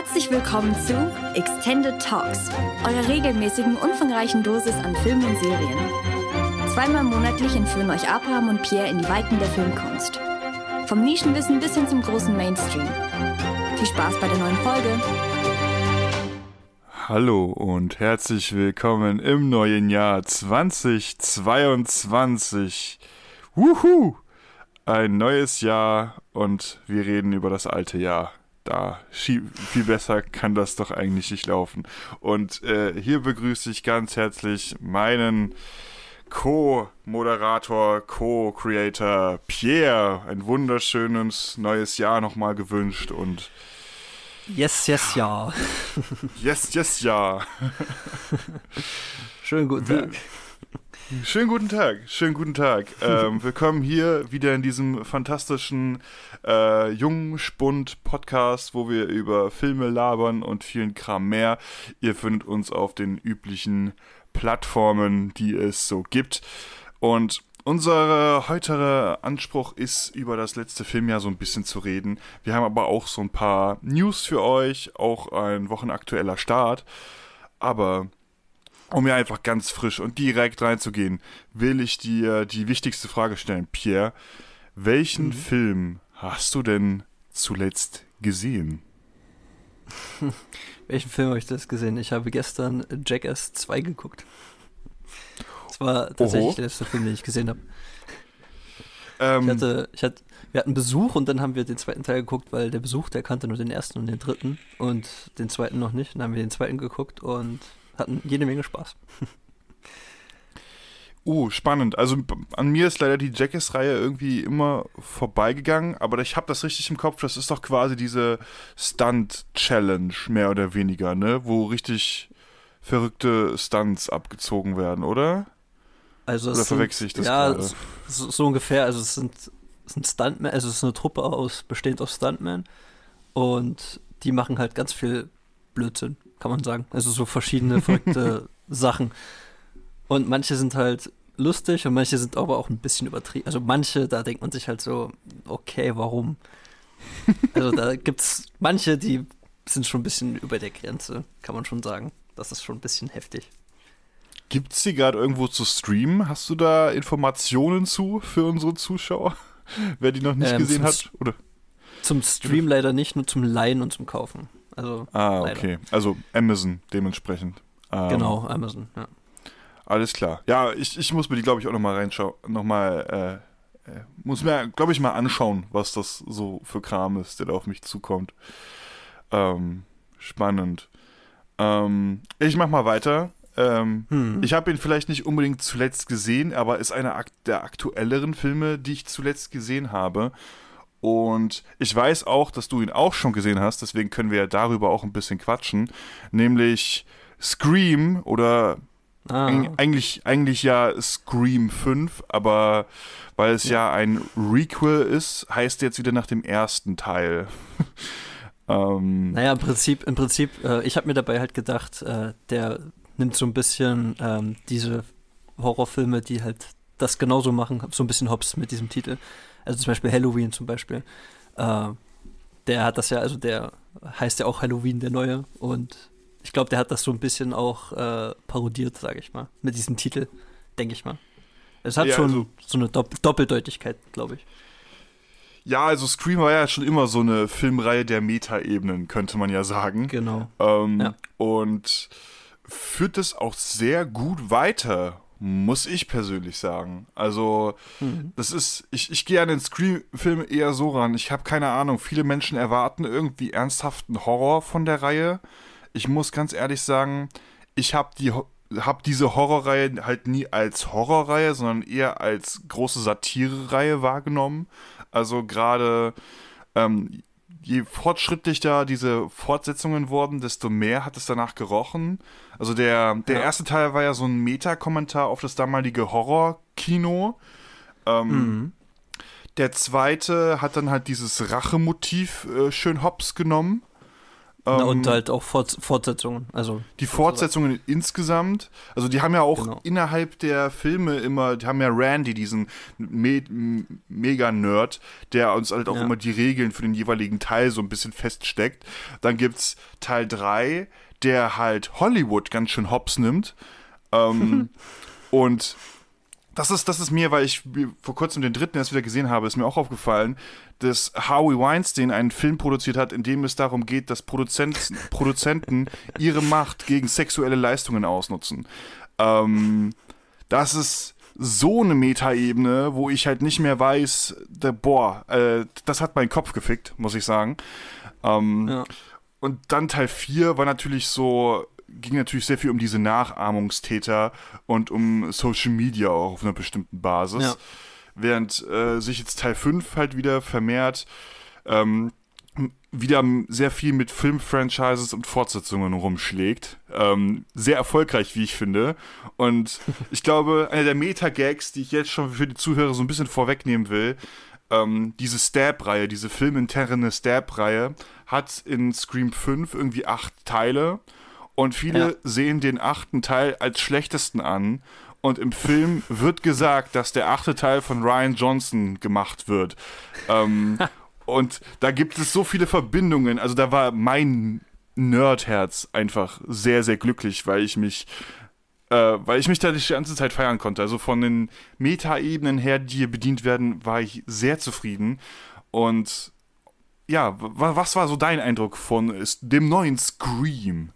Herzlich willkommen zu Extended Talks, eurer regelmäßigen, umfangreichen Dosis an Filmen und Serien. Zweimal monatlich entführen euch Abraham und Pierre in die Weiten der Filmkunst. Vom Nischenwissen bis hin zum großen Mainstream. Viel Spaß bei der neuen Folge. Hallo und herzlich willkommen im neuen Jahr 2022. Wuhu! Ein neues Jahr und wir reden über das alte Jahr da, viel besser kann das doch eigentlich nicht laufen. Und äh, hier begrüße ich ganz herzlich meinen Co-Moderator, Co-Creator Pierre. Ein wunderschönes neues Jahr nochmal gewünscht und Yes, yes, ja. yes, yes, ja. Schönen guten Tag. Schönen guten Tag, schönen guten Tag. Ähm, willkommen hier wieder in diesem fantastischen äh, jungen Spund Podcast, wo wir über Filme labern und vielen Kram mehr. Ihr findet uns auf den üblichen Plattformen, die es so gibt. Und unser heutiger Anspruch ist, über das letzte Filmjahr so ein bisschen zu reden. Wir haben aber auch so ein paar News für euch, auch ein wochenaktueller Start. Aber um mir einfach ganz frisch und direkt reinzugehen, will ich dir die wichtigste Frage stellen, Pierre. Welchen mhm. Film hast du denn zuletzt gesehen? Welchen Film habe ich das gesehen? Ich habe gestern Jackass 2 geguckt. Das war tatsächlich Oho. der letzte Film, den ich gesehen habe. Ähm, ich hatte, ich hatte, wir hatten Besuch und dann haben wir den zweiten Teil geguckt, weil der Besuch, der kannte nur den ersten und den dritten und den zweiten noch nicht. Dann haben wir den zweiten geguckt und hatten jede Menge Spaß. Uh, spannend. Also an mir ist leider die Jackass-Reihe irgendwie immer vorbeigegangen, aber ich habe das richtig im Kopf. Das ist doch quasi diese Stunt-Challenge, mehr oder weniger, ne? Wo richtig verrückte Stunts abgezogen werden, oder? Also oder verwechsel ich das Ja, gerade? So, so ungefähr. Also es sind, sind Stuntmen, also es ist eine Truppe aus, bestehend aus Stuntmen und die machen halt ganz viel Blödsinn kann man sagen. Also so verschiedene verrückte Sachen. Und manche sind halt lustig und manche sind aber auch ein bisschen übertrieben. Also manche, da denkt man sich halt so, okay, warum? Also da gibt es manche, die sind schon ein bisschen über der Grenze, kann man schon sagen. Das ist schon ein bisschen heftig. Gibt es die gerade irgendwo zu streamen? Hast du da Informationen zu für unsere Zuschauer? Wer die noch nicht ähm, gesehen hat, oder? Zum Stream leider nicht, nur zum Leihen und zum Kaufen. Also, ah, leider. okay. Also Amazon dementsprechend. Ähm, genau, Amazon, ja. Alles klar. Ja, ich, ich muss mir die, glaube ich, auch nochmal reinschauen. Nochmal, äh, äh, muss mir, glaube ich, mal anschauen, was das so für Kram ist, der da auf mich zukommt. Ähm, spannend. Ähm, ich mach mal weiter. Ähm, hm. Ich habe ihn vielleicht nicht unbedingt zuletzt gesehen, aber ist einer der aktuelleren Filme, die ich zuletzt gesehen habe. Und ich weiß auch, dass du ihn auch schon gesehen hast, deswegen können wir ja darüber auch ein bisschen quatschen. Nämlich Scream oder ah. eigentlich, eigentlich ja Scream 5, aber weil es ja. ja ein Requel ist, heißt jetzt wieder nach dem ersten Teil. ähm, naja, im Prinzip, im Prinzip äh, ich habe mir dabei halt gedacht, äh, der nimmt so ein bisschen ähm, diese Horrorfilme, die halt das genauso machen, so ein bisschen hops mit diesem Titel. Also zum Beispiel Halloween zum Beispiel. Äh, der hat das ja, also der heißt ja auch Halloween der Neue und ich glaube, der hat das so ein bisschen auch äh, parodiert, sage ich mal, mit diesem Titel, denke ich mal. Es hat ja, schon also, so eine Dopp Doppeldeutigkeit, glaube ich. Ja, also Scream war ja schon immer so eine Filmreihe der Metaebenen, könnte man ja sagen. Genau. Ähm, ja. Und führt das auch sehr gut weiter, muss ich persönlich sagen. Also, mhm. das ist, ich, ich gehe an den Scream-Film eher so ran. Ich habe keine Ahnung. Viele Menschen erwarten irgendwie ernsthaften Horror von der Reihe. Ich muss ganz ehrlich sagen, ich habe die habe diese Horrorreihe halt nie als Horrorreihe, sondern eher als große Satire-Reihe wahrgenommen. Also gerade ähm, je fortschrittlicher diese Fortsetzungen wurden, desto mehr hat es danach gerochen. Also der, der ja. erste Teil war ja so ein Meta-Kommentar auf das damalige Horror-Kino. Ähm, mhm. Der zweite hat dann halt dieses Rachemotiv äh, schön hops genommen. Na, und ähm, halt auch Fortsetzungen. Also, die Fortsetzungen so insgesamt, also die haben ja auch genau. innerhalb der Filme immer, die haben ja Randy, diesen Me Mega-Nerd, der uns halt auch ja. immer die Regeln für den jeweiligen Teil so ein bisschen feststeckt. Dann gibt's Teil 3, der halt Hollywood ganz schön hops nimmt. Ähm, und das ist, das ist mir, weil ich vor kurzem den dritten erst wieder gesehen habe, ist mir auch aufgefallen, dass Howie Weinstein einen Film produziert hat, in dem es darum geht, dass Produzenten, Produzenten ihre Macht gegen sexuelle Leistungen ausnutzen. Ähm, das ist so eine Metaebene, wo ich halt nicht mehr weiß, der, boah, äh, das hat meinen Kopf gefickt, muss ich sagen. Ähm, ja. Und dann Teil 4 war natürlich so, ging natürlich sehr viel um diese Nachahmungstäter und um Social Media auch auf einer bestimmten Basis. Ja. Während äh, sich jetzt Teil 5 halt wieder vermehrt ähm, wieder sehr viel mit Filmfranchises und Fortsetzungen rumschlägt. Ähm, sehr erfolgreich, wie ich finde. Und ich glaube, einer der Meta-Gags, die ich jetzt schon für die Zuhörer so ein bisschen vorwegnehmen will, ähm, diese Stab-Reihe, diese filminterne Stab-Reihe, hat in Scream 5 irgendwie acht Teile. Und viele ja. sehen den achten Teil als schlechtesten an. Und im Film wird gesagt, dass der achte Teil von Ryan Johnson gemacht wird. Ähm, und da gibt es so viele Verbindungen. Also da war mein Nerdherz einfach sehr, sehr glücklich, weil ich mich äh, weil ich mich da die ganze Zeit feiern konnte. Also von den Meta-Ebenen her, die hier bedient werden, war ich sehr zufrieden. Und ja, was war so dein Eindruck von dem neuen Scream?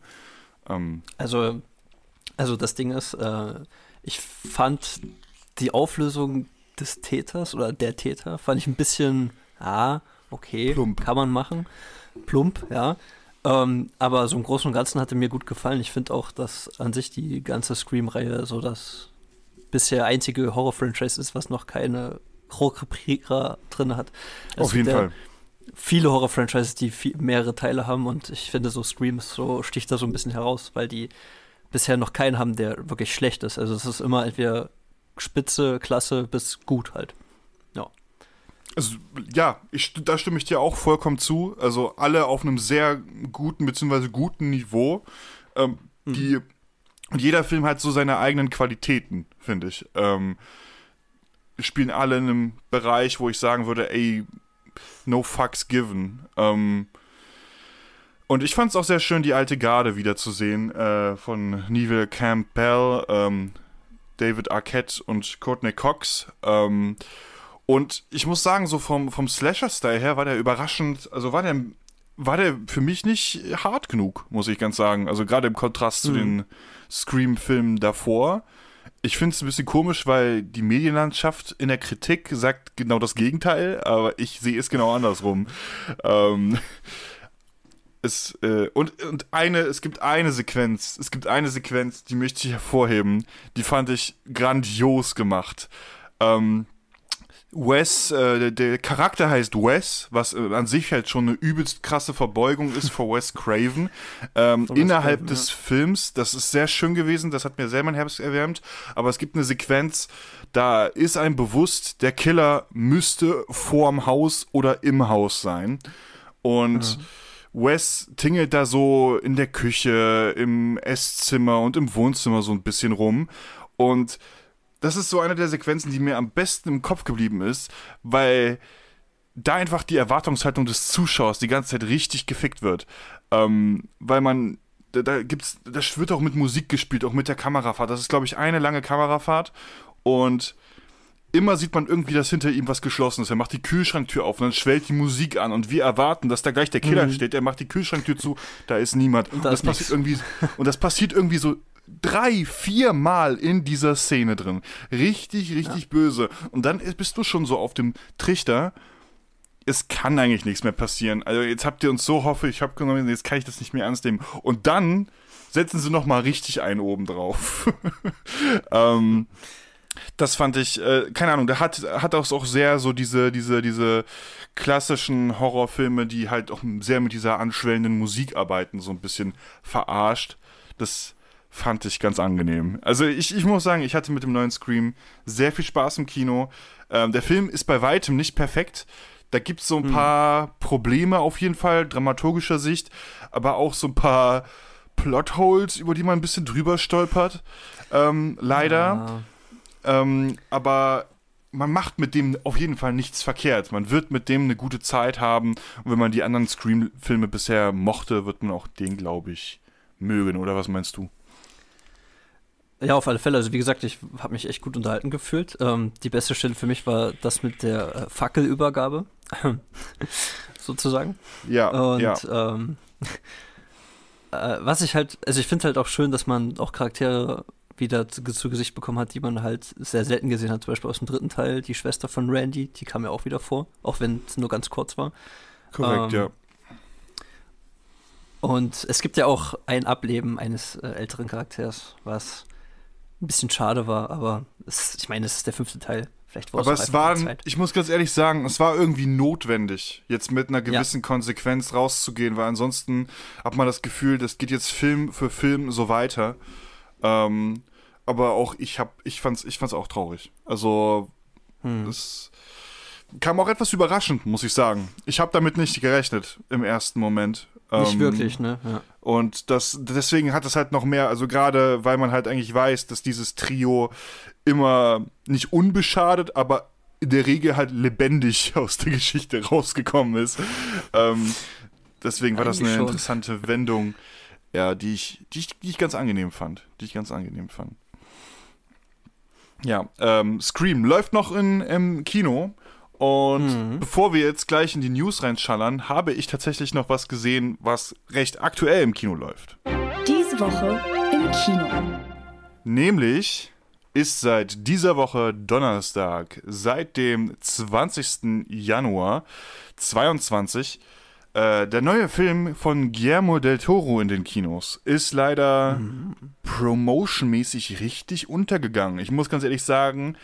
Ähm, also, also das Ding ist, äh, ich fand die Auflösung des Täters oder der Täter, fand ich ein bisschen, ah, okay, plump. kann man machen. Plump, ja. Ähm, aber so im Großen und Ganzen hatte mir gut gefallen. Ich finde auch, dass an sich die ganze Scream-Reihe so das bisher einzige Horror-Franchise ist, was noch keine Rohrkrepierer drin hat. Also Auf jeden der, Fall viele Horror-Franchises, die viel, mehrere Teile haben und ich finde so Scream so sticht da so ein bisschen heraus, weil die bisher noch keinen haben, der wirklich schlecht ist. Also es ist immer entweder Spitze, Klasse bis gut halt. Ja. Also, ja, ich, da stimme ich dir auch vollkommen zu. Also alle auf einem sehr guten bzw. guten Niveau. Ähm, hm. Die und jeder Film hat so seine eigenen Qualitäten, finde ich. Ähm, spielen alle in einem Bereich, wo ich sagen würde, ey, no fucks given. Ähm, und ich fand es auch sehr schön, die alte Garde wiederzusehen äh, von Neville Campbell, ähm, David Arquette und Courtney Cox. Ähm, und ich muss sagen, so vom, vom Slasher-Style her war der überraschend, also war der, war der für mich nicht hart genug, muss ich ganz sagen. Also gerade im Kontrast mhm. zu den Scream-Filmen davor ich finde es ein bisschen komisch, weil die Medienlandschaft in der Kritik sagt genau das Gegenteil, aber ich sehe es genau andersrum. ähm, es, äh, und, und eine, es gibt eine Sequenz, es gibt eine Sequenz, die möchte ich hervorheben, die fand ich grandios gemacht. Ähm, Wes, äh, der Charakter heißt Wes, was äh, an sich halt schon eine übelst krasse Verbeugung ist vor Wes Craven. Ähm, so innerhalb Craven, des ja. Films, das ist sehr schön gewesen, das hat mir sehr mein Herbst erwärmt, aber es gibt eine Sequenz, da ist einem bewusst, der Killer müsste vorm Haus oder im Haus sein. Und ja. Wes tingelt da so in der Küche, im Esszimmer und im Wohnzimmer so ein bisschen rum. Und das ist so eine der Sequenzen, die mir am besten im Kopf geblieben ist, weil da einfach die Erwartungshaltung des Zuschauers die ganze Zeit richtig gefickt wird. Ähm, weil man, da, da gibt's, das wird auch mit Musik gespielt, auch mit der Kamerafahrt. Das ist, glaube ich, eine lange Kamerafahrt und immer sieht man irgendwie, dass hinter ihm was geschlossen ist. Er macht die Kühlschranktür auf und dann schwellt die Musik an und wir erwarten, dass da gleich der Killer mhm. steht. Er macht die Kühlschranktür zu, da ist niemand. Und, da und das passiert irgendwie und das passiert irgendwie so drei, vier Mal in dieser Szene drin. Richtig, richtig ja. böse. Und dann bist du schon so auf dem Trichter. Es kann eigentlich nichts mehr passieren. Also jetzt habt ihr uns so hoffe ich hab genommen, jetzt kann ich das nicht mehr ernst nehmen. Und dann setzen sie noch mal richtig einen oben drauf. ähm, das fand ich, äh, keine Ahnung, der hat, hat auch, auch sehr so diese, diese, diese klassischen Horrorfilme, die halt auch sehr mit dieser anschwellenden Musik arbeiten, so ein bisschen verarscht. Das fand ich ganz angenehm. Also ich, ich muss sagen, ich hatte mit dem neuen Scream sehr viel Spaß im Kino. Ähm, der Film ist bei weitem nicht perfekt. Da gibt es so ein hm. paar Probleme auf jeden Fall, dramaturgischer Sicht, aber auch so ein paar Plotholes, über die man ein bisschen drüber stolpert. Ähm, leider. Ja. Ähm, aber man macht mit dem auf jeden Fall nichts verkehrt. Man wird mit dem eine gute Zeit haben. Und wenn man die anderen Scream-Filme bisher mochte, wird man auch den, glaube ich, mögen. Oder was meinst du? Ja, auf alle Fälle. Also wie gesagt, ich habe mich echt gut unterhalten gefühlt. Ähm, die beste Stelle für mich war das mit der äh, Fackelübergabe, sozusagen. Ja. Und ja. Ähm, äh, was ich halt, also ich finde halt auch schön, dass man auch Charaktere wieder zu, zu, Gesicht bekommen hat, die man halt sehr selten gesehen hat. Zum Beispiel aus dem dritten Teil die Schwester von Randy, die kam ja auch wieder vor, auch wenn es nur ganz kurz war. Korrekt, ähm, ja. Und es gibt ja auch ein Ableben eines äh, älteren Charakters, was ein bisschen schade war, aber es, ich meine, es ist der fünfte Teil. Vielleicht war aber es, es war, ich muss ganz ehrlich sagen, es war irgendwie notwendig, jetzt mit einer gewissen ja. Konsequenz rauszugehen, weil ansonsten hat man das Gefühl, das geht jetzt Film für Film so weiter. Ähm, aber auch ich habe, ich fand's, ich fand's auch traurig. Also hm. es kam auch etwas überraschend, muss ich sagen. Ich habe damit nicht gerechnet im ersten Moment, nicht ähm, wirklich, ne? Ja. Und das, deswegen hat es halt noch mehr, also gerade weil man halt eigentlich weiß, dass dieses Trio immer nicht unbeschadet, aber in der Regel halt lebendig aus der Geschichte rausgekommen ist. ähm, deswegen war eigentlich das eine schon. interessante Wendung, ja, die ich, die ich, die ich ganz angenehm fand. Die ich ganz angenehm fand. Ja, ähm, Scream läuft noch in, im Kino. Und mhm. bevor wir jetzt gleich in die News reinschallern, habe ich tatsächlich noch was gesehen, was recht aktuell im Kino läuft. Diese Woche im Kino. Nämlich ist seit dieser Woche Donnerstag, seit dem 20. Januar 2022, äh, der neue Film von Guillermo del Toro in den Kinos ist leider mhm. promotionmäßig richtig untergegangen. Ich muss ganz ehrlich sagen,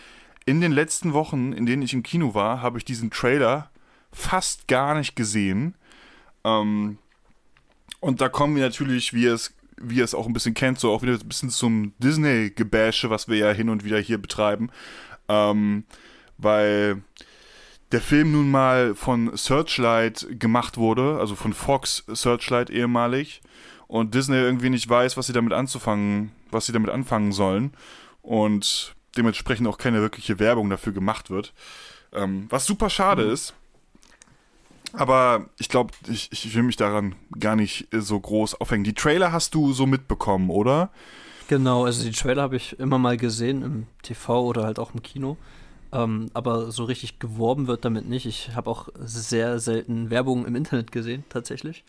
in den letzten Wochen, in denen ich im Kino war, habe ich diesen Trailer fast gar nicht gesehen. Ähm, und da kommen wir natürlich, wie ihr es, wie es auch ein bisschen kennt, so auch wieder ein bisschen zum Disney-Gebäsche, was wir ja hin und wieder hier betreiben. Ähm, weil der Film nun mal von Searchlight gemacht wurde, also von Fox Searchlight ehemalig, und Disney irgendwie nicht weiß, was sie damit anzufangen, was sie damit anfangen sollen. Und dementsprechend auch keine wirkliche Werbung dafür gemacht wird. Ähm, was super schade mhm. ist. Aber ich glaube, ich, ich will mich daran gar nicht so groß aufhängen. Die Trailer hast du so mitbekommen, oder? Genau, also die Trailer habe ich immer mal gesehen im TV oder halt auch im Kino. Ähm, aber so richtig geworben wird damit nicht. Ich habe auch sehr selten Werbung im Internet gesehen, tatsächlich.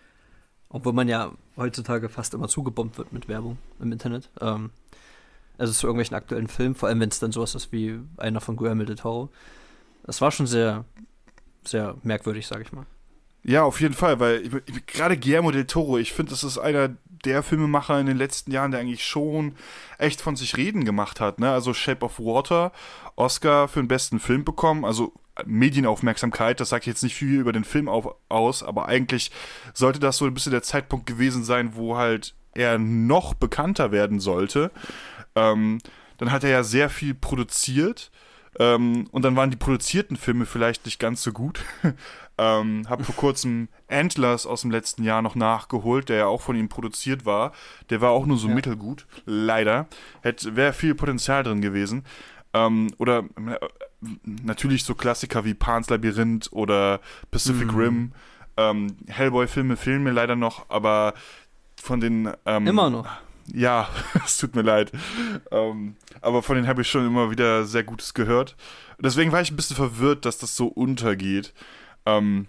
Obwohl man ja heutzutage fast immer zugebombt wird mit Werbung im Internet. Ähm, also zu irgendwelchen aktuellen Filmen, vor allem wenn es dann sowas ist wie einer von Guillermo del Toro. Das war schon sehr, sehr merkwürdig, sag ich mal. Ja, auf jeden Fall, weil gerade Guillermo del Toro, ich finde, das ist einer der Filmemacher in den letzten Jahren, der eigentlich schon echt von sich reden gemacht hat. Ne? Also Shape of Water, Oscar für den besten Film bekommen, also Medienaufmerksamkeit, das sagt jetzt nicht viel über den Film auf, aus, aber eigentlich sollte das so ein bisschen der Zeitpunkt gewesen sein, wo halt er noch bekannter werden sollte. Ähm, dann hat er ja sehr viel produziert. Ähm, und dann waren die produzierten Filme vielleicht nicht ganz so gut. ähm, hab vor kurzem Antlers aus dem letzten Jahr noch nachgeholt, der ja auch von ihm produziert war. Der war auch nur so ja. mittelgut, leider. Wäre viel Potenzial drin gewesen. Ähm, oder äh, natürlich so Klassiker wie Pan's Labyrinth oder Pacific mhm. Rim. Ähm, Hellboy-Filme fehlen mir leider noch, aber von den. Ähm, Immer noch ja, es tut mir leid. Ähm, aber von denen habe ich schon immer wieder sehr Gutes gehört. Deswegen war ich ein bisschen verwirrt, dass das so untergeht. Ähm,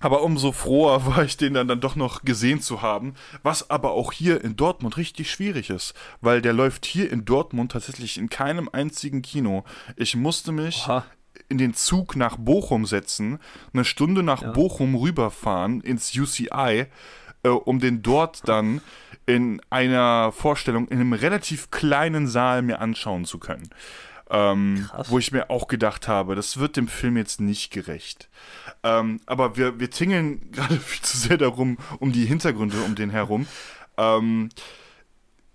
aber umso froher war ich den dann, dann doch noch gesehen zu haben, was aber auch hier in Dortmund richtig schwierig ist, weil der läuft hier in Dortmund tatsächlich in keinem einzigen Kino. Ich musste mich Oha. in den Zug nach Bochum setzen, eine Stunde nach ja. Bochum rüberfahren ins UCI äh, um den dort dann in einer Vorstellung in einem relativ kleinen Saal mir anschauen zu können. Ähm, wo ich mir auch gedacht habe, das wird dem Film jetzt nicht gerecht. Ähm, aber wir, wir tingeln gerade viel zu sehr darum, um die Hintergründe um den herum. Ähm,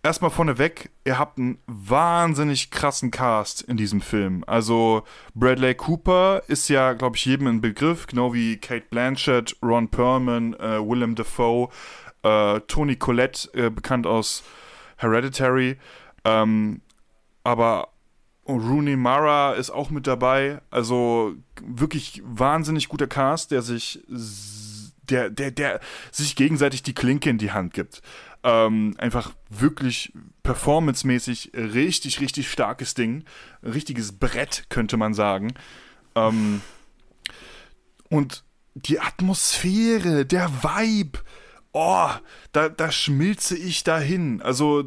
erstmal vorneweg, ihr habt einen wahnsinnig krassen Cast in diesem Film. Also Bradley Cooper ist ja, glaube ich, jedem ein Begriff, genau wie Kate Blanchett, Ron Perlman, äh, Willem Dafoe, äh, Toni Collette, äh, bekannt aus Hereditary. Ähm, aber Rooney Mara ist auch mit dabei. Also wirklich wahnsinnig guter Cast, der sich, der, der, der sich gegenseitig die Klinke in die Hand gibt. Ähm, einfach wirklich performancemäßig richtig, richtig starkes Ding. richtiges Brett, könnte man sagen. Ähm, und die Atmosphäre, der Vibe, oh, da, da schmilze ich dahin. Also,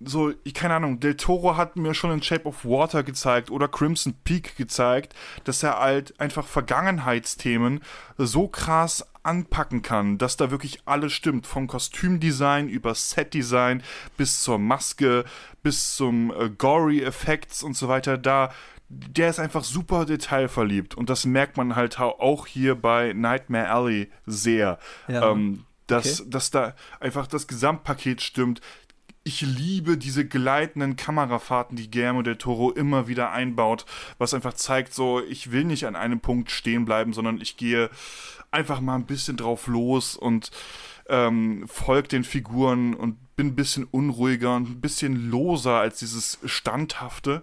so, ich, keine Ahnung, Del Toro hat mir schon in Shape of Water gezeigt oder Crimson Peak gezeigt, dass er halt einfach Vergangenheitsthemen so krass anpacken kann, dass da wirklich alles stimmt. Vom Kostümdesign über Setdesign bis zur Maske, bis zum äh, Gory-Effekts und so weiter. Da, der ist einfach super detailverliebt und das merkt man halt auch hier bei Nightmare Alley sehr. Ja. Ähm, dass, okay. dass da einfach das Gesamtpaket stimmt. Ich liebe diese gleitenden Kamerafahrten, die Guillermo del Toro immer wieder einbaut, was einfach zeigt, so, ich will nicht an einem Punkt stehen bleiben, sondern ich gehe einfach mal ein bisschen drauf los und ähm, folge den Figuren und bin ein bisschen unruhiger und ein bisschen loser als dieses Standhafte.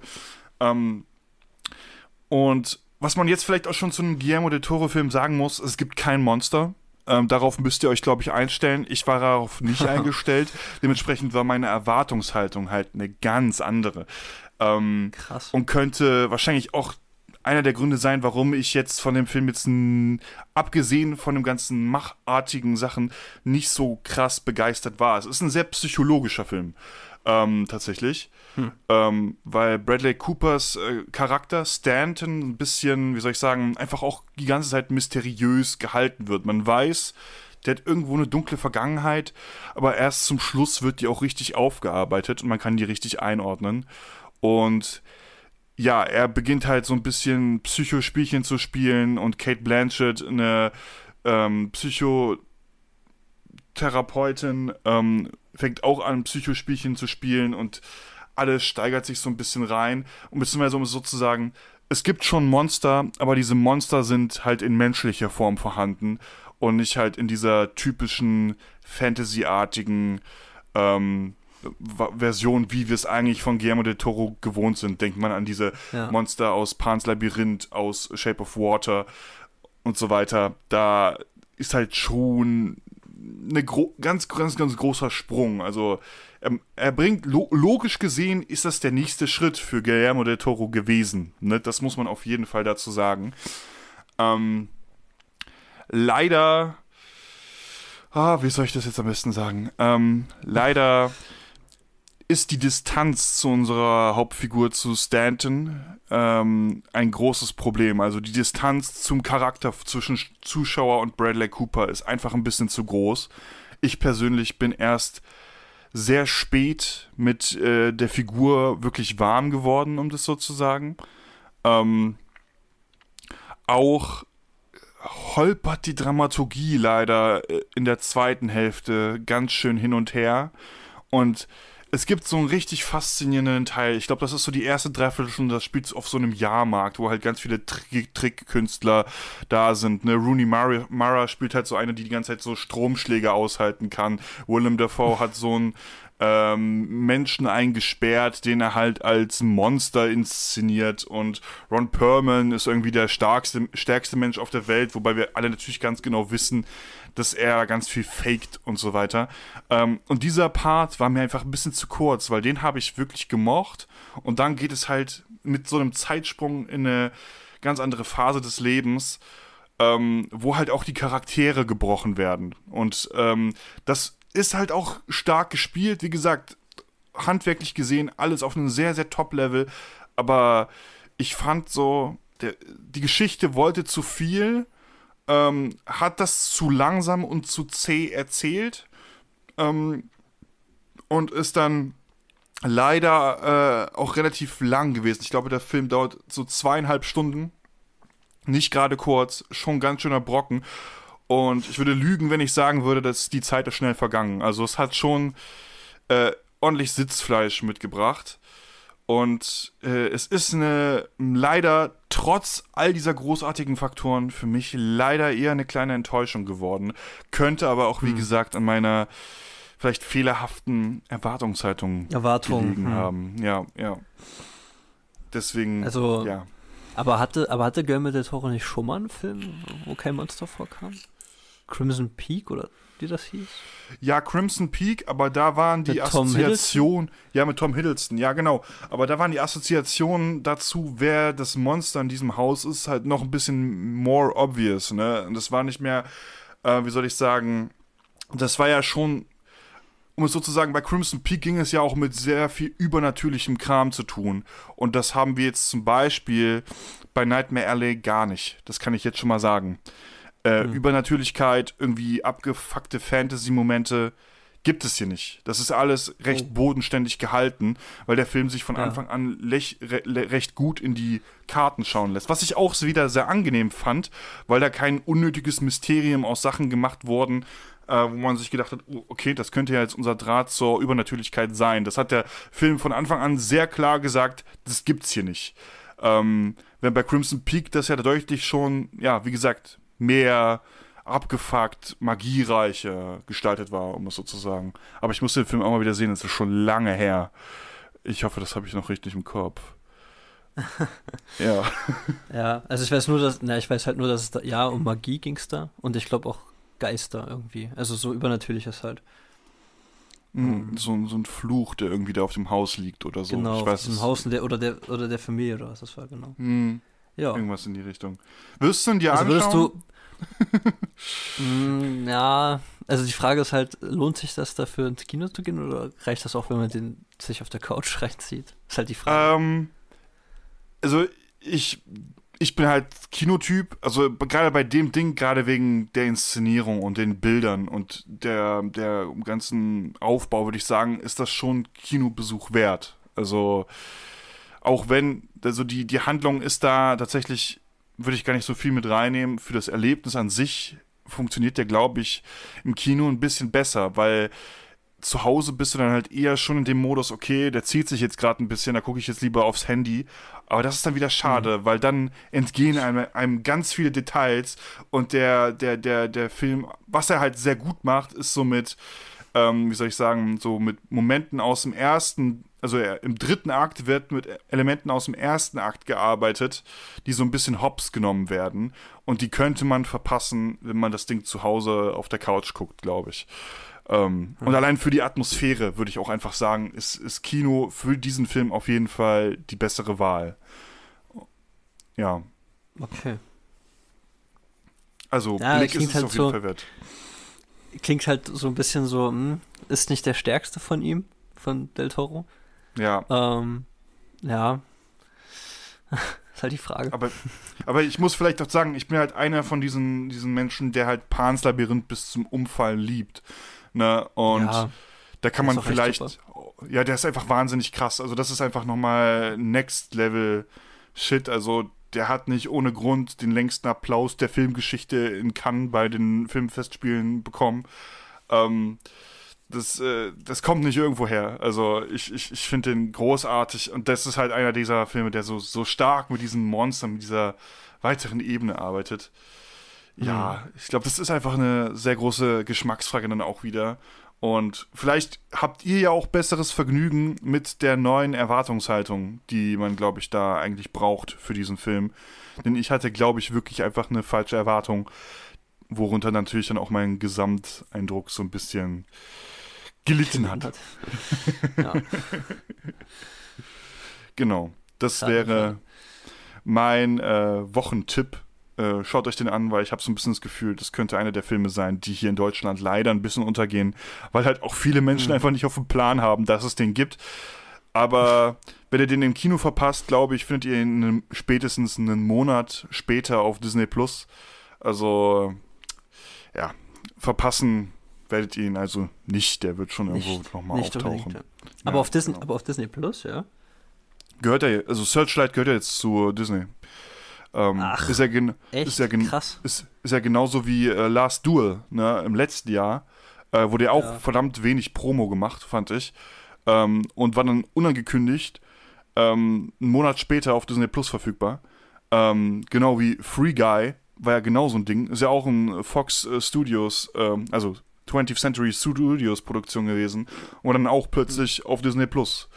Ähm, und was man jetzt vielleicht auch schon zu einem Guillermo del Toro-Film sagen muss, es gibt kein Monster. Ähm, darauf müsst ihr euch, glaube ich, einstellen. Ich war darauf nicht eingestellt. Dementsprechend war meine Erwartungshaltung halt eine ganz andere. Ähm, Krass. Und könnte wahrscheinlich auch einer der Gründe sein, warum ich jetzt von dem Film jetzt, abgesehen von dem ganzen machartigen Sachen, nicht so krass begeistert war. Es ist ein sehr psychologischer Film. Ähm, tatsächlich. Hm. Ähm, weil Bradley Coopers äh, Charakter Stanton ein bisschen, wie soll ich sagen, einfach auch die ganze Zeit mysteriös gehalten wird. Man weiß, der hat irgendwo eine dunkle Vergangenheit, aber erst zum Schluss wird die auch richtig aufgearbeitet und man kann die richtig einordnen. Und ja, er beginnt halt so ein bisschen Psychospielchen zu spielen und Kate Blanchett eine ähm, Psycho Therapeutin ähm, fängt auch an, Psychospielchen zu spielen und alles steigert sich so ein bisschen rein. Und beziehungsweise um sozusagen, es gibt schon Monster, aber diese Monster sind halt in menschlicher Form vorhanden und nicht halt in dieser typischen Fantasy-artigen ähm, Version, wie wir es eigentlich von Guillermo del Toro gewohnt sind. Denkt man an diese ja. Monster aus Pans Labyrinth, aus Shape of Water und so weiter. Da ist halt schon eine ganz, ganz, ganz großer Sprung. Also ähm, er bringt, lo logisch gesehen ist das der nächste Schritt für Guillermo del Toro gewesen. Ne? Das muss man auf jeden Fall dazu sagen. Ähm, leider, ah, wie soll ich das jetzt am besten sagen? Ähm, leider ist die Distanz zu unserer Hauptfigur zu Stanton ähm, ein großes Problem. Also die Distanz zum Charakter zwischen Zuschauer und Bradley Cooper ist einfach ein bisschen zu groß. Ich persönlich bin erst sehr spät mit äh, der Figur wirklich warm geworden, um das so zu sagen. Ähm, auch holpert die Dramaturgie leider äh, in der zweiten Hälfte ganz schön hin und her. Und es gibt so einen richtig faszinierenden Teil. Ich glaube, das ist so die erste Dreiviertelstunde, das spielt auf so einem Jahrmarkt, wo halt ganz viele Tri Trickkünstler da sind. Ne? Rooney Mara, spielt halt so eine, die die ganze Zeit so Stromschläge aushalten kann. Willem Dafoe hat so einen ähm, Menschen eingesperrt, den er halt als Monster inszeniert. Und Ron Perlman ist irgendwie der starkste, stärkste Mensch auf der Welt, wobei wir alle natürlich ganz genau wissen, dass er ganz viel faked und so weiter. Ähm, und dieser Part war mir einfach ein bisschen zu kurz, weil den habe ich wirklich gemocht. Und dann geht es halt mit so einem Zeitsprung in eine ganz andere Phase des Lebens. Ähm, wo halt auch die Charaktere gebrochen werden. Und ähm, das ist halt auch stark gespielt. Wie gesagt, handwerklich gesehen, alles auf einem sehr, sehr Top-Level. Aber ich fand so, der, die Geschichte wollte zu viel ähm, hat das zu langsam und zu zäh erzählt ähm, und ist dann leider äh, auch relativ lang gewesen. Ich glaube, der Film dauert so zweieinhalb Stunden. Nicht gerade kurz, schon ganz schöner Brocken. Und ich würde lügen, wenn ich sagen würde, dass die Zeit ist schnell vergangen. Also es hat schon äh, ordentlich Sitzfleisch mitgebracht. Und äh, es ist eine leider trotz all dieser großartigen Faktoren für mich leider eher eine kleine Enttäuschung geworden. Könnte aber auch, wie hm. gesagt, an meiner vielleicht fehlerhaften Erwartungshaltung Erwartung, hm. haben. Ja, ja. Deswegen. Also, ja. Aber hatte, aber hatte Guillermo del Toro nicht schon mal einen Film, wo kein Monster vorkam? Crimson Peak oder die das hieß? Ja, Crimson Peak, aber da waren die Assoziationen. Ja, mit Tom Hiddleston, ja, genau. Aber da waren die Assoziationen dazu, wer das Monster in diesem Haus ist, halt noch ein bisschen more obvious, ne? Und das war nicht mehr, äh, wie soll ich sagen, das war ja schon um es sozusagen bei Crimson Peak ging es ja auch mit sehr viel übernatürlichem Kram zu tun. Und das haben wir jetzt zum Beispiel bei Nightmare Alley gar nicht. Das kann ich jetzt schon mal sagen mhm. Übernatürlichkeit, irgendwie abgefuckte Fantasy-Momente gibt es hier nicht. Das ist alles recht oh. bodenständig gehalten, weil der Film sich von ja. Anfang an lech, re, recht gut in die Karten schauen lässt. Was ich auch wieder sehr angenehm fand, weil da kein unnötiges Mysterium aus Sachen gemacht wurden, äh, wo man sich gedacht hat, oh, okay, das könnte ja jetzt unser Draht zur Übernatürlichkeit sein. Das hat der Film von Anfang an sehr klar gesagt, das gibt's hier nicht. Ähm, wenn bei Crimson Peak das ja deutlich schon, ja, wie gesagt, mehr abgefuckt, magiereicher gestaltet war, um es so zu sagen. Aber ich muss den Film auch mal wieder sehen, das ist schon lange her. Ich hoffe, das habe ich noch richtig im Kopf. ja. Ja, also ich weiß nur, dass, na, ich weiß halt nur, dass es da, ja, um Magie ging es da und ich glaube auch Geister irgendwie. Also so übernatürliches halt. Mhm, so, so ein Fluch, der irgendwie da auf dem Haus liegt oder so. Genau, ich weiß, auf dem Haus der, oder, der, oder der Familie oder was das war, genau. Mhm. Ja. Irgendwas in die Richtung. Würdest du ihn dir also anschauen? Würdest du, mh, mm, ja, also die Frage ist halt, lohnt sich das dafür ins Kino zu gehen oder reicht das auch, wenn man den sich auf der Couch reinzieht? Ist halt die Frage. Ähm, also ich, ich bin halt Kinotyp, also gerade bei dem Ding, gerade wegen der Inszenierung und den Bildern und der, der ganzen Aufbau, würde ich sagen, ist das schon Kinobesuch wert. Also auch wenn, also die, die Handlung ist da tatsächlich, würde ich gar nicht so viel mit reinnehmen. Für das Erlebnis an sich funktioniert der, glaube ich, im Kino ein bisschen besser, weil zu Hause bist du dann halt eher schon in dem Modus, okay, der zieht sich jetzt gerade ein bisschen, da gucke ich jetzt lieber aufs Handy. Aber das ist dann wieder schade, mhm. weil dann entgehen einem, einem, ganz viele Details und der, der, der, der Film, was er halt sehr gut macht, ist so mit, ähm, wie soll ich sagen, so mit Momenten aus dem ersten also im dritten Akt wird mit Elementen aus dem ersten Akt gearbeitet, die so ein bisschen hops genommen werden. Und die könnte man verpassen, wenn man das Ding zu Hause auf der Couch guckt, glaube ich. Ähm, mhm. Und allein für die Atmosphäre würde ich auch einfach sagen, ist, ist Kino für diesen Film auf jeden Fall die bessere Wahl. Ja. Okay. Also, ja, Blick ist es halt auf jeden so, Fall wert. Klingt halt so ein bisschen so, hm, ist nicht der stärkste von ihm, von Del Toro. Ja. Ähm, ja. ist halt die Frage. Aber, aber ich muss vielleicht auch sagen, ich bin halt einer von diesen, diesen Menschen, der halt Pans Labyrinth bis zum Umfallen liebt. Ne? Und ja, da kann man vielleicht. Oh, ja, der ist einfach wahnsinnig krass. Also, das ist einfach nochmal Next Level Shit. Also, der hat nicht ohne Grund den längsten Applaus der Filmgeschichte in Cannes bei den Filmfestspielen bekommen. Ähm das, äh, das kommt nicht irgendwo her. Also ich, ich, ich finde den großartig und das ist halt einer dieser Filme, der so, so stark mit diesen Monstern, mit dieser weiteren Ebene arbeitet. Ja, mhm. ich glaube, das ist einfach eine sehr große Geschmacksfrage dann auch wieder. Und vielleicht habt ihr ja auch besseres Vergnügen mit der neuen Erwartungshaltung, die man, glaube ich, da eigentlich braucht für diesen Film. Denn ich hatte, glaube ich, wirklich einfach eine falsche Erwartung, worunter natürlich dann auch mein Gesamteindruck so ein bisschen gelitten hat. hat. ja. Genau, das Kann wäre halt. mein äh, Wochentipp. Äh, schaut euch den an, weil ich habe so ein bisschen das Gefühl, das könnte einer der Filme sein, die hier in Deutschland leider ein bisschen untergehen, weil halt auch viele Menschen mhm. einfach nicht auf dem Plan haben, dass es den gibt. Aber wenn ihr den im Kino verpasst, glaube ich, findet ihr ihn einem, spätestens einen Monat später auf Disney Plus. Also, ja, verpassen werdet ihr ihn also nicht, der wird schon irgendwo nochmal auftauchen. Aber, ja, auf Disney, genau. aber auf Disney Plus, ja? Gehört er, also Searchlight gehört ja jetzt zu äh, Disney. Ähm, Ach, ist ja, echt? Ist ja krass. Ist, ist ja genauso wie äh, Last Duel ne, im letzten Jahr. Äh, wurde ja auch ja. verdammt wenig Promo gemacht, fand ich. Ähm, und war dann unangekündigt ähm, einen Monat später auf Disney Plus verfügbar. Ähm, genau wie Free Guy war ja genauso ein Ding. Ist ja auch ein Fox äh, Studios, ähm, also 20th Century Studios Produktion gewesen und dann auch plötzlich mhm. auf Disney Plus.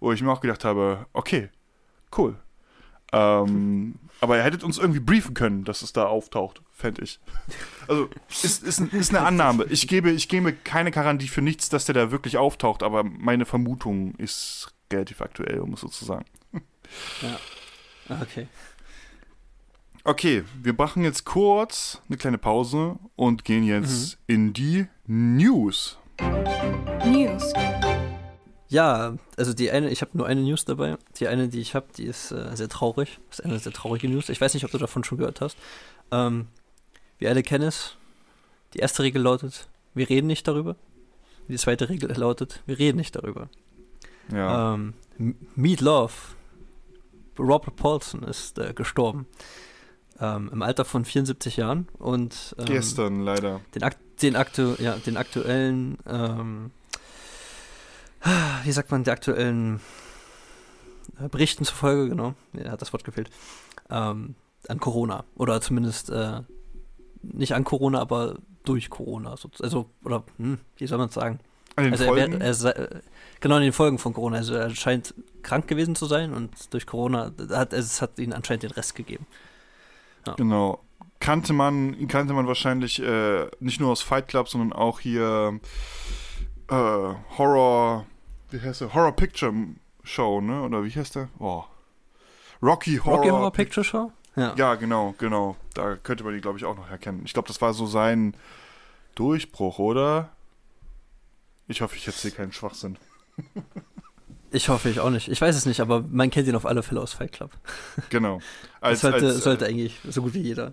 Wo ich mir auch gedacht habe, okay, cool. Ähm, aber ihr hättet uns irgendwie briefen können, dass es da auftaucht, fände ich. Also, ist, ist, ist eine Annahme. Ich gebe, ich gebe keine Garantie für nichts, dass der da wirklich auftaucht, aber meine Vermutung ist relativ aktuell, um es so zu sagen. Ja. Okay. Okay, wir machen jetzt kurz eine kleine Pause und gehen jetzt mhm. in die News. News. Ja, also die eine, ich habe nur eine News dabei. Die eine, die ich habe, die ist äh, sehr traurig. Das ist eine sehr traurige News. Ich weiß nicht, ob du davon schon gehört hast. Ähm, wir alle kennen es. Die erste Regel lautet, wir reden nicht darüber. Die zweite Regel lautet, wir reden nicht darüber. Ja. Ähm, Meat Love, Robert Paulson ist äh, gestorben ähm, im Alter von 74 Jahren und ähm, gestern leider den, Ak den, aktu ja, den aktuellen, ähm, wie sagt man, der aktuellen äh, Berichten zufolge, genau, er hat das Wort gefehlt, ähm, an Corona oder zumindest äh, nicht an Corona, aber durch Corona, also oder hm, wie soll man es sagen? also er, wär, er genau in den Folgen von Corona. Also er scheint krank gewesen zu sein und durch Corona hat es hat ihn anscheinend den Rest gegeben. Ja. Genau. Kannte man, kannte man wahrscheinlich äh, nicht nur aus Fight Club, sondern auch hier äh, Horror, wie heißt der? Horror Picture Show, ne? Oder wie heißt der? Oh. Rocky Horror, Rocky Horror Picture Show? Ja. ja, genau, genau. Da könnte man die, glaube ich, auch noch erkennen. Ich glaube, das war so sein Durchbruch, oder? Ich hoffe, ich erzähle keinen Schwachsinn. Ich hoffe, ich auch nicht. Ich weiß es nicht, aber man kennt ihn auf alle Fälle aus Fight Club. Genau. Als, das sollte, als, äh, sollte eigentlich so gut wie jeder.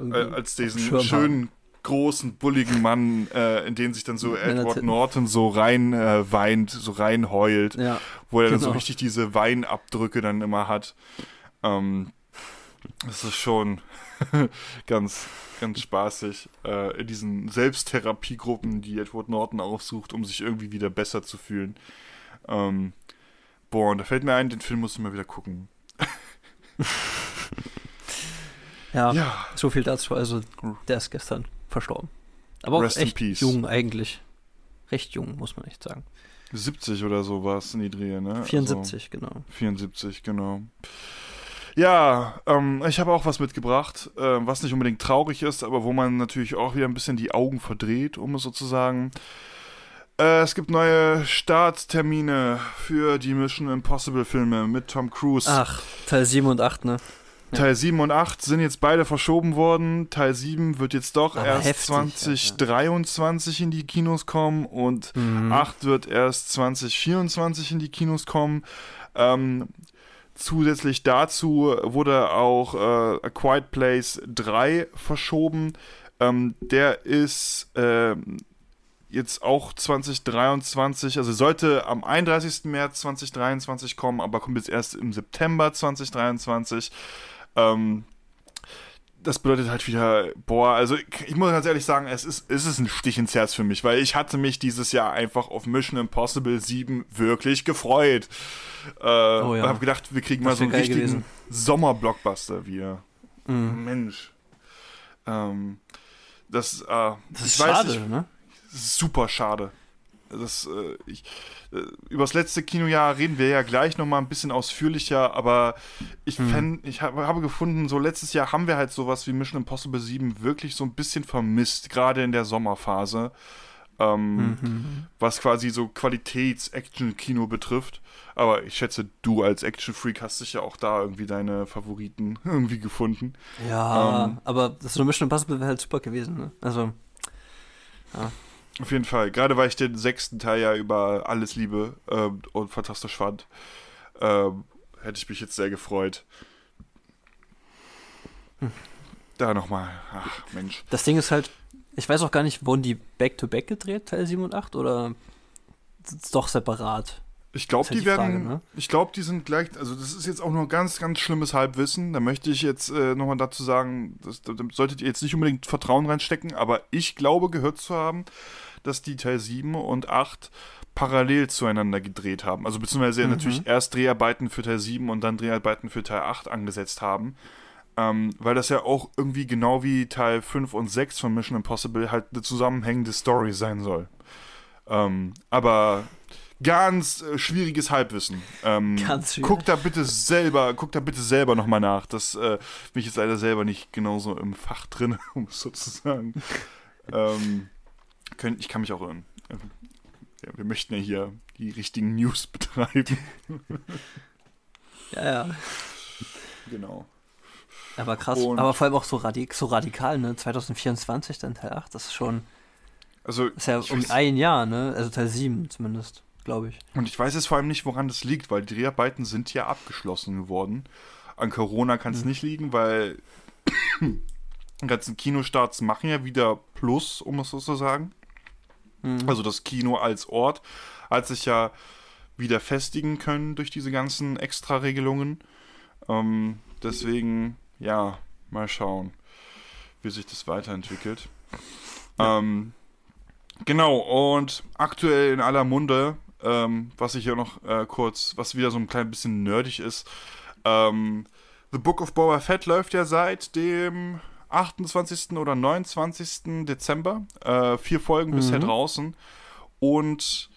Äh, als diesen schönen, haben. großen, bulligen Mann, äh, in den sich dann so Edward Norton so rein äh, weint, so rein heult, ja, wo er genau. dann so genau. richtig diese Weinabdrücke dann immer hat. Ähm, das ist schon ganz, ganz spaßig, äh, in diesen Selbsttherapiegruppen, die Edward Norton aufsucht, um sich irgendwie wieder besser zu fühlen. Ähm, Boah, und da fällt mir ein, den Film muss ich mal wieder gucken. ja, ja, so viel dazu. Also, der ist gestern verstorben. Aber Rest auch echt jung eigentlich. Recht jung, muss man echt sagen. 70 oder so war es in die Drehe, ne? 74, also, genau. 74, genau. Ja, ähm, ich habe auch was mitgebracht, äh, was nicht unbedingt traurig ist, aber wo man natürlich auch wieder ein bisschen die Augen verdreht, um es sozusagen. Äh, es gibt neue Starttermine für die Mission Impossible Filme mit Tom Cruise. Ach, Teil 7 und 8, ne? Teil ja. 7 und 8 sind jetzt beide verschoben worden. Teil 7 wird jetzt doch Aber erst heftig, 2023 ja. in die Kinos kommen und mhm. 8 wird erst 2024 in die Kinos kommen. Ähm, zusätzlich dazu wurde auch äh, A Quiet Place 3 verschoben. Ähm, der ist, äh, jetzt auch 2023, also sollte am 31. März 2023 kommen, aber kommt jetzt erst im September 2023. Ähm, das bedeutet halt wieder, boah, also ich muss ganz ehrlich sagen, es ist, es ist ein Stich ins Herz für mich, weil ich hatte mich dieses Jahr einfach auf Mission Impossible 7 wirklich gefreut. Äh, oh ja. habe gedacht, wir kriegen das mal so einen richtigen Sommer-Blockbuster wieder. Mhm. Mensch. Ähm, das, äh, das ist schade, nicht, ne? super schade. Das, äh, ich, äh, übers letzte Kinojahr reden wir ja gleich nochmal ein bisschen ausführlicher, aber ich, hm. fänd, ich hab, habe gefunden, so letztes Jahr haben wir halt sowas wie Mission Impossible 7 wirklich so ein bisschen vermisst, gerade in der Sommerphase. Ähm, mhm. Was quasi so Qualitäts-Action-Kino betrifft. Aber ich schätze, du als Action-Freak hast dich ja auch da irgendwie deine Favoriten irgendwie gefunden. Ja, ähm, aber das so Mission Impossible wäre halt super gewesen. Ne? Also, ja. Auf jeden Fall. Gerade weil ich den sechsten Teil ja über alles liebe ähm, und fantastisch fand, ähm, hätte ich mich jetzt sehr gefreut. Da nochmal. Ach, Mensch. Das Ding ist halt, ich weiß auch gar nicht, wurden die Back-to-Back -back gedreht, Teil 7 und 8? Oder doch separat? Ich glaube, halt die, die Frage, werden. Ne? Ich glaube, die sind gleich. Also, das ist jetzt auch nur ganz, ganz schlimmes Halbwissen. Da möchte ich jetzt äh, nochmal dazu sagen, das, da solltet ihr jetzt nicht unbedingt Vertrauen reinstecken, aber ich glaube, gehört zu haben, dass die Teil 7 und 8 parallel zueinander gedreht haben. Also, beziehungsweise mhm. natürlich erst Dreharbeiten für Teil 7 und dann Dreharbeiten für Teil 8 angesetzt haben. Ähm, weil das ja auch irgendwie genau wie Teil 5 und 6 von Mission Impossible halt eine zusammenhängende Story sein soll. Ähm, aber ganz äh, schwieriges Halbwissen. Ähm, ganz schwierig. Guck da bitte selber, guckt da bitte selber nochmal nach. Das äh, bin ich jetzt leider selber nicht genauso im Fach drin, um es so zu sagen. ähm, können, ich kann mich auch irren. Ja, wir möchten ja hier die richtigen News betreiben. ja, ja. Genau. Aber krass, Und aber vor allem auch so, radik so radikal, ne? 2024 dann Teil 8, das ist schon. Also, das ist ja um ein Jahr, ne? Also Teil 7 zumindest glaube ich. Und ich weiß jetzt vor allem nicht, woran das liegt, weil die Dreharbeiten sind ja abgeschlossen geworden. An Corona kann es mhm. nicht liegen, weil die ganzen Kinostarts machen ja wieder Plus, um es so zu sagen. Mhm. Also das Kino als Ort hat sich ja wieder festigen können durch diese ganzen Extra-Regelungen. Ähm, deswegen, ja, mal schauen, wie sich das weiterentwickelt. Ja. Ähm, genau, und aktuell in aller Munde ähm, was ich hier noch äh, kurz, was wieder so ein klein bisschen nerdig ist. Ähm, The Book of Boba Fett läuft ja seit dem 28. oder 29. Dezember. Äh, vier Folgen mhm. bisher draußen. Und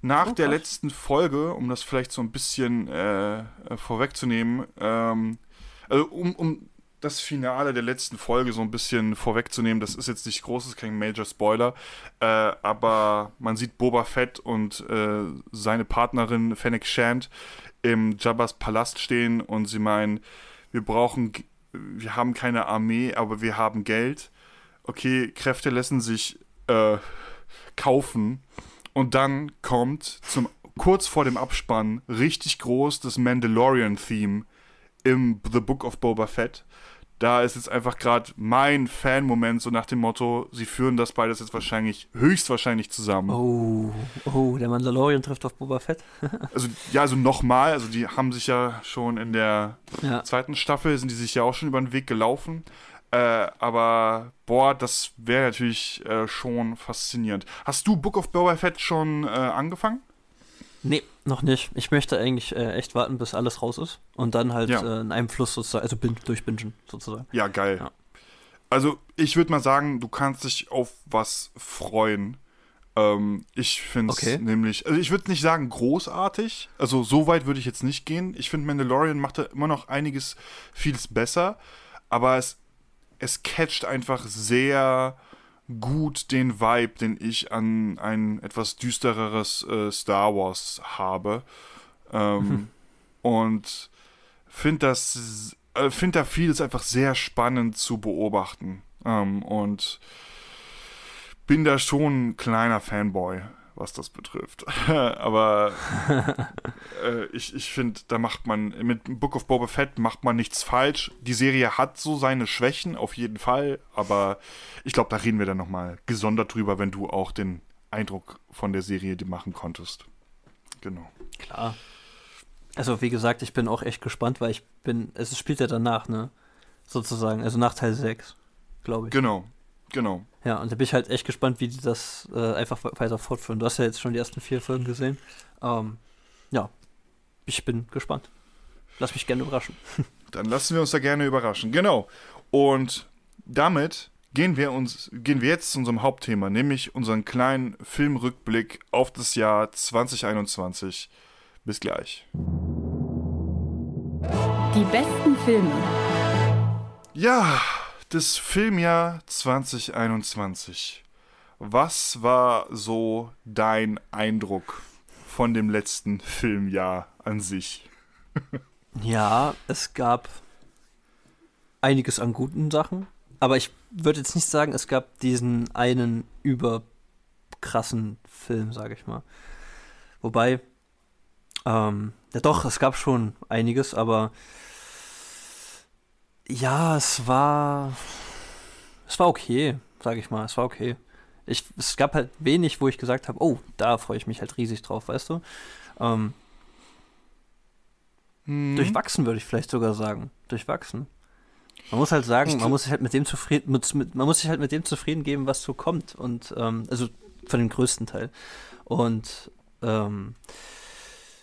nach oh, der letzten Folge, um das vielleicht so ein bisschen äh, äh vorwegzunehmen, ähm, also um, um das Finale der letzten Folge so ein bisschen vorwegzunehmen, das ist jetzt nicht groß, das ist kein Major Spoiler, äh, aber man sieht Boba Fett und äh, seine Partnerin Fennec Shand im Jabba's Palast stehen und sie meinen, wir brauchen, wir haben keine Armee, aber wir haben Geld. Okay, Kräfte lassen sich äh, kaufen. Und dann kommt zum kurz vor dem Abspann richtig groß das Mandalorian-Theme im The Book of Boba Fett da ist jetzt einfach gerade mein Fan-Moment, so nach dem Motto, sie führen das beides jetzt wahrscheinlich, höchstwahrscheinlich zusammen. Oh, oh, der Mandalorian trifft auf Boba Fett. also, ja, also nochmal, also die haben sich ja schon in der ja. zweiten Staffel, sind die sich ja auch schon über den Weg gelaufen. Äh, aber, boah, das wäre natürlich äh, schon faszinierend. Hast du Book of Boba Fett schon äh, angefangen? Nee, noch nicht. Ich möchte eigentlich äh, echt warten, bis alles raus ist und dann halt ja. äh, in einem Fluss sozusagen, also bin, durchbingen sozusagen. Ja, geil. Ja. Also ich würde mal sagen, du kannst dich auf was freuen. Ähm, ich finde es okay. nämlich, also ich würde nicht sagen großartig, also so weit würde ich jetzt nicht gehen. Ich finde Mandalorian macht da immer noch einiges, vieles besser, aber es, es catcht einfach sehr gut den Vibe, den ich an ein etwas düstereres äh, Star Wars habe. Ähm, mhm. Und finde das, äh, finde da vieles einfach sehr spannend zu beobachten. Ähm, und bin da schon ein kleiner Fanboy was das betrifft. Aber äh, ich, ich finde, da macht man, mit Book of Boba Fett macht man nichts falsch. Die Serie hat so seine Schwächen, auf jeden Fall. Aber ich glaube, da reden wir dann nochmal gesondert drüber, wenn du auch den Eindruck von der Serie machen konntest. Genau. Klar. Also, wie gesagt, ich bin auch echt gespannt, weil ich bin, es spielt ja danach, ne? Sozusagen, also nach Teil 6, glaube ich. Genau, Genau. Ja, und da bin ich halt echt gespannt, wie die das äh, einfach weiter fortführen. Du hast ja jetzt schon die ersten vier Folgen gesehen. Ähm, ja, ich bin gespannt. Lass mich gerne überraschen. Dann lassen wir uns da gerne überraschen. Genau. Und damit gehen wir, uns, gehen wir jetzt zu unserem Hauptthema, nämlich unseren kleinen Filmrückblick auf das Jahr 2021. Bis gleich. Die besten Filme. Ja, das Filmjahr 2021. Was war so dein Eindruck von dem letzten Filmjahr an sich? ja, es gab einiges an guten Sachen, aber ich würde jetzt nicht sagen, es gab diesen einen überkrassen Film, sage ich mal. Wobei, ähm, ja doch, es gab schon einiges, aber ja, es war. Es war okay, sage ich mal. Es war okay. Ich, es gab halt wenig, wo ich gesagt habe, oh, da freue ich mich halt riesig drauf, weißt du? Ähm, hm. Durchwachsen würde ich vielleicht sogar sagen. Durchwachsen. Man muss halt sagen, man muss sich halt mit dem zufrieden, mit, mit, man muss sich halt mit dem zufrieden geben, was so kommt. Und ähm, also für den größten Teil. Und ähm,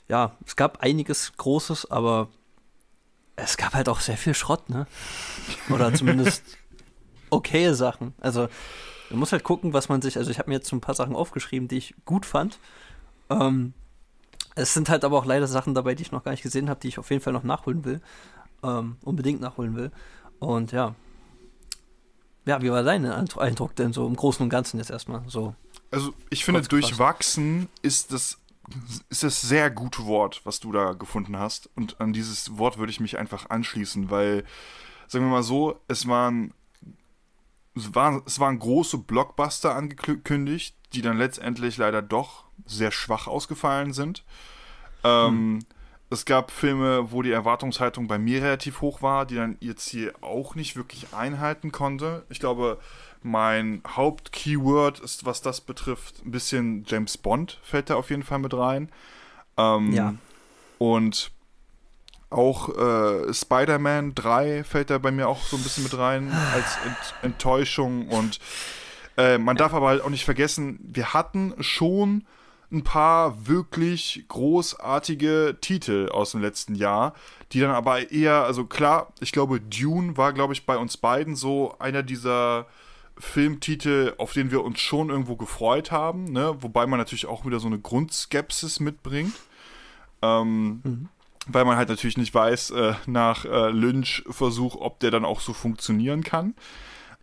ja, es gab einiges Großes, aber es gab halt auch sehr viel Schrott, ne? Oder zumindest okaye Sachen. Also man muss halt gucken, was man sich. Also ich habe mir jetzt so ein paar Sachen aufgeschrieben, die ich gut fand. Ähm, es sind halt aber auch leider Sachen dabei, die ich noch gar nicht gesehen habe, die ich auf jeden Fall noch nachholen will. Ähm, unbedingt nachholen will. Und ja. Ja, wie war dein Eindruck denn so im Großen und Ganzen jetzt erstmal? So. Also ich finde, durchwachsen ist das ist das sehr gute Wort, was du da gefunden hast. Und an dieses Wort würde ich mich einfach anschließen, weil, sagen wir mal so, es waren, es waren, es waren große Blockbuster angekündigt, die dann letztendlich leider doch sehr schwach ausgefallen sind. Ähm, hm. Es gab Filme, wo die Erwartungshaltung bei mir relativ hoch war, die dann ihr Ziel auch nicht wirklich einhalten konnte. Ich glaube, mein Hauptkeyword ist, was das betrifft, ein bisschen James Bond fällt da auf jeden Fall mit rein. Ähm, ja. Und auch äh, Spider-Man 3 fällt da bei mir auch so ein bisschen mit rein als Ent Enttäuschung. Und äh, man darf aber halt auch nicht vergessen, wir hatten schon ein paar wirklich großartige Titel aus dem letzten Jahr, die dann aber eher, also klar, ich glaube, Dune war, glaube ich, bei uns beiden so einer dieser Filmtitel, auf den wir uns schon irgendwo gefreut haben, ne? wobei man natürlich auch wieder so eine Grundskepsis mitbringt. Ähm, mhm. Weil man halt natürlich nicht weiß, äh, nach äh, Lynch-Versuch, ob der dann auch so funktionieren kann.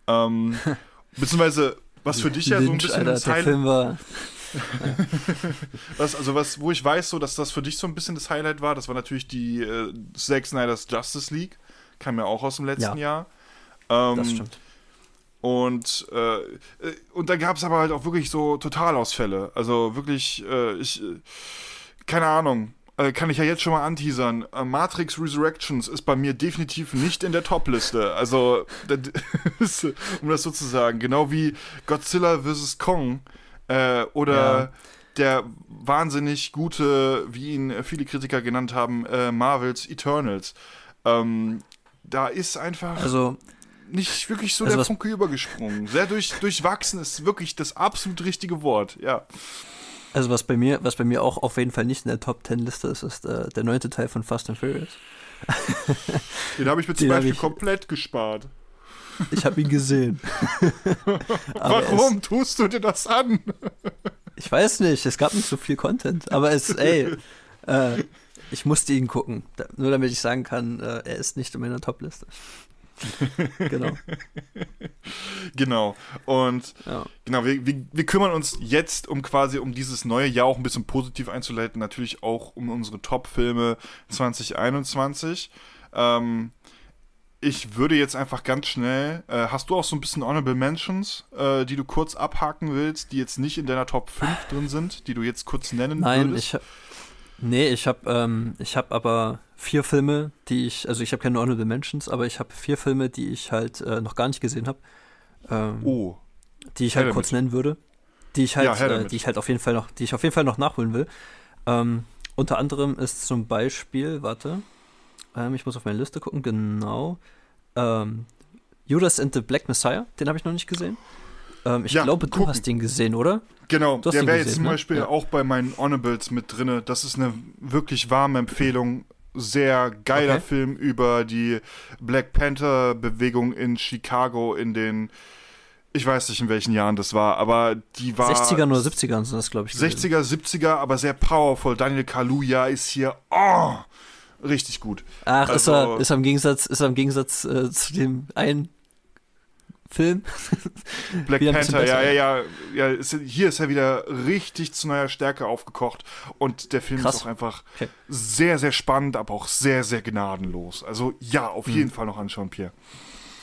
Ähm, beziehungsweise, was für dich ja Lynch, so ein bisschen Alter, das Highlight. Film war. was, also was, wo ich weiß, so, dass das für dich so ein bisschen das Highlight war, das war natürlich die äh, Zack Snyder's Justice League. Kam ja auch aus dem letzten ja. Jahr. Ähm, das stimmt und, äh, und da gab es aber halt auch wirklich so Totalausfälle. Also wirklich, äh, ich, äh, keine Ahnung, äh, kann ich ja jetzt schon mal anteasern. Äh, Matrix Resurrections ist bei mir definitiv nicht in der Top-Liste. Also, das, um das so zu sagen, genau wie Godzilla vs. Kong äh, oder ja. der wahnsinnig gute, wie ihn viele Kritiker genannt haben, äh, Marvels Eternals. Ähm, da ist einfach. Also nicht wirklich so also der Funke übergesprungen. Sehr durch, durchwachsen ist wirklich das absolut richtige Wort, ja. Also was bei mir, was bei mir auch auf jeden Fall nicht in der Top Ten Liste ist, ist äh, der neunte Teil von Fast and Furious. Den habe ich mir zum Den Beispiel ich, komplett gespart. Ich habe ihn gesehen. Warum es, tust du dir das an? ich weiß nicht, es gab nicht so viel Content, aber es, ey, äh, ich musste ihn gucken, nur damit ich sagen kann, äh, er ist nicht in meiner Top-Liste. genau. genau. Und ja. genau, wir, wir, wir, kümmern uns jetzt um quasi um dieses neue Jahr auch ein bisschen positiv einzuleiten, natürlich auch um unsere Top-Filme 2021. Ähm, ich würde jetzt einfach ganz schnell, äh, hast du auch so ein bisschen Honorable Mentions, äh, die du kurz abhaken willst, die jetzt nicht in deiner Top 5 drin sind, die du jetzt kurz nennen Nein, würdest? Nein, ich Nee, ich habe ähm, hab aber vier Filme, die ich, also ich habe keine Honorable Mentions, aber ich habe vier Filme, die ich halt äh, noch gar nicht gesehen habe. Ähm, oh. Die ich halt kurz damit. nennen würde. Die ich halt, ja, äh, die ich halt auf jeden Fall noch, die ich auf jeden Fall noch nachholen will. Ähm, unter anderem ist zum Beispiel, warte, ähm, ich muss auf meine Liste gucken, genau. Ähm, Judas and the Black Messiah, den habe ich noch nicht gesehen. Ähm, ich ja, glaube, du hast den gesehen, oder? Genau, der wäre jetzt zum ne? Beispiel ne? ja. auch bei meinen Honorables mit drinne. Das ist eine wirklich warme Empfehlung. Sehr geiler okay. Film über die Black Panther-Bewegung in Chicago in den, ich weiß nicht in welchen Jahren das war, aber die war. 60er oder 70er sind das, glaube ich. Gewesen. 60er, 70er, aber sehr powerful. Daniel Kaluja ist hier. Oh! richtig gut. Ach, also, ist, er, also ist er im Gegensatz, ist er im Gegensatz äh, zu dem einen Film, Black Panther, ja, ja, ja, ja. hier ist er wieder richtig zu neuer Stärke aufgekocht. Und der Film Krass. ist auch einfach okay. sehr, sehr spannend, aber auch sehr, sehr gnadenlos. Also ja, auf mhm. jeden Fall noch anschauen, Pierre.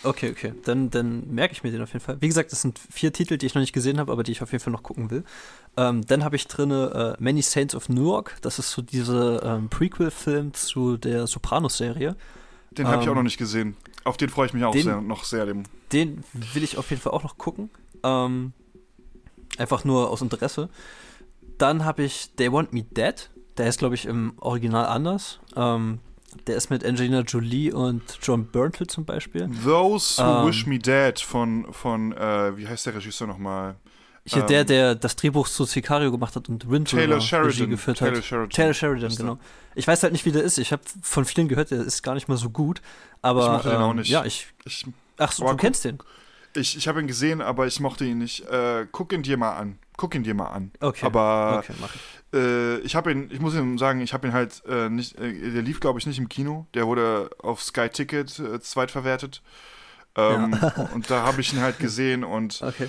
Okay, okay. Dann, dann merke ich mir den auf jeden Fall. Wie gesagt, das sind vier Titel, die ich noch nicht gesehen habe, aber die ich auf jeden Fall noch gucken will. Ähm, dann habe ich drin äh, Many Saints of Newark. Das ist so dieser ähm, Prequel-Film zu der Sopranos-Serie. Den ähm, habe ich auch ähm, noch nicht gesehen. Auf den freue ich mich auch den, sehr, noch sehr. Dem. Den will ich auf jeden Fall auch noch gucken. Ähm, einfach nur aus Interesse. Dann habe ich They Want Me Dead. Der ist, glaube ich, im Original anders. Ähm, der ist mit Angelina Jolie und John Bernthal zum Beispiel. Those Who ähm, Wish Me Dead von, von äh, wie heißt der Regisseur nochmal? Hier, ähm, der, der das Drehbuch zu Sicario gemacht hat und Wind Taylor Sheridan, Regie geführt Taylor hat. Sheridan. Taylor Sheridan, genau. Ich weiß halt nicht, wie der ist. Ich habe von vielen gehört, der ist gar nicht mal so gut. Aber ich mochte ähm, den auch ähm, nicht. Ja, ich. ich ach, so, du kennst den. Ich, ich habe ihn gesehen, aber ich mochte ihn nicht. Äh, guck ihn dir mal an. Guck ihn dir mal an. Okay. Aber okay, ich, äh, ich habe ihn, ich muss ihm sagen, ich habe ihn halt äh, nicht. Äh, der lief, glaube ich, nicht im Kino. Der wurde auf Sky Ticket äh, zweitverwertet. Ähm, ja. und da habe ich ihn halt gesehen und okay.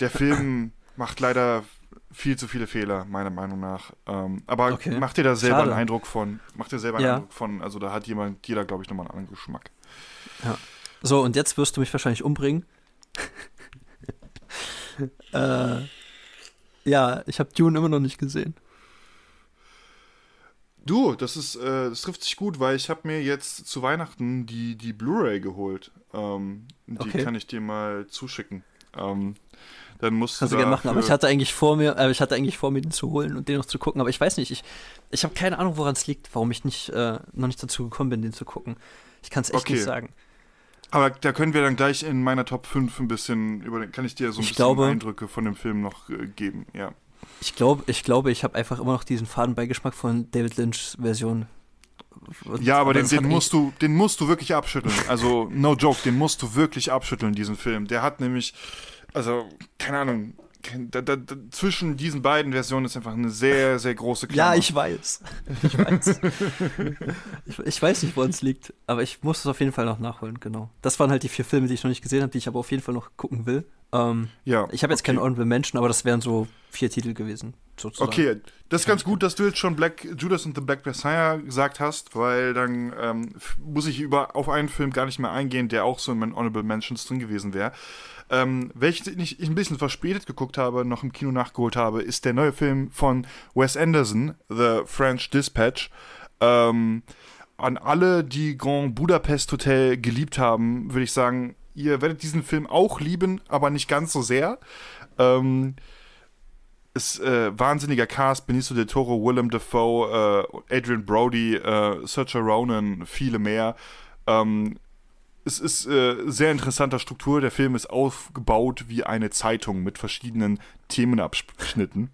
der Film macht leider viel zu viele Fehler, meiner Meinung nach. Ähm, aber okay. macht dir da selber Schade. einen Eindruck von. Macht dir selber einen ja. Eindruck von. Also da hat jemand, jeder, glaube ich, nochmal einen anderen Geschmack. Ja. So, und jetzt wirst du mich wahrscheinlich umbringen. äh, ja, ich habe Dune immer noch nicht gesehen. Du, das ist, äh, das trifft sich gut, weil ich habe mir jetzt zu Weihnachten die, die Blu-ray geholt. Ähm, die okay. kann ich dir mal zuschicken. Ähm, dann musst du. Kannst du. gerne machen, aber ich hatte eigentlich vor mir, äh, ich hatte eigentlich vor mir den zu holen und den noch zu gucken, aber ich weiß nicht, ich, ich habe keine Ahnung, woran es liegt, warum ich nicht äh, noch nicht dazu gekommen bin, den zu gucken. Ich kann es echt okay. nicht sagen. Aber da können wir dann gleich in meiner Top 5 ein bisschen über den, kann ich dir so ein ich bisschen glaube, Eindrücke von dem Film noch äh, geben, ja. Ich glaube, ich glaube, ich habe einfach immer noch diesen Fadenbeigeschmack von David Lynchs Version. Und, ja, aber, aber den, den musst du, den musst du wirklich abschütteln. Also, no joke, den musst du wirklich abschütteln, diesen Film. Der hat nämlich, also, keine Ahnung, da, da, da, zwischen diesen beiden Versionen ist einfach eine sehr, sehr große Klammer. Ja, ich weiß. Ich weiß. ich, ich, weiß nicht, woran es liegt, aber ich muss es auf jeden Fall noch nachholen, genau. Das waren halt die vier Filme, die ich noch nicht gesehen habe, die ich aber auf jeden Fall noch gucken will. Ähm, ja. Ich habe jetzt okay. keine Honorable Menschen, aber das wären so vier Titel gewesen, sozusagen. Okay, das ist ganz gut, dass du jetzt schon Black Judas und the Black Messiah gesagt hast, weil dann ähm, muss ich über, auf einen Film gar nicht mehr eingehen, der auch so in meinen Honorable Mentions drin gewesen wäre. Ähm, welchen ich ein bisschen verspätet geguckt habe, noch im Kino nachgeholt habe, ist der neue Film von Wes Anderson, The French Dispatch. Ähm, an alle, die Grand Budapest Hotel geliebt haben, würde ich sagen, ihr werdet diesen Film auch lieben, aber nicht ganz so sehr. Ähm, ist äh, wahnsinniger Cast, Benicio del Toro, Willem Dafoe, äh, Adrian Brody, äh, Saoirse Ronan, viele mehr. Ähm, es ist äh, sehr interessanter Struktur. Der Film ist aufgebaut wie eine Zeitung mit verschiedenen Themenabschnitten.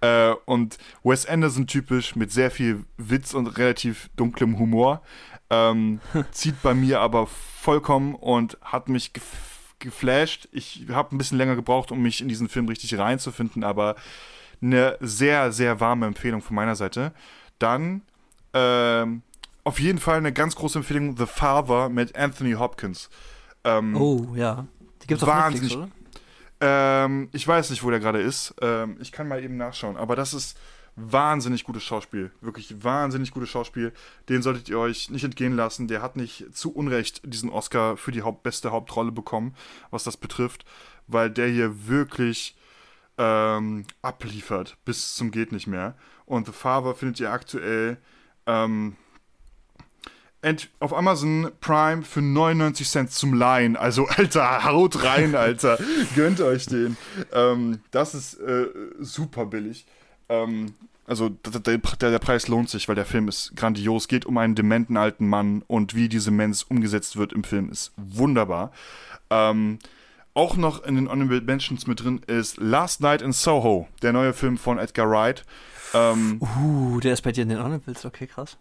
äh, und Wes Anderson typisch mit sehr viel Witz und relativ dunklem Humor. Ähm, zieht bei mir aber vollkommen und hat mich geflasht. Ich habe ein bisschen länger gebraucht, um mich in diesen Film richtig reinzufinden, aber eine sehr, sehr warme Empfehlung von meiner Seite. Dann ähm, auf jeden Fall eine ganz große Empfehlung: The Father mit Anthony Hopkins. Ähm, oh, ja. Die gibt's auf wahnsinnig, Netflix, oder? Ähm, ich weiß nicht, wo der gerade ist. Ähm, ich kann mal eben nachschauen. Aber das ist wahnsinnig gutes Schauspiel. Wirklich wahnsinnig gutes Schauspiel. Den solltet ihr euch nicht entgehen lassen. Der hat nicht zu Unrecht diesen Oscar für die Haupt beste Hauptrolle bekommen, was das betrifft, weil der hier wirklich ähm, abliefert bis zum geht nicht mehr. Und The Father findet ihr aktuell ähm, auf Amazon Prime für 99 Cent zum Laien. Also, Alter, haut rein, Alter. Gönnt euch den. Ähm, das ist äh, super billig. Ähm, also, der, der, der, Preis lohnt sich, weil der Film ist grandios. Geht um einen dementen alten Mann und wie diese Demenz umgesetzt wird im Film ist wunderbar. Ähm, auch noch in den Honorable Mentions mit drin ist Last Night in Soho, der neue Film von Edgar Wright. Ähm, uh, der ist bei dir in den Honorables, okay, krass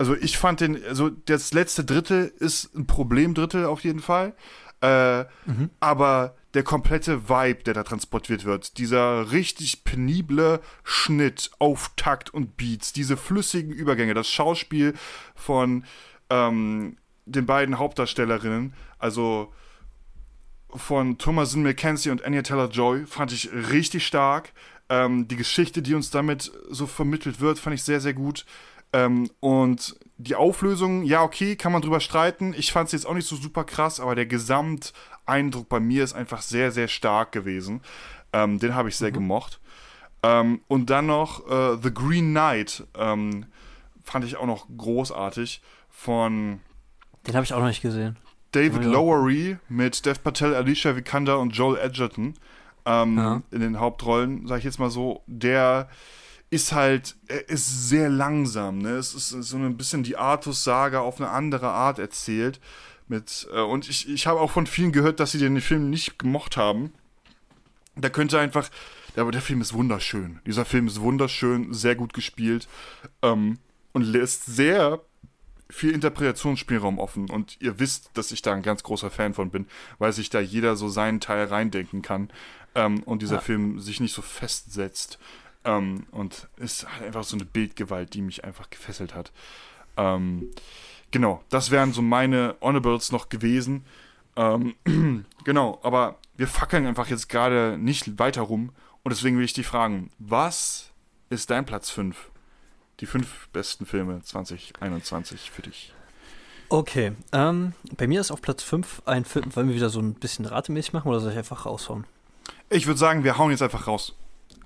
also ich fand den, also das letzte Drittel ist ein Problemdrittel auf jeden Fall. Äh, mhm. Aber der komplette Vibe, der da transportiert wird, dieser richtig penible Schnitt auf Takt und Beats, diese flüssigen Übergänge, das Schauspiel von ähm, den beiden Hauptdarstellerinnen, also von Thomasin McKenzie und Anya Teller joy fand ich richtig stark. Ähm, die Geschichte, die uns damit so vermittelt wird, fand ich sehr, sehr gut. Ähm, und die Auflösung, ja, okay, kann man drüber streiten. Ich fand es jetzt auch nicht so super krass, aber der Gesamteindruck bei mir ist einfach sehr, sehr stark gewesen. Ähm, den habe ich sehr mhm. gemocht. Ähm, und dann noch äh, The Green Knight ähm, fand ich auch noch großartig von. Den habe ich auch noch nicht gesehen. David Lowery mit Dev Patel, Alicia Vikander und Joel Edgerton ähm, ja. in den Hauptrollen, sage ich jetzt mal so, der ist halt, er ist sehr langsam. Ne? Es ist so ein bisschen die Artus-Saga auf eine andere Art erzählt. Mit, äh, und ich, ich habe auch von vielen gehört, dass sie den Film nicht gemocht haben. Da könnte einfach, aber der Film ist wunderschön. Dieser Film ist wunderschön, sehr gut gespielt ähm, und lässt sehr viel Interpretationsspielraum offen. Und ihr wisst, dass ich da ein ganz großer Fan von bin, weil sich da jeder so seinen Teil reindenken kann ähm, und dieser ja. Film sich nicht so festsetzt. Ähm, und es hat einfach so eine Bildgewalt, die mich einfach gefesselt hat. Ähm, genau, das wären so meine Honorables noch gewesen. Ähm, genau, aber wir fackeln einfach jetzt gerade nicht weiter rum. Und deswegen will ich dich fragen, was ist dein Platz 5? Die fünf besten Filme 2021 für dich. Okay, ähm, bei mir ist auf Platz 5 ein Film, wollen wir wieder so ein bisschen ratemäßig machen oder soll ich einfach raushauen? Ich würde sagen, wir hauen jetzt einfach raus.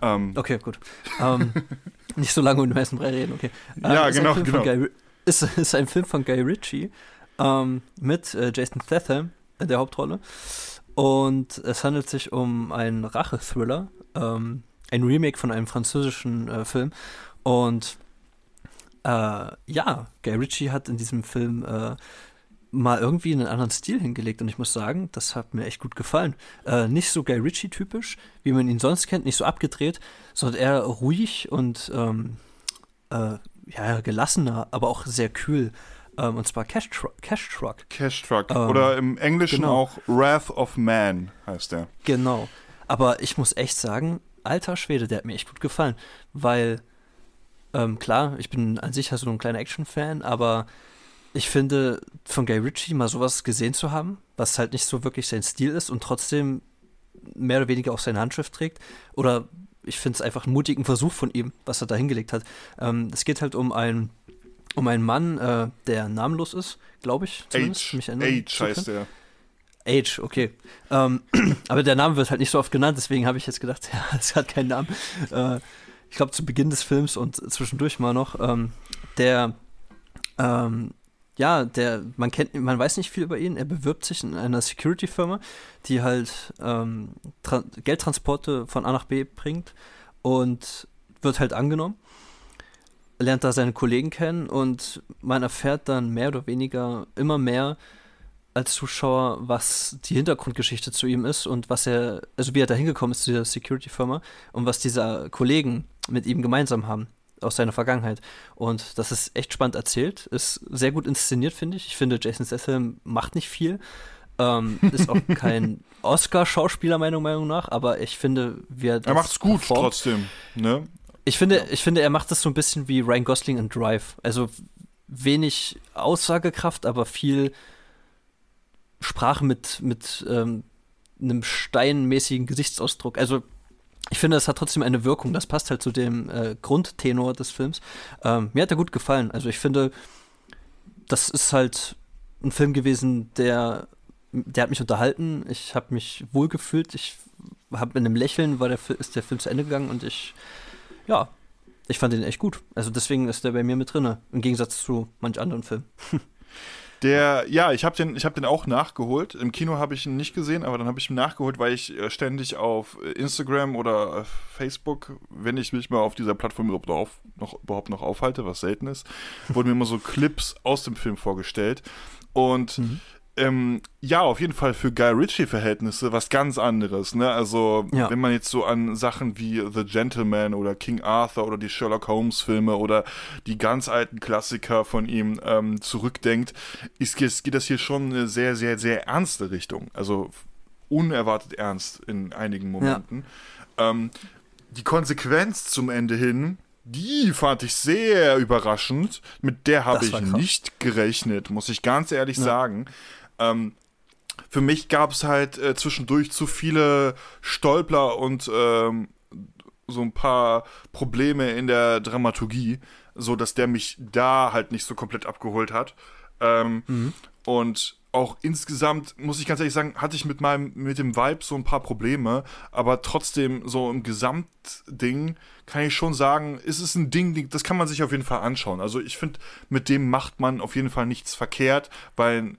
Ähm, okay, gut. ähm, nicht so lange über Massenbrei reden, okay. Ähm, ja, ist genau. genau. Guy, ist, ist ein Film von Guy Ritchie ähm, mit äh, Jason Statham in der Hauptrolle. Und es handelt sich um einen Rachethriller, ähm, ein Remake von einem französischen äh, Film. Und äh, ja, Guy Ritchie hat in diesem Film äh, mal irgendwie einen anderen Stil hingelegt und ich muss sagen, das hat mir echt gut gefallen. Äh, nicht so Guy Ritchie-typisch, wie man ihn sonst kennt, nicht so abgedreht, sondern eher ruhig und ähm, äh, ja, gelassener, aber auch sehr kühl. Ähm, und zwar Cash, Tru Cash Truck. Cash Truck. Ähm, Oder im Englischen genau. auch Wrath of Man heißt der. Genau. Aber ich muss echt sagen, alter Schwede, der hat mir echt gut gefallen, weil ähm, klar, ich bin an sich ja so ein kleiner Action-Fan, aber ich finde, von Gay Ritchie mal sowas gesehen zu haben, was halt nicht so wirklich sein Stil ist und trotzdem mehr oder weniger auch seine Handschrift trägt, oder ich finde es einfach einen mutigen Versuch von ihm, was er da hingelegt hat. Ähm, es geht halt um einen, um einen Mann, äh, der namenlos ist, glaube ich. Age, Age heißt er. Age, okay. Ähm, aber der Name wird halt nicht so oft genannt, deswegen habe ich jetzt gedacht, ja, es hat keinen Namen. Äh, ich glaube, zu Beginn des Films und zwischendurch mal noch, ähm, der ähm, ja, der, man kennt, man weiß nicht viel über ihn. Er bewirbt sich in einer Security-Firma, die halt ähm, Geldtransporte von A nach B bringt und wird halt angenommen. Lernt da seine Kollegen kennen und man erfährt dann mehr oder weniger immer mehr als Zuschauer, was die Hintergrundgeschichte zu ihm ist und was er, also wie er da hingekommen ist zu dieser Security-Firma und was diese Kollegen mit ihm gemeinsam haben aus seiner Vergangenheit. Und das ist echt spannend erzählt, ist sehr gut inszeniert, finde ich. Ich finde, Jason Statham macht nicht viel. Ähm, ist auch kein Oscar-Schauspieler, meiner Meinung nach, aber ich finde, wir. Er macht es gut performt. trotzdem, ne? Ich finde, ja. ich finde, er macht es so ein bisschen wie Ryan Gosling in Drive. Also wenig Aussagekraft, aber viel Sprache mit, mit ähm, einem steinmäßigen Gesichtsausdruck. Also ich finde, es hat trotzdem eine Wirkung. Das passt halt zu dem äh, Grundtenor des Films. Ähm, mir hat er gut gefallen. Also ich finde, das ist halt ein Film gewesen, der, der hat mich unterhalten. Ich habe mich wohl gefühlt. Ich habe mit einem Lächeln war der, ist der Film zu Ende gegangen und ich, ja, ich fand den echt gut. Also deswegen ist der bei mir mit drinne. Im Gegensatz zu manch anderen Filmen. Der, ja, ich habe den, hab den auch nachgeholt. Im Kino habe ich ihn nicht gesehen, aber dann habe ich ihn nachgeholt, weil ich äh, ständig auf äh, Instagram oder äh, Facebook, wenn ich mich mal auf dieser Plattform überhaupt noch, auf, noch, überhaupt noch aufhalte, was selten ist, wurden mir immer so Clips aus dem Film vorgestellt. Und mhm. Ähm, ja, auf jeden Fall für Guy Ritchie-Verhältnisse was ganz anderes. Ne? Also, ja. wenn man jetzt so an Sachen wie The Gentleman oder King Arthur oder die Sherlock Holmes-Filme oder die ganz alten Klassiker von ihm ähm, zurückdenkt, ist, geht das hier schon eine sehr, sehr, sehr ernste Richtung. Also unerwartet ernst in einigen Momenten. Ja. Ähm, die Konsequenz zum Ende hin die fand ich sehr überraschend. Mit der habe ich krass. nicht gerechnet, muss ich ganz ehrlich ja. sagen. Ähm, für mich gab es halt äh, zwischendurch zu viele Stolpler und ähm, so ein paar Probleme in der Dramaturgie, so dass der mich da halt nicht so komplett abgeholt hat. Ähm, mhm. Und auch insgesamt, muss ich ganz ehrlich sagen, hatte ich mit meinem, mit dem Vibe so ein paar Probleme, aber trotzdem, so im Gesamtding kann ich schon sagen, es ist ein Ding, das kann man sich auf jeden Fall anschauen. Also ich finde, mit dem macht man auf jeden Fall nichts verkehrt, weil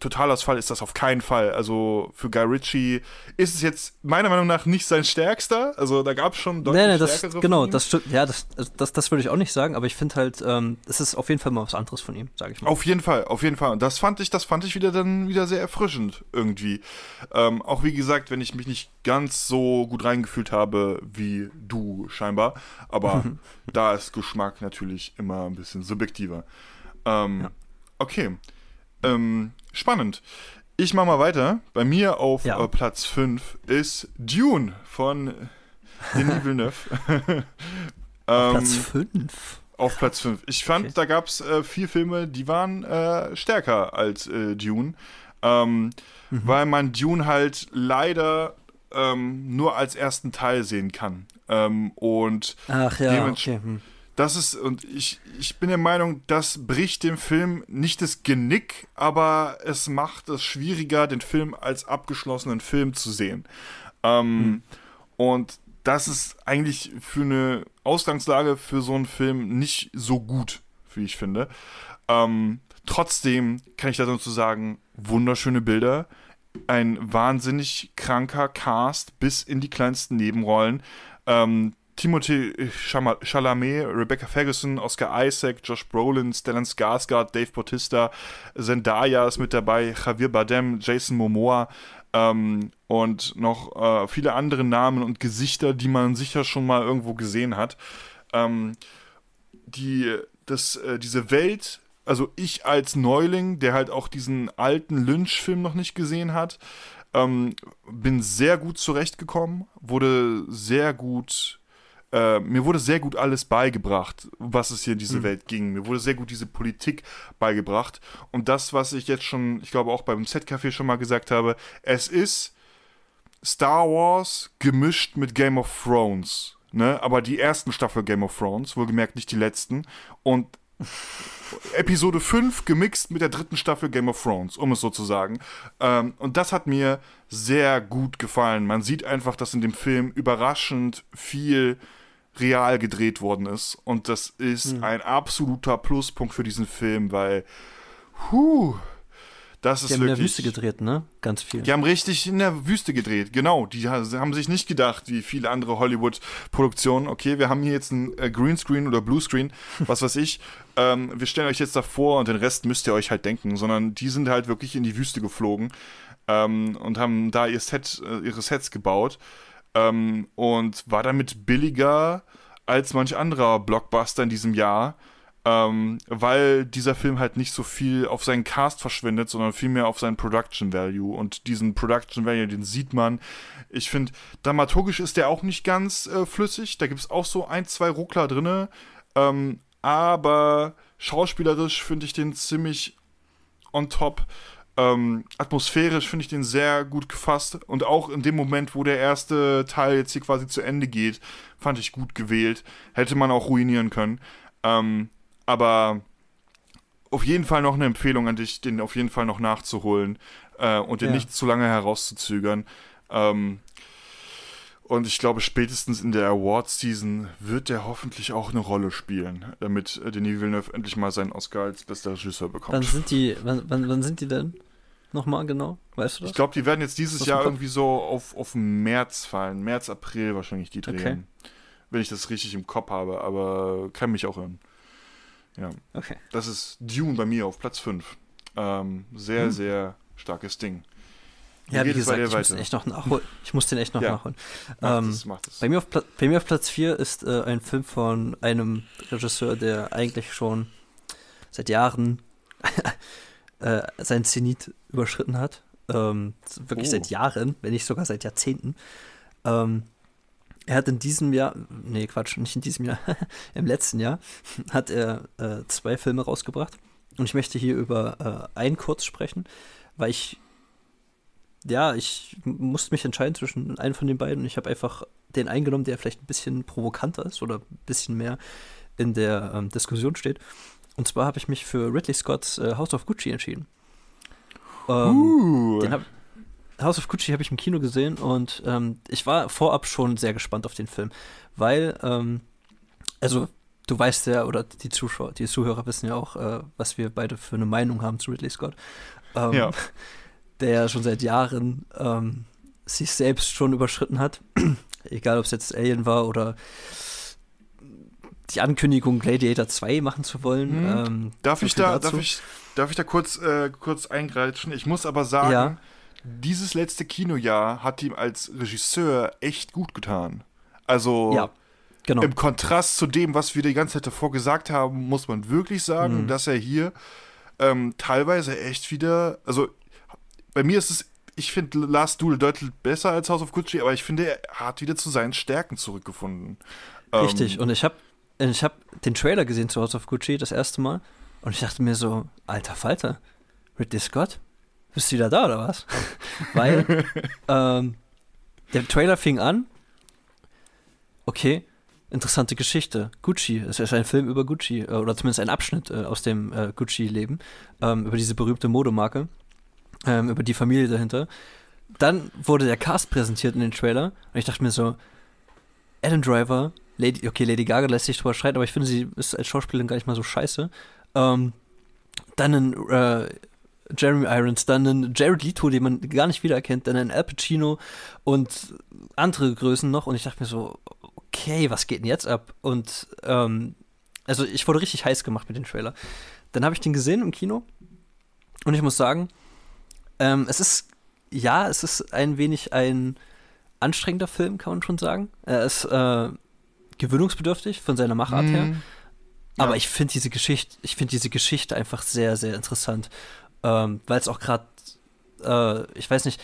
Totalausfall ist das auf keinen Fall. Also für Guy Ritchie ist es jetzt meiner Meinung nach nicht sein stärkster. Also da gab es schon deutlich nee, nee, das, stärkere Genau, das stimmt. Ja, das, das, das würde ich auch nicht sagen, aber ich finde halt, ähm, es ist auf jeden Fall mal was anderes von ihm, sage ich mal. Auf jeden Fall, auf jeden Fall. Und das fand ich, das fand ich wieder dann wieder sehr erfrischend irgendwie. Ähm, auch wie gesagt, wenn ich mich nicht ganz so gut reingefühlt habe wie du scheinbar. Aber da ist Geschmack natürlich immer ein bisschen subjektiver. Ähm, ja. Okay. Ähm, spannend. Ich mache mal weiter. Bei mir auf ja. Äh, Platz 5 ist Dune von Denis Villeneuve. ähm, auf Platz 5? Auf Platz 5. Ich fand, okay. da gab es äh, vier Filme, die waren äh, stärker als äh, Dune. Ähm, mhm. Weil man Dune halt leider ähm, nur als ersten Teil sehen kann. Ähm, und Ach ja, okay. Hm das ist, und ich, ich bin der Meinung, das bricht dem Film nicht das Genick, aber es macht es schwieriger, den Film als abgeschlossenen Film zu sehen. Ähm, hm. Und das ist eigentlich für eine Ausgangslage für so einen Film nicht so gut, wie ich finde. Ähm, trotzdem kann ich dazu sagen, wunderschöne Bilder, ein wahnsinnig kranker Cast bis in die kleinsten Nebenrollen. Ähm, Timothy Chalamet, Rebecca Ferguson, Oscar Isaac, Josh Brolin, Stellan Skarsgård, Dave Bautista, Zendaya ist mit dabei, Javier Bardem, Jason Momoa ähm, und noch äh, viele andere Namen und Gesichter, die man sicher schon mal irgendwo gesehen hat. Ähm, die, das, äh, diese Welt, also ich als Neuling, der halt auch diesen alten Lynch-Film noch nicht gesehen hat, ähm, bin sehr gut zurechtgekommen, wurde sehr gut äh, mir wurde sehr gut alles beigebracht, was es hier in diese mhm. Welt ging. Mir wurde sehr gut diese Politik beigebracht. Und das, was ich jetzt schon, ich glaube auch beim Z-Café schon mal gesagt habe, es ist Star Wars gemischt mit Game of Thrones. Ne? Aber die ersten Staffel Game of Thrones, wohlgemerkt nicht die letzten. Und Episode 5 gemixt mit der dritten Staffel Game of Thrones, um es so zu sagen. Ähm, und das hat mir sehr gut gefallen. Man sieht einfach, dass in dem Film überraschend viel real gedreht worden ist. Und das ist mhm. ein absoluter Pluspunkt für diesen Film, weil, huh, das die ist haben wirklich, in der Wüste gedreht, ne? Ganz viel. Die haben richtig in der Wüste gedreht, genau. Die haben sich nicht gedacht, wie viele andere Hollywood-Produktionen, okay, wir haben hier jetzt ein äh, Greenscreen oder Bluescreen, was weiß ich. Ähm, wir stellen euch jetzt davor und den Rest müsst ihr euch halt denken, sondern die sind halt wirklich in die Wüste geflogen ähm, und haben da ihr Set, äh, ihre Sets gebaut. Ähm, und war damit billiger als manch anderer Blockbuster in diesem Jahr, ähm, weil dieser Film halt nicht so viel auf seinen Cast verschwindet, sondern vielmehr auf seinen Production Value. Und diesen Production Value, den sieht man. Ich finde, dramaturgisch ist der auch nicht ganz äh, flüssig. Da gibt es auch so ein, zwei Ruckler drin. Ähm, aber schauspielerisch finde ich den ziemlich on top ähm, atmosphärisch finde ich den sehr gut gefasst. Und auch in dem Moment, wo der erste Teil jetzt hier quasi zu Ende geht, fand ich gut gewählt. Hätte man auch ruinieren können. Ähm, aber auf jeden Fall noch eine Empfehlung an dich, den auf jeden Fall noch nachzuholen äh, und den ja. nicht zu lange herauszuzögern. Ähm, und ich glaube, spätestens in der awards season wird der hoffentlich auch eine Rolle spielen, damit Denis Villeneuve endlich mal seinen Oscar als bester Regisseur bekommt. Wann sind die, wann, wann, wann sind die denn? Nochmal genau? Weißt du das? Ich glaube, die werden jetzt dieses Jahr irgendwie so auf, auf März fallen. März, April wahrscheinlich die drehen. Okay. Wenn ich das richtig im Kopf habe, aber kann mich auch hören. Ja. Okay. Das ist Dune bei mir auf Platz 5. Ähm, sehr, hm. sehr starkes Ding. Ja, wie, gesagt, ich muss, echt noch nachholen. ich muss den echt noch ja. nachholen. Mach ähm, das, mach das. Bei, mir auf bei mir auf Platz 4 ist äh, ein Film von einem Regisseur, der eigentlich schon seit Jahren äh, sein Zenit überschritten hat. Ähm, wirklich oh. seit Jahren, wenn nicht sogar seit Jahrzehnten. Ähm, er hat in diesem Jahr, nee, Quatsch, nicht in diesem Jahr, im letzten Jahr hat er äh, zwei Filme rausgebracht. Und ich möchte hier über äh, einen kurz sprechen, weil ich ja, ich musste mich entscheiden zwischen einem von den beiden und ich habe einfach den eingenommen, der vielleicht ein bisschen provokanter ist oder ein bisschen mehr in der ähm, Diskussion steht. Und zwar habe ich mich für Ridley Scotts äh, House of Gucci entschieden. Ähm, uh. hab, House of Gucci habe ich im Kino gesehen und ähm, ich war vorab schon sehr gespannt auf den Film, weil, ähm, also du weißt ja, oder die Zuschauer, die Zuhörer wissen ja auch, äh, was wir beide für eine Meinung haben zu Ridley Scott. Ähm, ja. der schon seit Jahren ähm, sich selbst schon überschritten hat. Egal, ob es jetzt Alien war oder die Ankündigung, Gladiator 2 machen zu wollen. Mhm. Ähm, darf, ich da, darf, ich, darf ich da kurz, äh, kurz eingreifen? Ich muss aber sagen, ja. dieses letzte Kinojahr hat ihm als Regisseur echt gut getan. Also. Ja. Genau. Im Kontrast zu dem, was wir die ganze Zeit davor gesagt haben, muss man wirklich sagen, mhm. dass er hier ähm, teilweise echt wieder, also bei mir ist es, ich finde Last Duel deutlich besser als House of Gucci, aber ich finde, er hat wieder zu seinen Stärken zurückgefunden. Richtig, ähm, und ich habe ich hab den Trailer gesehen zu House of Gucci das erste Mal und ich dachte mir so, alter Falter, Ridley Scott, bist du wieder da oder was? Weil ähm, der Trailer fing an, okay, interessante Geschichte. Gucci, es ist ein Film über Gucci, äh, oder zumindest ein Abschnitt äh, aus dem äh, Gucci-Leben, ähm, über diese berühmte Modemarke ähm, über die Familie dahinter. Dann wurde der Cast präsentiert in den Trailer und ich dachte mir so, Adam Driver, Lady, okay, Lady Gaga lässt sich drüber streiten, aber ich finde, sie ist als Schauspielerin gar nicht mal so scheiße. Ähm, dann ein äh, Jeremy Irons, dann ein Jared Leto, den man gar nicht wiedererkennt, dann ein Al Pacino und andere Größen noch. Und ich dachte mir so, okay, was geht denn jetzt ab? Und ähm, also ich wurde richtig heiß gemacht mit dem Trailer. Dann habe ich den gesehen im Kino und ich muss sagen, ähm, es ist, ja, es ist ein wenig ein anstrengender Film, kann man schon sagen. Er ist äh, gewöhnungsbedürftig von seiner Machart mhm. her. Aber ja. ich finde diese Geschichte, ich finde diese Geschichte einfach sehr, sehr interessant. Ähm, Weil es auch gerade, äh, ich weiß nicht,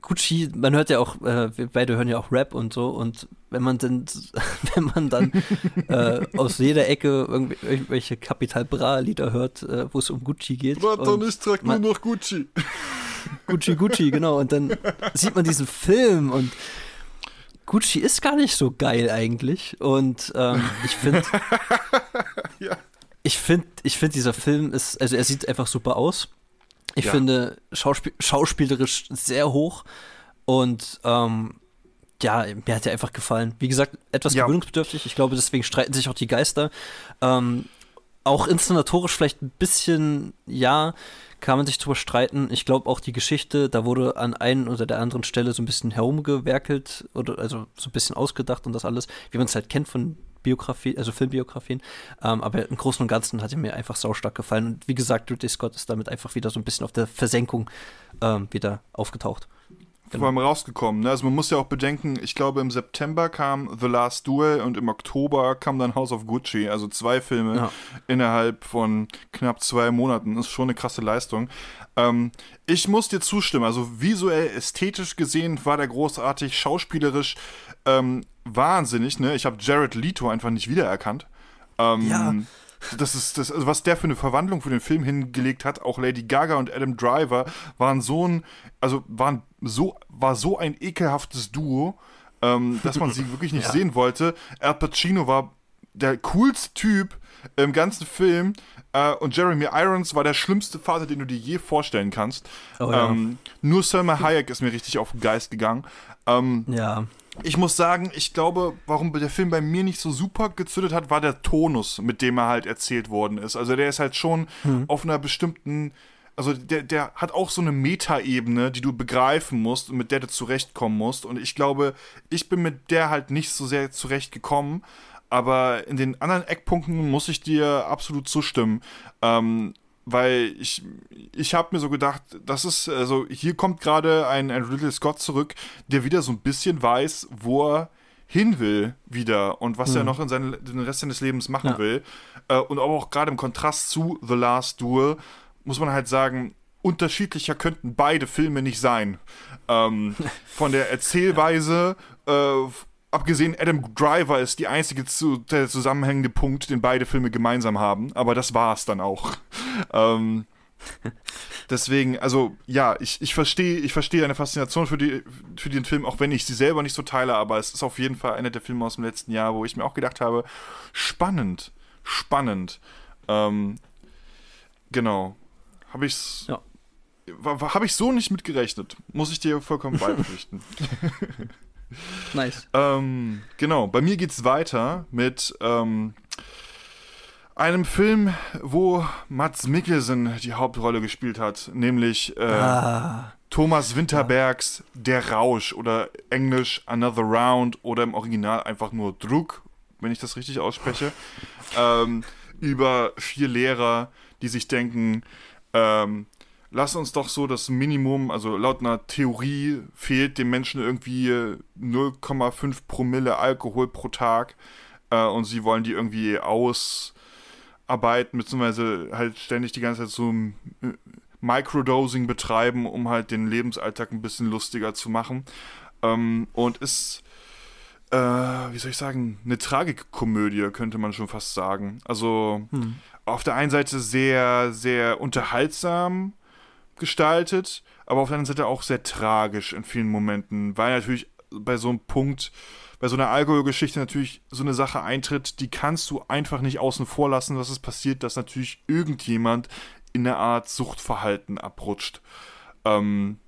Gucci, man hört ja auch, äh, wir beide hören ja auch Rap und so und wenn man denn, wenn man dann äh, aus jeder Ecke irgendwelche Kapital Bra Lieder hört, äh, wo es um Gucci geht. Warte, und ich trage nur noch Gucci. Gucci, Gucci, genau. Und dann sieht man diesen Film und Gucci ist gar nicht so geil eigentlich. Und ähm, ich finde, ja. ich finde, ich finde, dieser Film ist, also er sieht einfach super aus. Ich ja. finde Schauspiel schauspielerisch sehr hoch und ähm, ja, mir hat er einfach gefallen. Wie gesagt, etwas ja. gewöhnungsbedürftig. Ich glaube, deswegen streiten sich auch die Geister. Ähm, auch inszenatorisch vielleicht ein bisschen, ja, kann man sich drüber streiten. Ich glaube auch die Geschichte, da wurde an einen oder der anderen Stelle so ein bisschen herumgewerkelt oder also so ein bisschen ausgedacht und das alles, wie man es halt kennt von Biografie, also Filmbiografien. Ähm, aber im Großen und Ganzen hat er mir einfach saustark gefallen. Und wie gesagt, Ridley Scott ist damit einfach wieder so ein bisschen auf der Versenkung ähm, wieder aufgetaucht. Genau. Vor allem rausgekommen. Ne? Also man muss ja auch bedenken, ich glaube im September kam The Last Duel und im Oktober kam dann House of Gucci. Also zwei Filme ja. innerhalb von knapp zwei Monaten. Das ist schon eine krasse Leistung. Ähm, ich muss dir zustimmen. Also visuell, ästhetisch gesehen war der großartig, schauspielerisch. Ähm, wahnsinnig, ne? Ich habe Jared Leto einfach nicht wiedererkannt. Ähm, ja. Das ist, das, also was der für eine Verwandlung für den Film hingelegt hat, auch Lady Gaga und Adam Driver waren so ein, also waren so, war so ein ekelhaftes Duo, ähm, dass man sie wirklich nicht ja. sehen wollte. Al Pacino war der coolste Typ im ganzen Film äh, und Jeremy Irons war der schlimmste Vater, den du dir je vorstellen kannst. Oh, ja. ähm, nur Selma Hayek ist mir richtig auf den Geist gegangen. Ähm, ja ich muss sagen, ich glaube, warum der Film bei mir nicht so super gezündet hat, war der Tonus, mit dem er halt erzählt worden ist. Also der ist halt schon hm. auf einer bestimmten, also der, der hat auch so eine Metaebene, die du begreifen musst und mit der du zurechtkommen musst. Und ich glaube, ich bin mit der halt nicht so sehr zurechtgekommen. Aber in den anderen Eckpunkten muss ich dir absolut zustimmen. Ähm, weil ich, ich habe mir so gedacht, das ist, also hier kommt gerade ein, ein Ridley Scott zurück, der wieder so ein bisschen weiß, wo er hin will wieder und was mhm. er noch in seinen, den Rest seines Lebens machen ja. will. Äh, und auch gerade im Kontrast zu The Last Duel muss man halt sagen, unterschiedlicher könnten beide Filme nicht sein. Ähm, von der Erzählweise, äh, abgesehen Adam Driver ist die einzige zu, der zusammenhängende Punkt, den beide Filme gemeinsam haben, aber das war es dann auch. ähm, deswegen, also ja, ich, ich verstehe ich versteh deine Faszination für, die, für den Film, auch wenn ich sie selber nicht so teile, aber es ist auf jeden Fall einer der Filme aus dem letzten Jahr, wo ich mir auch gedacht habe, spannend, spannend. Ähm, genau. Habe ich es... Ja. Habe ich so nicht mitgerechnet. Muss ich dir vollkommen beipflichten. Nice. Ähm, genau, bei mir geht's weiter mit ähm, einem Film, wo Mats Mikkelsen die Hauptrolle gespielt hat, nämlich äh, ah. Thomas Winterbergs Der Rausch oder Englisch Another Round oder im Original einfach nur Druck, wenn ich das richtig ausspreche, ähm, über vier Lehrer, die sich denken, ähm, lass uns doch so das Minimum, also laut einer Theorie fehlt dem Menschen irgendwie 0,5 Promille Alkohol pro Tag äh, und sie wollen die irgendwie ausarbeiten, beziehungsweise halt ständig die ganze Zeit so äh, Microdosing betreiben, um halt den Lebensalltag ein bisschen lustiger zu machen. Ähm, und ist, äh, wie soll ich sagen, eine Tragikkomödie, könnte man schon fast sagen. Also hm. auf der einen Seite sehr, sehr unterhaltsam, gestaltet, aber auf der anderen Seite auch sehr tragisch in vielen Momenten, weil natürlich bei so einem Punkt, bei so einer Alkoholgeschichte natürlich so eine Sache eintritt, die kannst du einfach nicht außen vor lassen, was es passiert, dass natürlich irgendjemand in eine Art Suchtverhalten abrutscht. Ähm,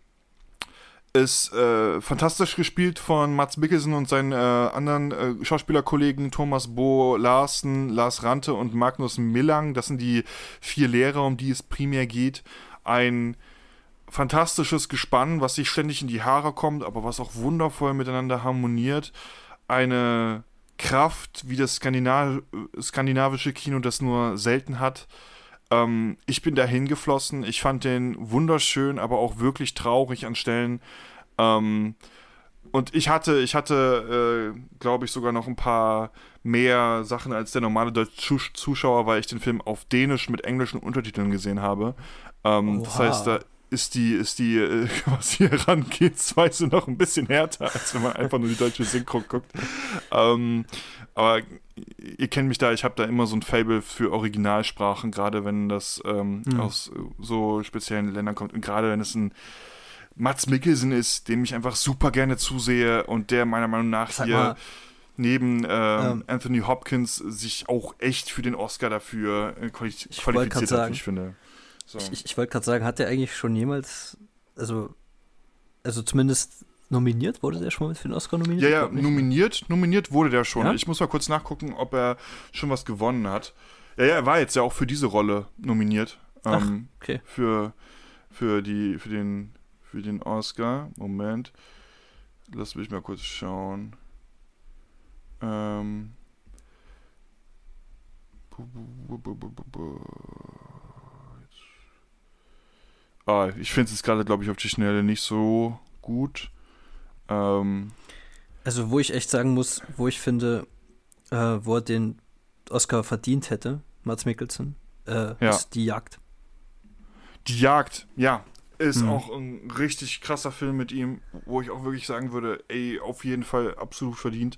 ist äh, fantastisch gespielt von Mats Mikkelsen und seinen äh, anderen äh, Schauspielerkollegen Thomas Bo Larsen, Lars Rante und Magnus Millang. Das sind die vier Lehrer, um die es primär geht ein fantastisches Gespann, was sich ständig in die Haare kommt, aber was auch wundervoll miteinander harmoniert. Eine Kraft, wie das Skandinav skandinavische Kino das nur selten hat. Ähm, ich bin dahin geflossen. Ich fand den wunderschön, aber auch wirklich traurig an Stellen. Ähm, und ich hatte, ich hatte, äh, glaube ich, sogar noch ein paar mehr Sachen als der normale deutsche Zuschauer, weil ich den Film auf Dänisch mit englischen Untertiteln gesehen habe. Ähm, das heißt, da ist die, ist die äh, quasi Herangehensweise noch ein bisschen härter, als wenn man einfach nur die deutsche Synchro guckt. Ähm, aber ihr kennt mich da, ich habe da immer so ein Fable für Originalsprachen, gerade wenn das ähm, mhm. aus so speziellen Ländern kommt. Und gerade wenn es ein Mats Mikkelsen ist, dem ich einfach super gerne zusehe und der meiner Meinung nach Sag hier mal. neben ähm, ähm. Anthony Hopkins sich auch echt für den Oscar dafür äh, quali ich qualifiziert hat, ich finde. So. Ich, ich wollte gerade sagen, hat der eigentlich schon jemals, also, also zumindest nominiert? Wurde der schon mal für den Oscar nominiert? Ja, ja, nominiert, nominiert wurde der schon. Ja? Ich muss mal kurz nachgucken, ob er schon was gewonnen hat. Ja, ja, er war jetzt ja auch für diese Rolle nominiert. Ähm, Ach, okay. Für, für, die, für, den, für den Oscar. Moment. Lass mich mal kurz schauen. Ähm ah, ich finde es gerade, glaube ich, auf die Schnelle nicht so gut. Ähm, also, wo ich echt sagen muss, wo ich finde, äh, wo er den Oscar verdient hätte, Mats Mikkelsen, äh, ja. ist die Jagd. Die Jagd, ja. Ist mhm. auch ein richtig krasser Film mit ihm, wo ich auch wirklich sagen würde, ey, auf jeden Fall absolut verdient.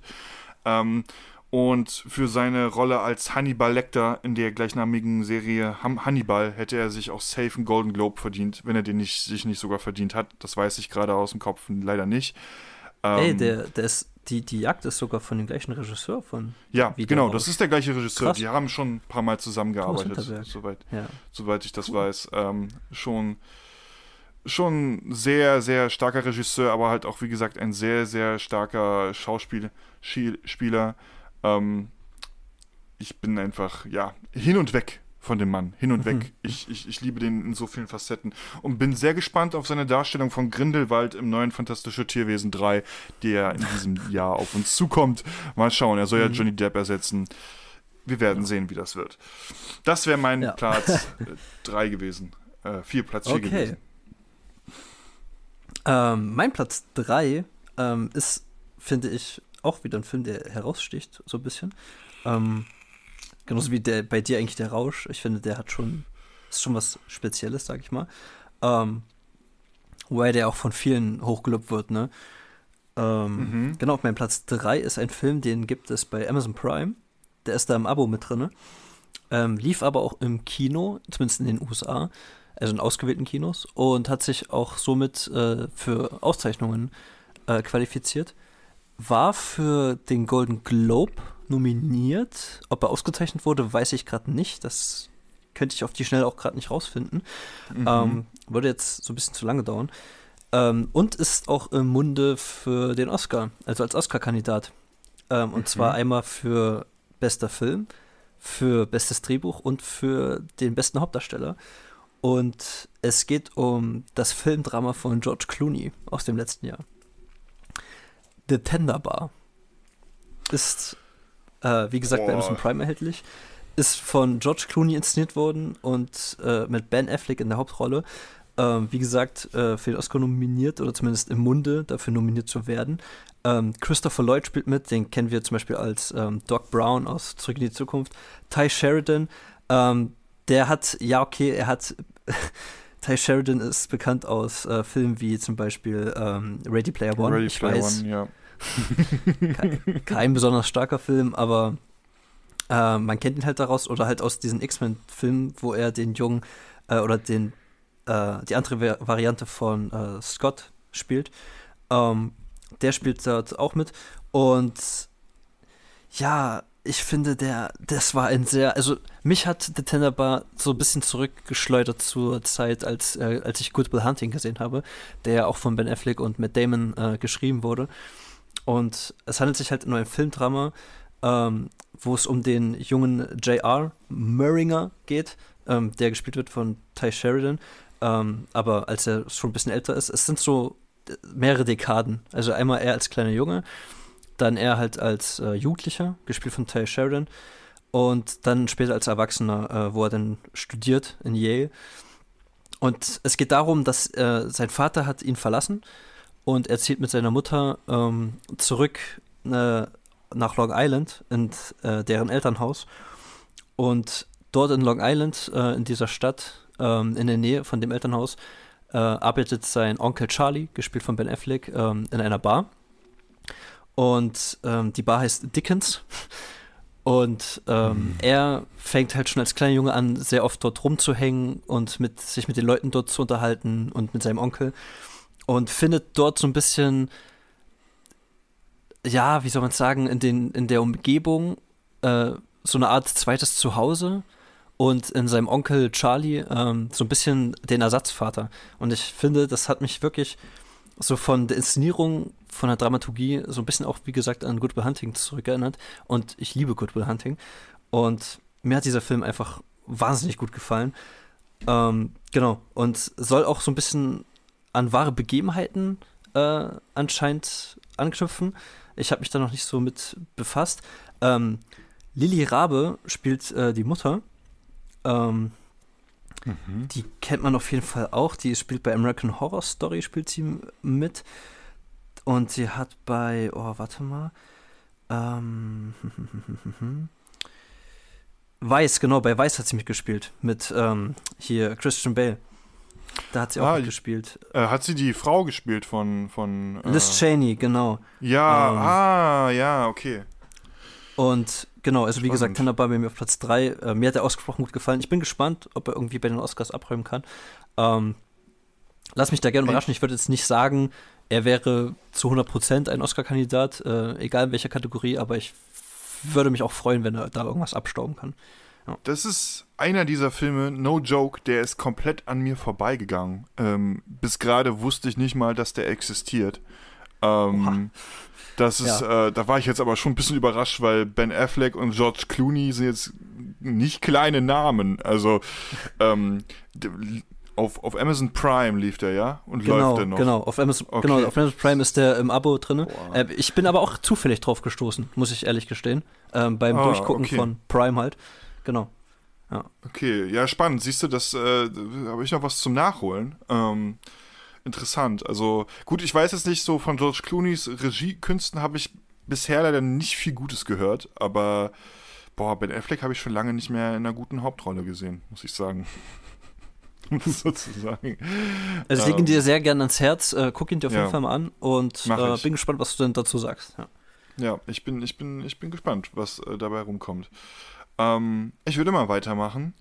Ähm, und für seine Rolle als Hannibal Lecter in der gleichnamigen Serie Hannibal hätte er sich auch safe einen Golden Globe verdient, wenn er den nicht, sich nicht sogar verdient hat. Das weiß ich gerade aus dem Kopf, leider nicht. Ähm, Ey, der, der ist, die, die Jagd ist sogar von dem gleichen Regisseur von. Ja, genau, das ist der gleiche Regisseur. Krass. Die haben schon ein paar Mal zusammengearbeitet, soweit, ja. soweit ich das cool. weiß. Ähm, schon schon sehr, sehr starker Regisseur, aber halt auch, wie gesagt, ein sehr, sehr starker Schauspieler. Ähm, ich bin einfach, ja, hin und weg von dem Mann, hin und mhm. weg. Ich, ich, ich liebe den in so vielen Facetten und bin sehr gespannt auf seine Darstellung von Grindelwald im neuen Fantastische Tierwesen 3, der in diesem Jahr auf uns zukommt. Mal schauen, er soll ja mhm. Johnny Depp ersetzen. Wir werden ja. sehen, wie das wird. Das wäre mein ja. Platz 3 äh, gewesen. Äh, vier, Platz 4 okay. gewesen. Ähm, mein Platz 3 ähm, ist, finde ich, auch wieder ein Film, der heraussticht, so ein bisschen. Ähm, genauso wie der, bei dir eigentlich der Rausch. Ich finde, der hat schon, ist schon was Spezielles, sag ich mal. Ähm, wobei der auch von vielen hochgelobt wird, ne? Ähm, mhm. Genau, auf meinem Platz 3 ist ein Film, den gibt es bei Amazon Prime. Der ist da im Abo mit drin. Ähm, lief aber auch im Kino, zumindest in den USA, also in ausgewählten Kinos, und hat sich auch somit äh, für Auszeichnungen äh, qualifiziert war für den Golden Globe nominiert. Ob er ausgezeichnet wurde, weiß ich gerade nicht. Das könnte ich auf die Schnelle auch gerade nicht rausfinden. Mhm. Ähm, würde jetzt so ein bisschen zu lange dauern. Ähm, und ist auch im Munde für den Oscar, also als Oscar-Kandidat. Ähm, und mhm. zwar einmal für bester Film, für bestes Drehbuch und für den besten Hauptdarsteller. Und es geht um das Filmdrama von George Clooney aus dem letzten Jahr. The Tender Ist, äh, wie gesagt, oh. bei Amazon Prime erhältlich. Ist von George Clooney inszeniert worden und äh, mit Ben Affleck in der Hauptrolle. Ähm, wie gesagt, äh, für den Oscar nominiert oder zumindest im Munde dafür nominiert zu werden. Ähm, Christopher Lloyd spielt mit, den kennen wir zum Beispiel als ähm, Doc Brown aus Zurück in die Zukunft. Ty Sheridan, ähm, der hat, ja, okay, er hat. Ty Sheridan ist bekannt aus äh, Filmen wie zum Beispiel ähm, Ready Player One. Ready Player weiß, One, ja kein, kein, besonders starker Film, aber äh, man kennt ihn halt daraus oder halt aus diesen X-Men-Filmen, wo er den Jungen äh, oder den äh, die andere Variante von äh, Scott spielt. Ähm, der spielt dort auch mit und ja, ich finde, der, das war ein sehr, also mich hat The Tender Bar so ein bisschen zurückgeschleudert zur Zeit, als, äh, als ich Good Will Hunting gesehen habe, der ja auch von Ben Affleck und Matt Damon äh, geschrieben wurde. Und es handelt sich halt um ein Filmdrama, ähm, wo es um den jungen J.R. Murringer geht, ähm, der gespielt wird von Ty Sheridan. Ähm, aber als er schon ein bisschen älter ist, es sind so äh, mehrere Dekaden. Also einmal er als kleiner Junge, dann er halt als äh, Jugendlicher, gespielt von Ty Sheridan, und dann später als Erwachsener, äh, wo er dann studiert in Yale. Und es geht darum, dass äh, sein Vater hat ihn verlassen hat und er zieht mit seiner Mutter ähm, zurück äh, nach Long Island, in äh, deren Elternhaus. Und dort in Long Island, äh, in dieser Stadt, ähm, in der Nähe von dem Elternhaus, äh, arbeitet sein Onkel Charlie, gespielt von Ben Affleck, ähm, in einer Bar. Und ähm, die Bar heißt Dickens. Und ähm, mhm. er fängt halt schon als kleiner Junge an, sehr oft dort rumzuhängen und mit, sich mit den Leuten dort zu unterhalten und mit seinem Onkel und findet dort so ein bisschen, ja, wie soll man sagen, in, den, in der Umgebung äh, so eine Art zweites Zuhause und in seinem Onkel Charlie ähm, so ein bisschen den Ersatzvater. Und ich finde, das hat mich wirklich so von der Inszenierung, von der Dramaturgie so ein bisschen auch, wie gesagt, an Good Will Hunting zurückerinnert. Und ich liebe Good Will Hunting. Und mir hat dieser Film einfach wahnsinnig gut gefallen. Ähm, genau. Und soll auch so ein bisschen an wahre Begebenheiten äh, anscheinend anknüpfen. Ich habe mich da noch nicht so mit befasst. Ähm, Lilly Rabe spielt äh, die Mutter. Ähm, mhm. Die kennt man auf jeden Fall auch. Die spielt bei American Horror Story spielt sie mit. Und sie hat bei, oh, warte mal. Ähm, Weiß, genau, bei Weiß hat sie mitgespielt. Mit ähm, hier Christian Bale. Da hat sie auch ah, gespielt. Äh, hat sie die Frau gespielt von. von äh, Liz Cheney, genau. Ja, ähm, ah, ja, okay. Und genau, also wie Spannend. gesagt, Thunderball bei mir auf Platz 3. Äh, mir hat er ausgesprochen gut gefallen. Ich bin gespannt, ob er irgendwie bei den Oscars abräumen kann. Ähm, lass mich da gerne überraschen. Ich würde jetzt nicht sagen, er wäre zu 100% ein Oscar-Kandidat, äh, egal in welcher Kategorie, aber ich würde mich auch freuen, wenn er da irgendwas abstauben kann. Das ist einer dieser Filme, no joke, der ist komplett an mir vorbeigegangen. Ähm, bis gerade wusste ich nicht mal, dass der existiert. Ähm, das ist, ja. äh, da war ich jetzt aber schon ein bisschen überrascht, weil Ben Affleck und George Clooney sind jetzt nicht kleine Namen. Also ähm, auf, auf Amazon Prime lief der, ja? Und genau, läuft der noch. Genau auf, Amazon, okay. genau, auf Amazon Prime ist der im Abo drin. Äh, ich bin aber auch zufällig drauf gestoßen, muss ich ehrlich gestehen. Ähm, beim ah, Durchgucken okay. von Prime halt. Genau. Ja. Okay, ja, spannend. Siehst du, das äh, habe ich noch was zum Nachholen. Ähm, interessant. Also, gut, ich weiß jetzt nicht, so von George Clooney's Regiekünsten habe ich bisher leider nicht viel Gutes gehört, aber boah, Ben Affleck habe ich schon lange nicht mehr in einer guten Hauptrolle gesehen, muss ich sagen. sozusagen. Also ich lege ihn ähm, dir sehr gerne ans Herz, äh, guck ihn dir auf ja. jeden Fall mal an und äh, bin gespannt, was du denn dazu sagst. Ja, ja ich, bin, ich, bin, ich bin gespannt, was äh, dabei rumkommt. Ähm, ich würde mal weitermachen.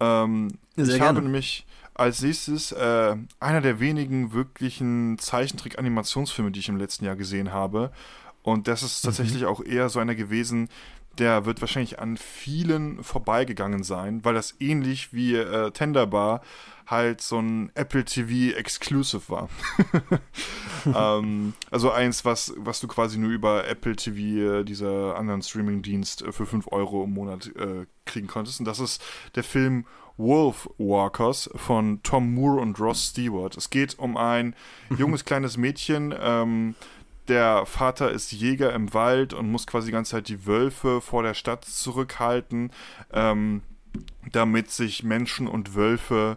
Ähm, Sehr ich gerne. habe nämlich als nächstes äh, einer der wenigen wirklichen Zeichentrick-Animationsfilme, die ich im letzten Jahr gesehen habe. Und das ist mhm. tatsächlich mhm. auch eher so einer gewesen, der wird wahrscheinlich an vielen vorbeigegangen sein, weil das ähnlich wie äh, Tenderbar halt so ein Apple TV Exclusive war. ähm, also eins, was, was du quasi nur über Apple TV, äh, dieser anderen Streaming-Dienst, äh, für 5 Euro im Monat äh, kriegen konntest. Und das ist der Film Wolf Walkers von Tom Moore und Ross Stewart. Es geht um ein junges kleines Mädchen, ähm, der Vater ist Jäger im Wald und muss quasi die ganze Zeit die Wölfe vor der Stadt zurückhalten, ähm, damit sich Menschen und Wölfe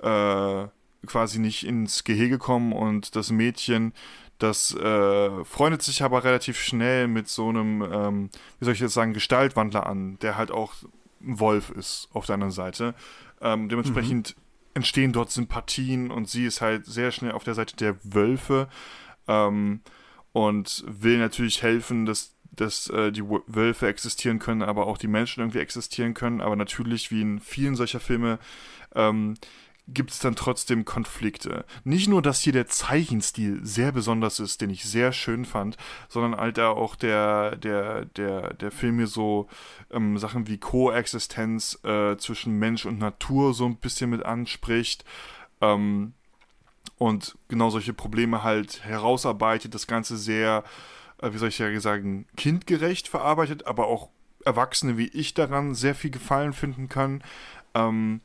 äh, quasi nicht ins Gehege kommen und das Mädchen, das äh, freundet sich aber relativ schnell mit so einem, ähm, wie soll ich jetzt sagen, Gestaltwandler an, der halt auch ein Wolf ist auf der anderen Seite. Ähm, dementsprechend mhm. entstehen dort Sympathien und sie ist halt sehr schnell auf der Seite der Wölfe. Ähm, und will natürlich helfen, dass, dass äh, die Wölfe existieren können, aber auch die Menschen irgendwie existieren können. Aber natürlich, wie in vielen solcher Filme, ähm, gibt es dann trotzdem Konflikte. Nicht nur, dass hier der Zeichenstil sehr besonders ist, den ich sehr schön fand, sondern halt auch der, der, der, der Film hier so ähm, Sachen wie Koexistenz äh, zwischen Mensch und Natur so ein bisschen mit anspricht. Ähm, und genau solche Probleme halt herausarbeitet, das Ganze sehr, äh, wie soll ich sagen, kindgerecht verarbeitet, aber auch Erwachsene wie ich daran sehr viel Gefallen finden kann. Ähm,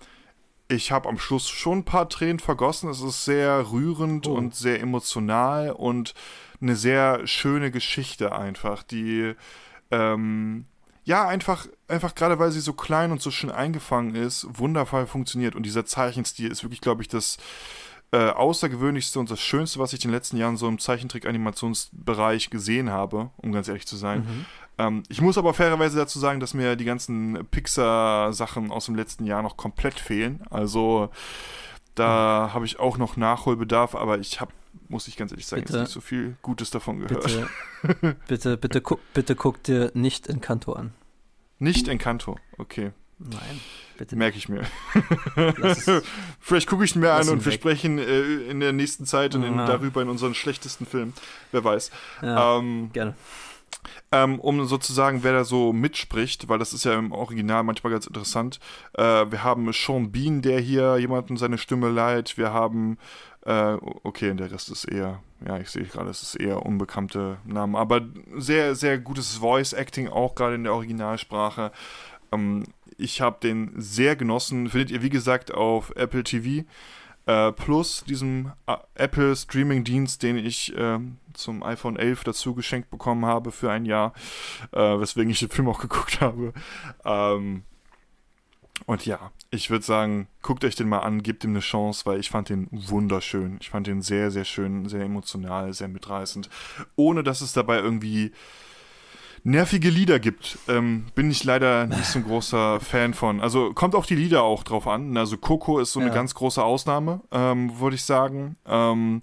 ich habe am Schluss schon ein paar Tränen vergossen. Es ist sehr rührend oh. und sehr emotional und eine sehr schöne Geschichte einfach, die ähm, ja einfach, einfach gerade weil sie so klein und so schön eingefangen ist, wundervoll funktioniert. Und dieser Zeichenstil ist wirklich, glaube ich, das äh, außergewöhnlichste und das Schönste, was ich in den letzten Jahren so im Zeichentrick-Animationsbereich gesehen habe, um ganz ehrlich zu sein. Mhm. Ähm, ich muss aber fairerweise dazu sagen, dass mir die ganzen Pixar-Sachen aus dem letzten Jahr noch komplett fehlen. Also da mhm. habe ich auch noch Nachholbedarf, aber ich habe muss ich ganz ehrlich sagen, bitte, jetzt nicht so viel Gutes davon gehört. Bitte, bitte, bitte, gu bitte guck dir nicht Encanto an. Nicht Encanto, okay. Nein, bitte. Merke ich mir. vielleicht gucke ich ihn mir an und wir sprechen äh, in der nächsten Zeit und in, darüber in unseren schlechtesten Film. Wer weiß. Ja, ähm, gerne. Ähm, um sozusagen, wer da so mitspricht, weil das ist ja im Original manchmal ganz interessant. Äh, wir haben Sean Bean, der hier jemanden seine Stimme leiht. Wir haben, äh, okay, der Rest ist eher, ja, ich sehe gerade, es ist eher unbekannte Namen, aber sehr, sehr gutes Voice-Acting auch gerade in der Originalsprache. Ähm, ich habe den sehr genossen. Findet ihr, wie gesagt, auf Apple TV äh, plus diesem äh, Apple Streaming Dienst, den ich äh, zum iPhone 11 dazu geschenkt bekommen habe für ein Jahr, äh, weswegen ich den Film auch geguckt habe. Ähm, und ja, ich würde sagen, guckt euch den mal an, gebt ihm eine Chance, weil ich fand den wunderschön. Ich fand den sehr, sehr schön, sehr emotional, sehr mitreißend, ohne dass es dabei irgendwie nervige Lieder gibt, ähm, bin ich leider nicht so ein großer Fan von. Also kommt auf die Lieder auch drauf an. Ne? Also Coco ist so ja. eine ganz große Ausnahme, ähm, würde ich sagen. Ähm,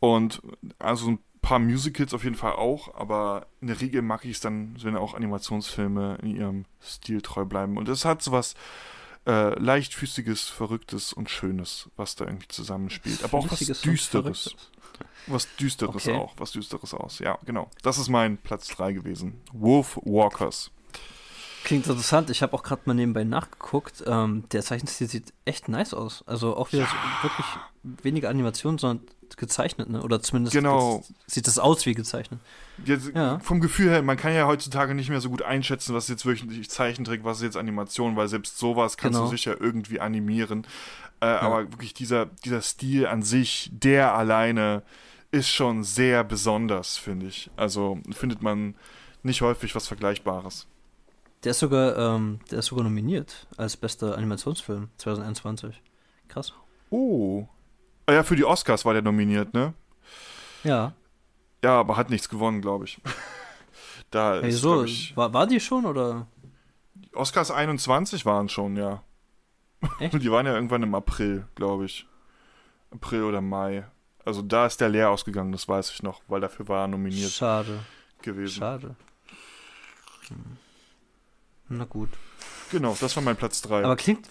und also ein paar Musicals auf jeden Fall auch, aber in der Regel mag ich es dann, wenn auch Animationsfilme in ihrem Stil treu bleiben. Und es hat sowas äh, leichtfüßiges, verrücktes und schönes, was da irgendwie zusammenspielt. Aber auch was Düsteres. Was Düsteres okay. auch, was Düsteres aus. Ja, genau. Das ist mein Platz 3 gewesen. Wolf Walkers. Klingt interessant. Ich habe auch gerade mal nebenbei nachgeguckt. Ähm, der Zeichenstil sieht echt nice aus. Also auch wieder ja. so wirklich weniger Animationen, sondern gezeichnet, ne? Oder zumindest genau. sieht das aus wie gezeichnet. Jetzt, ja. Vom Gefühl her, man kann ja heutzutage nicht mehr so gut einschätzen, was jetzt wirklich Zeichentrick, was ist jetzt Animation, weil selbst sowas kannst genau. du sicher irgendwie animieren. Äh, ja. Aber wirklich dieser, dieser Stil an sich, der alleine, ist schon sehr besonders, finde ich. Also findet man nicht häufig was Vergleichbares. Der ist sogar, ähm, der ist sogar nominiert als bester Animationsfilm 2021. Krass. Oh. Ah ja, für die Oscars war der nominiert, ne? Ja. Ja, aber hat nichts gewonnen, glaube ich. da hey, ist, so, ich, war, war die schon oder? Oscars 21 waren schon, ja. Echt? Die waren ja irgendwann im April, glaube ich. April oder Mai. Also da ist der leer ausgegangen, das weiß ich noch, weil dafür war er nominiert. Schade. Gewesen. Schade. Hm. Na gut. Genau, das war mein Platz 3. Aber klingt,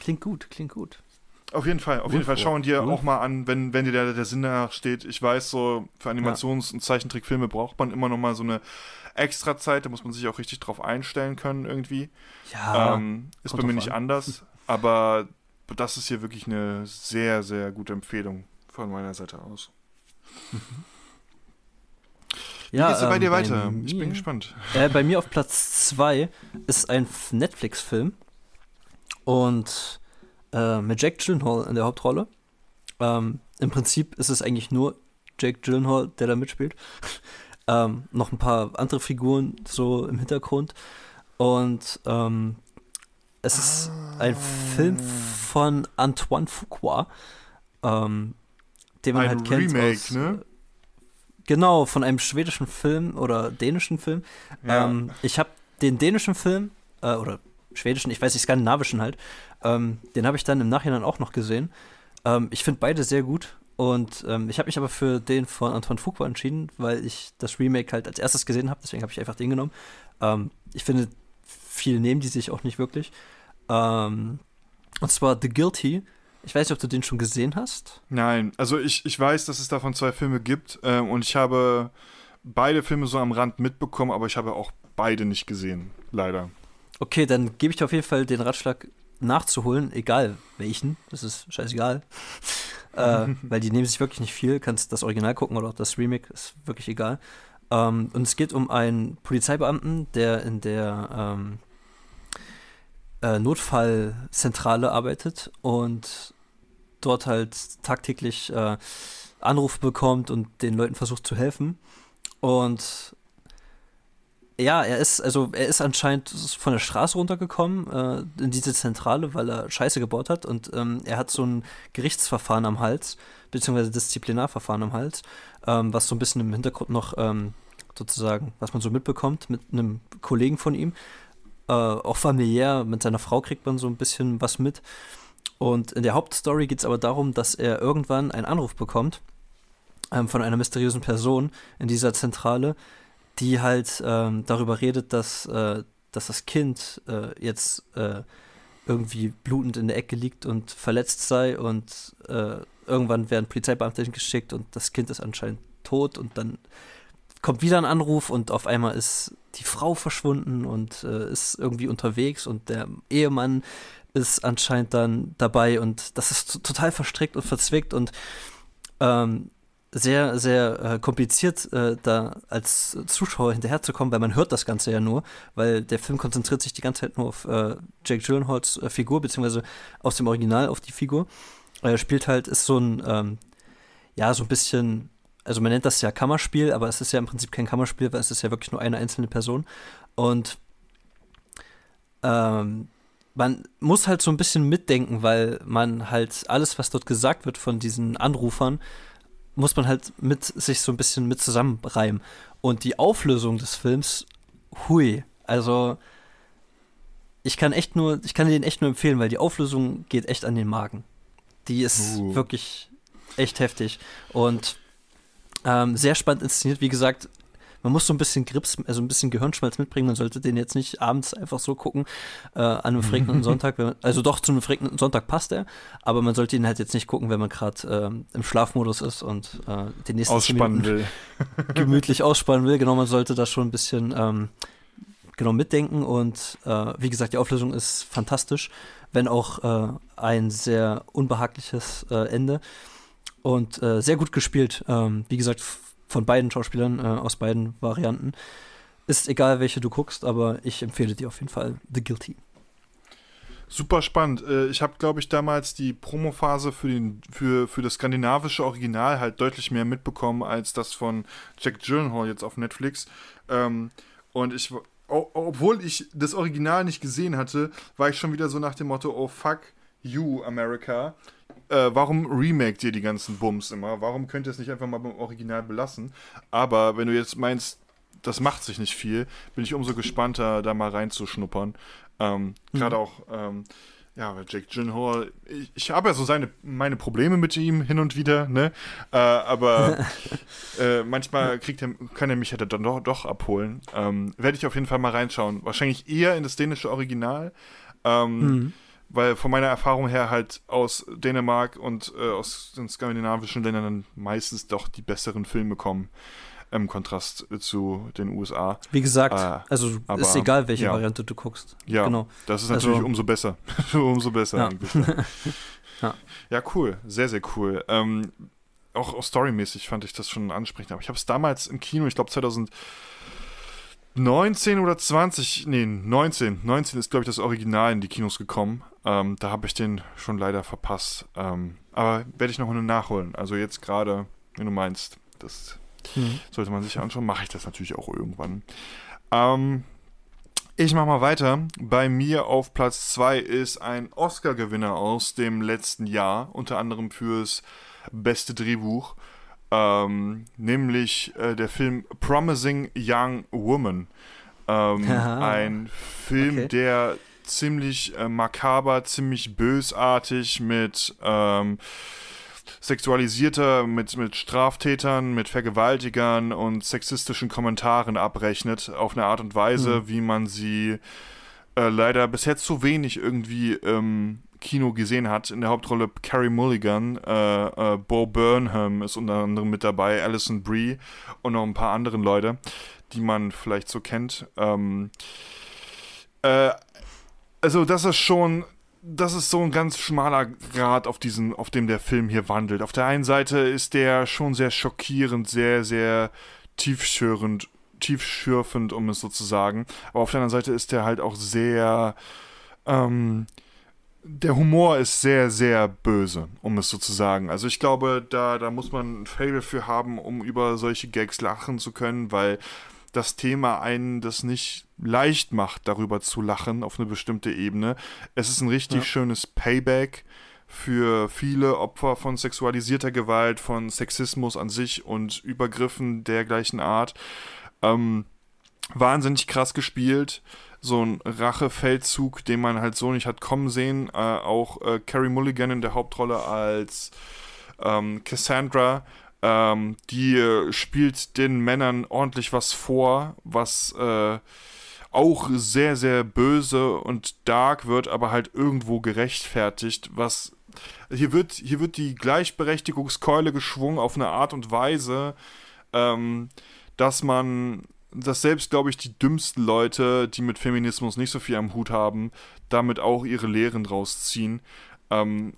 klingt gut, klingt gut. Auf jeden Fall, auf Wolf, jeden Fall. Schauen dir Wolf. auch mal an, wenn, wenn dir der, der Sinn danach steht. Ich weiß, so für Animations- und Zeichentrickfilme braucht man immer noch mal so eine extra Zeit. Da muss man sich auch richtig drauf einstellen können irgendwie. Ja. Ähm, ist bei mir nicht an. anders. Aber das ist hier wirklich eine sehr, sehr gute Empfehlung von meiner Seite aus. Wie ja, geht's ähm, bei dir weiter? Bei ich bin gespannt. Äh, bei mir auf Platz 2 ist ein Netflix-Film und äh, mit Jack Gyllenhaal in der Hauptrolle. Ähm, Im Prinzip ist es eigentlich nur Jack Gyllenhaal, der da mitspielt. ähm, noch ein paar andere Figuren so im Hintergrund. Und ähm, es ist ein Film ah. von Antoine Fuqua, ähm, den man ein halt kennt. Remake, aus, ne? Genau, von einem schwedischen Film oder dänischen Film. Ja. Ähm, ich habe den dänischen Film äh, oder schwedischen, ich weiß nicht, skandinavischen halt, ähm, den habe ich dann im Nachhinein auch noch gesehen. Ähm, ich finde beide sehr gut. Und ähm, ich habe mich aber für den von Antoine Fuqua entschieden, weil ich das Remake halt als erstes gesehen habe. Deswegen habe ich einfach den genommen. Ähm, ich finde, viel nehmen die sich auch nicht wirklich. Ähm, und zwar The Guilty. Ich weiß nicht, ob du den schon gesehen hast. Nein, also ich, ich weiß, dass es davon zwei Filme gibt äh, und ich habe beide Filme so am Rand mitbekommen, aber ich habe auch beide nicht gesehen, leider. Okay, dann gebe ich dir auf jeden Fall den Ratschlag nachzuholen, egal welchen. Das ist scheißegal. äh, weil die nehmen sich wirklich nicht viel. Kannst das Original gucken oder auch das Remake, ist wirklich egal. Ähm, und es geht um einen Polizeibeamten, der in der ähm, äh, Notfallzentrale arbeitet und dort halt tagtäglich äh, Anrufe bekommt und den Leuten versucht zu helfen. Und ja, er ist, also er ist anscheinend von der Straße runtergekommen äh, in diese Zentrale, weil er Scheiße gebaut hat und ähm, er hat so ein Gerichtsverfahren am Hals, beziehungsweise Disziplinarverfahren am Hals, ähm, was so ein bisschen im Hintergrund noch ähm, sozusagen, was man so mitbekommt mit einem Kollegen von ihm, äh, auch familiär, mit seiner Frau kriegt man so ein bisschen was mit. Und in der Hauptstory geht es aber darum, dass er irgendwann einen Anruf bekommt ähm, von einer mysteriösen Person in dieser Zentrale, die halt ähm, darüber redet, dass, äh, dass das Kind äh, jetzt äh, irgendwie blutend in der Ecke liegt und verletzt sei und äh, irgendwann werden Polizeibeamte geschickt und das Kind ist anscheinend tot und dann kommt wieder ein Anruf und auf einmal ist die Frau verschwunden und äh, ist irgendwie unterwegs und der Ehemann ist anscheinend dann dabei und das ist total verstrickt und verzwickt und ähm, sehr, sehr äh, kompliziert, äh, da als Zuschauer hinterherzukommen, weil man hört das Ganze ja nur, weil der Film konzentriert sich die ganze Zeit nur auf äh, Jake Gyllenhaals äh, Figur, beziehungsweise aus dem Original auf die Figur. Er spielt halt, ist so ein, ähm, ja, so ein bisschen also man nennt das ja Kammerspiel, aber es ist ja im Prinzip kein Kammerspiel, weil es ist ja wirklich nur eine einzelne Person. Und ähm, man muss halt so ein bisschen mitdenken, weil man halt alles, was dort gesagt wird von diesen Anrufern, muss man halt mit sich so ein bisschen mit zusammenreimen. Und die Auflösung des Films, hui, also ich kann echt nur, ich kann den echt nur empfehlen, weil die Auflösung geht echt an den Magen. Die ist uh. wirklich echt heftig. Und ähm, sehr spannend inszeniert, wie gesagt. Man muss so ein bisschen Grips, also ein bisschen Gehirnschmalz mitbringen. Man sollte den jetzt nicht abends einfach so gucken äh, an einem verregneten Sonntag. Man, also doch, zu einem verregneten Sonntag passt er, aber man sollte ihn halt jetzt nicht gucken, wenn man gerade äh, im Schlafmodus ist und äh, den nächsten ausspannen will. gemütlich ausspannen will. Genau, man sollte da schon ein bisschen ähm, genau mitdenken. Und äh, wie gesagt, die Auflösung ist fantastisch, wenn auch äh, ein sehr unbehagliches äh, Ende. Und äh, sehr gut gespielt, ähm, wie gesagt, von beiden Schauspielern, äh, aus beiden Varianten. Ist egal, welche du guckst, aber ich empfehle dir auf jeden Fall The Guilty. Super spannend. Äh, ich habe, glaube ich, damals die Promophase für, den, für, für das skandinavische Original halt deutlich mehr mitbekommen als das von Jack Gyllenhaal jetzt auf Netflix. Ähm, und ich, obwohl ich das Original nicht gesehen hatte, war ich schon wieder so nach dem Motto, oh fuck you, America äh, warum remake dir die ganzen Bums immer? Warum könnt ihr es nicht einfach mal beim Original belassen? Aber wenn du jetzt meinst, das macht sich nicht viel, bin ich umso gespannter, da mal reinzuschnuppern. Ähm, mhm. Gerade auch, ähm, ja, Jake Gyllenhaal, ich, ich habe ja so seine, meine Probleme mit ihm hin und wieder, ne? Äh, aber äh, manchmal kriegt er, kann er mich ja dann doch, doch abholen. Ähm, Werde ich auf jeden Fall mal reinschauen. Wahrscheinlich eher in das dänische Original. Ähm, mhm weil von meiner Erfahrung her halt aus Dänemark und äh, aus den skandinavischen Ländern dann meistens doch die besseren Filme kommen im Kontrast äh, zu den USA. Wie gesagt, äh, also aber, ist egal, welche ja. Variante du guckst. Ja, genau. Das ist natürlich also, umso besser. umso besser ja. ja. ja. cool. Sehr, sehr cool. Ähm, auch, storymäßig fand ich das schon ansprechend. Aber ich habe es damals im Kino, ich glaube 2019 oder 20, nee, 19. 19 ist, glaube ich, das Original in die Kinos gekommen. Ähm, da habe ich den schon leider verpasst. Ähm, aber werde ich noch nachholen. Also jetzt gerade, wenn du meinst, das mhm. sollte man sich anschauen, mache ich das natürlich auch irgendwann. Ähm, ich mache mal weiter. Bei mir auf Platz 2 ist ein Oscar-Gewinner aus dem letzten Jahr, unter anderem fürs beste Drehbuch, ähm, nämlich äh, der Film Promising Young Woman. Ähm, ein Film, okay. der ziemlich äh, makaber, ziemlich bösartig mit ähm, sexualisierter, mit, mit Straftätern, mit Vergewaltigern und sexistischen Kommentaren abrechnet, auf eine Art und Weise, mhm. wie man sie äh, leider bisher zu wenig irgendwie im Kino gesehen hat. In der Hauptrolle Carrie Mulligan, äh, äh, Bo Burnham ist unter anderem mit dabei, Alison Brie und noch ein paar anderen Leute, die man vielleicht so kennt. Ähm, äh, also, das ist schon. Das ist so ein ganz schmaler Grad, auf, diesen, auf dem der Film hier wandelt. Auf der einen Seite ist der schon sehr schockierend, sehr, sehr tiefschürend, tiefschürfend, um es so zu sagen. Aber auf der anderen Seite ist der halt auch sehr. Ähm, der Humor ist sehr, sehr böse, um es so zu sagen. Also ich glaube, da, da muss man ein Fable für haben, um über solche Gags lachen zu können, weil das Thema einen das nicht leicht macht, darüber zu lachen auf eine bestimmte Ebene. Es ist ein richtig ja. schönes Payback für viele Opfer von sexualisierter Gewalt, von Sexismus an sich und Übergriffen dergleichen Art. Ähm, wahnsinnig krass gespielt. So ein Rachefeldzug, den man halt so nicht hat kommen sehen. Äh, auch äh, Carrie Mulligan in der Hauptrolle als ähm, Cassandra ähm, die äh, spielt den Männern ordentlich was vor, was äh, auch sehr, sehr böse und dark wird, aber halt irgendwo gerechtfertigt, was hier wird, hier wird die Gleichberechtigungskeule geschwungen auf eine Art und Weise, ähm, dass man, dass selbst, glaube ich, die dümmsten Leute, die mit Feminismus nicht so viel am Hut haben, damit auch ihre Lehren rausziehen, Ähm,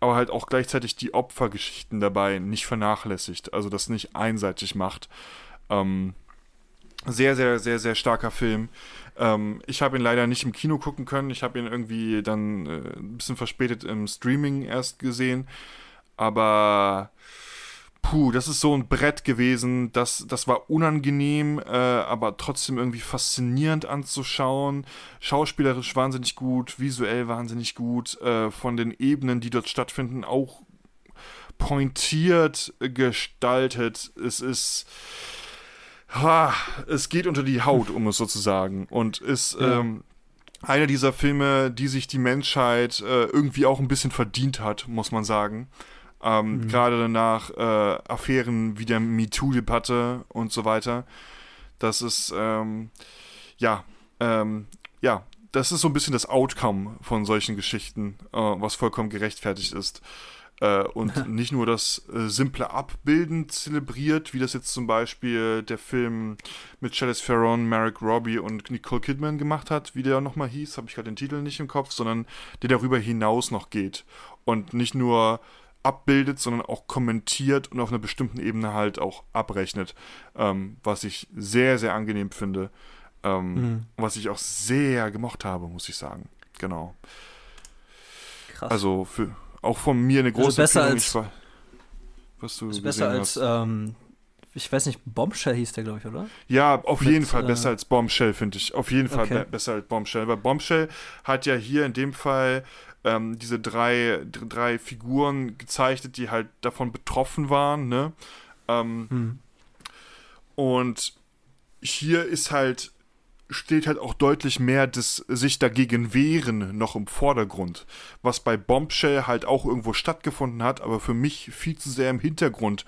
aber halt auch gleichzeitig die Opfergeschichten dabei nicht vernachlässigt, also das nicht einseitig macht. Ähm, sehr, sehr, sehr, sehr starker Film. Ähm, ich habe ihn leider nicht im Kino gucken können. Ich habe ihn irgendwie dann äh, ein bisschen verspätet im Streaming erst gesehen. Aber puh, das ist so ein Brett gewesen. Das, das war unangenehm, äh, aber trotzdem irgendwie faszinierend anzuschauen. Schauspielerisch wahnsinnig gut, visuell wahnsinnig gut. Äh, von den Ebenen, die dort stattfinden, auch pointiert gestaltet. Es ist ha, es geht unter die Haut, um es sozusagen. Und ist ja. ähm, einer dieser Filme, die sich die Menschheit äh, irgendwie auch ein bisschen verdient hat, muss man sagen. Ähm, mhm. Gerade danach äh, Affären wie der MeToo-Debatte und so weiter. Das ist, ähm, ja, ähm, ja, das ist so ein bisschen das Outcome von solchen Geschichten, äh, was vollkommen gerechtfertigt ist. Äh, und nicht nur das äh, simple Abbilden zelebriert, wie das jetzt zum Beispiel der Film mit Charles Ferron, Merrick Robbie und Nicole Kidman gemacht hat, wie der nochmal hieß, habe ich gerade den Titel nicht im Kopf, sondern der darüber hinaus noch geht und nicht nur abbildet, sondern auch kommentiert und auf einer bestimmten Ebene halt auch abrechnet, ähm, was ich sehr, sehr angenehm finde. Ähm, mhm. Was ich auch sehr gemocht habe, muss ich sagen. Genau. Krass. Also für, auch von mir eine also große also besser Empfehlung. Als, ich, was du ist also besser als, ähm, ich weiß nicht, Bombshell hieß der, glaube ich, oder? Ja, auf Mit, jeden Fall äh, besser als Bombshell, finde ich. Auf jeden Fall okay. besser als Bombshell. Weil Bombshell hat ja hier in dem Fall ähm, diese drei, drei Figuren gezeichnet, die halt davon betroffen waren. Ne? Ähm, hm. Und hier ist halt steht halt auch deutlich mehr das sich dagegen wehren noch im Vordergrund, was bei Bombshell halt auch irgendwo stattgefunden hat, aber für mich viel zu sehr im Hintergrund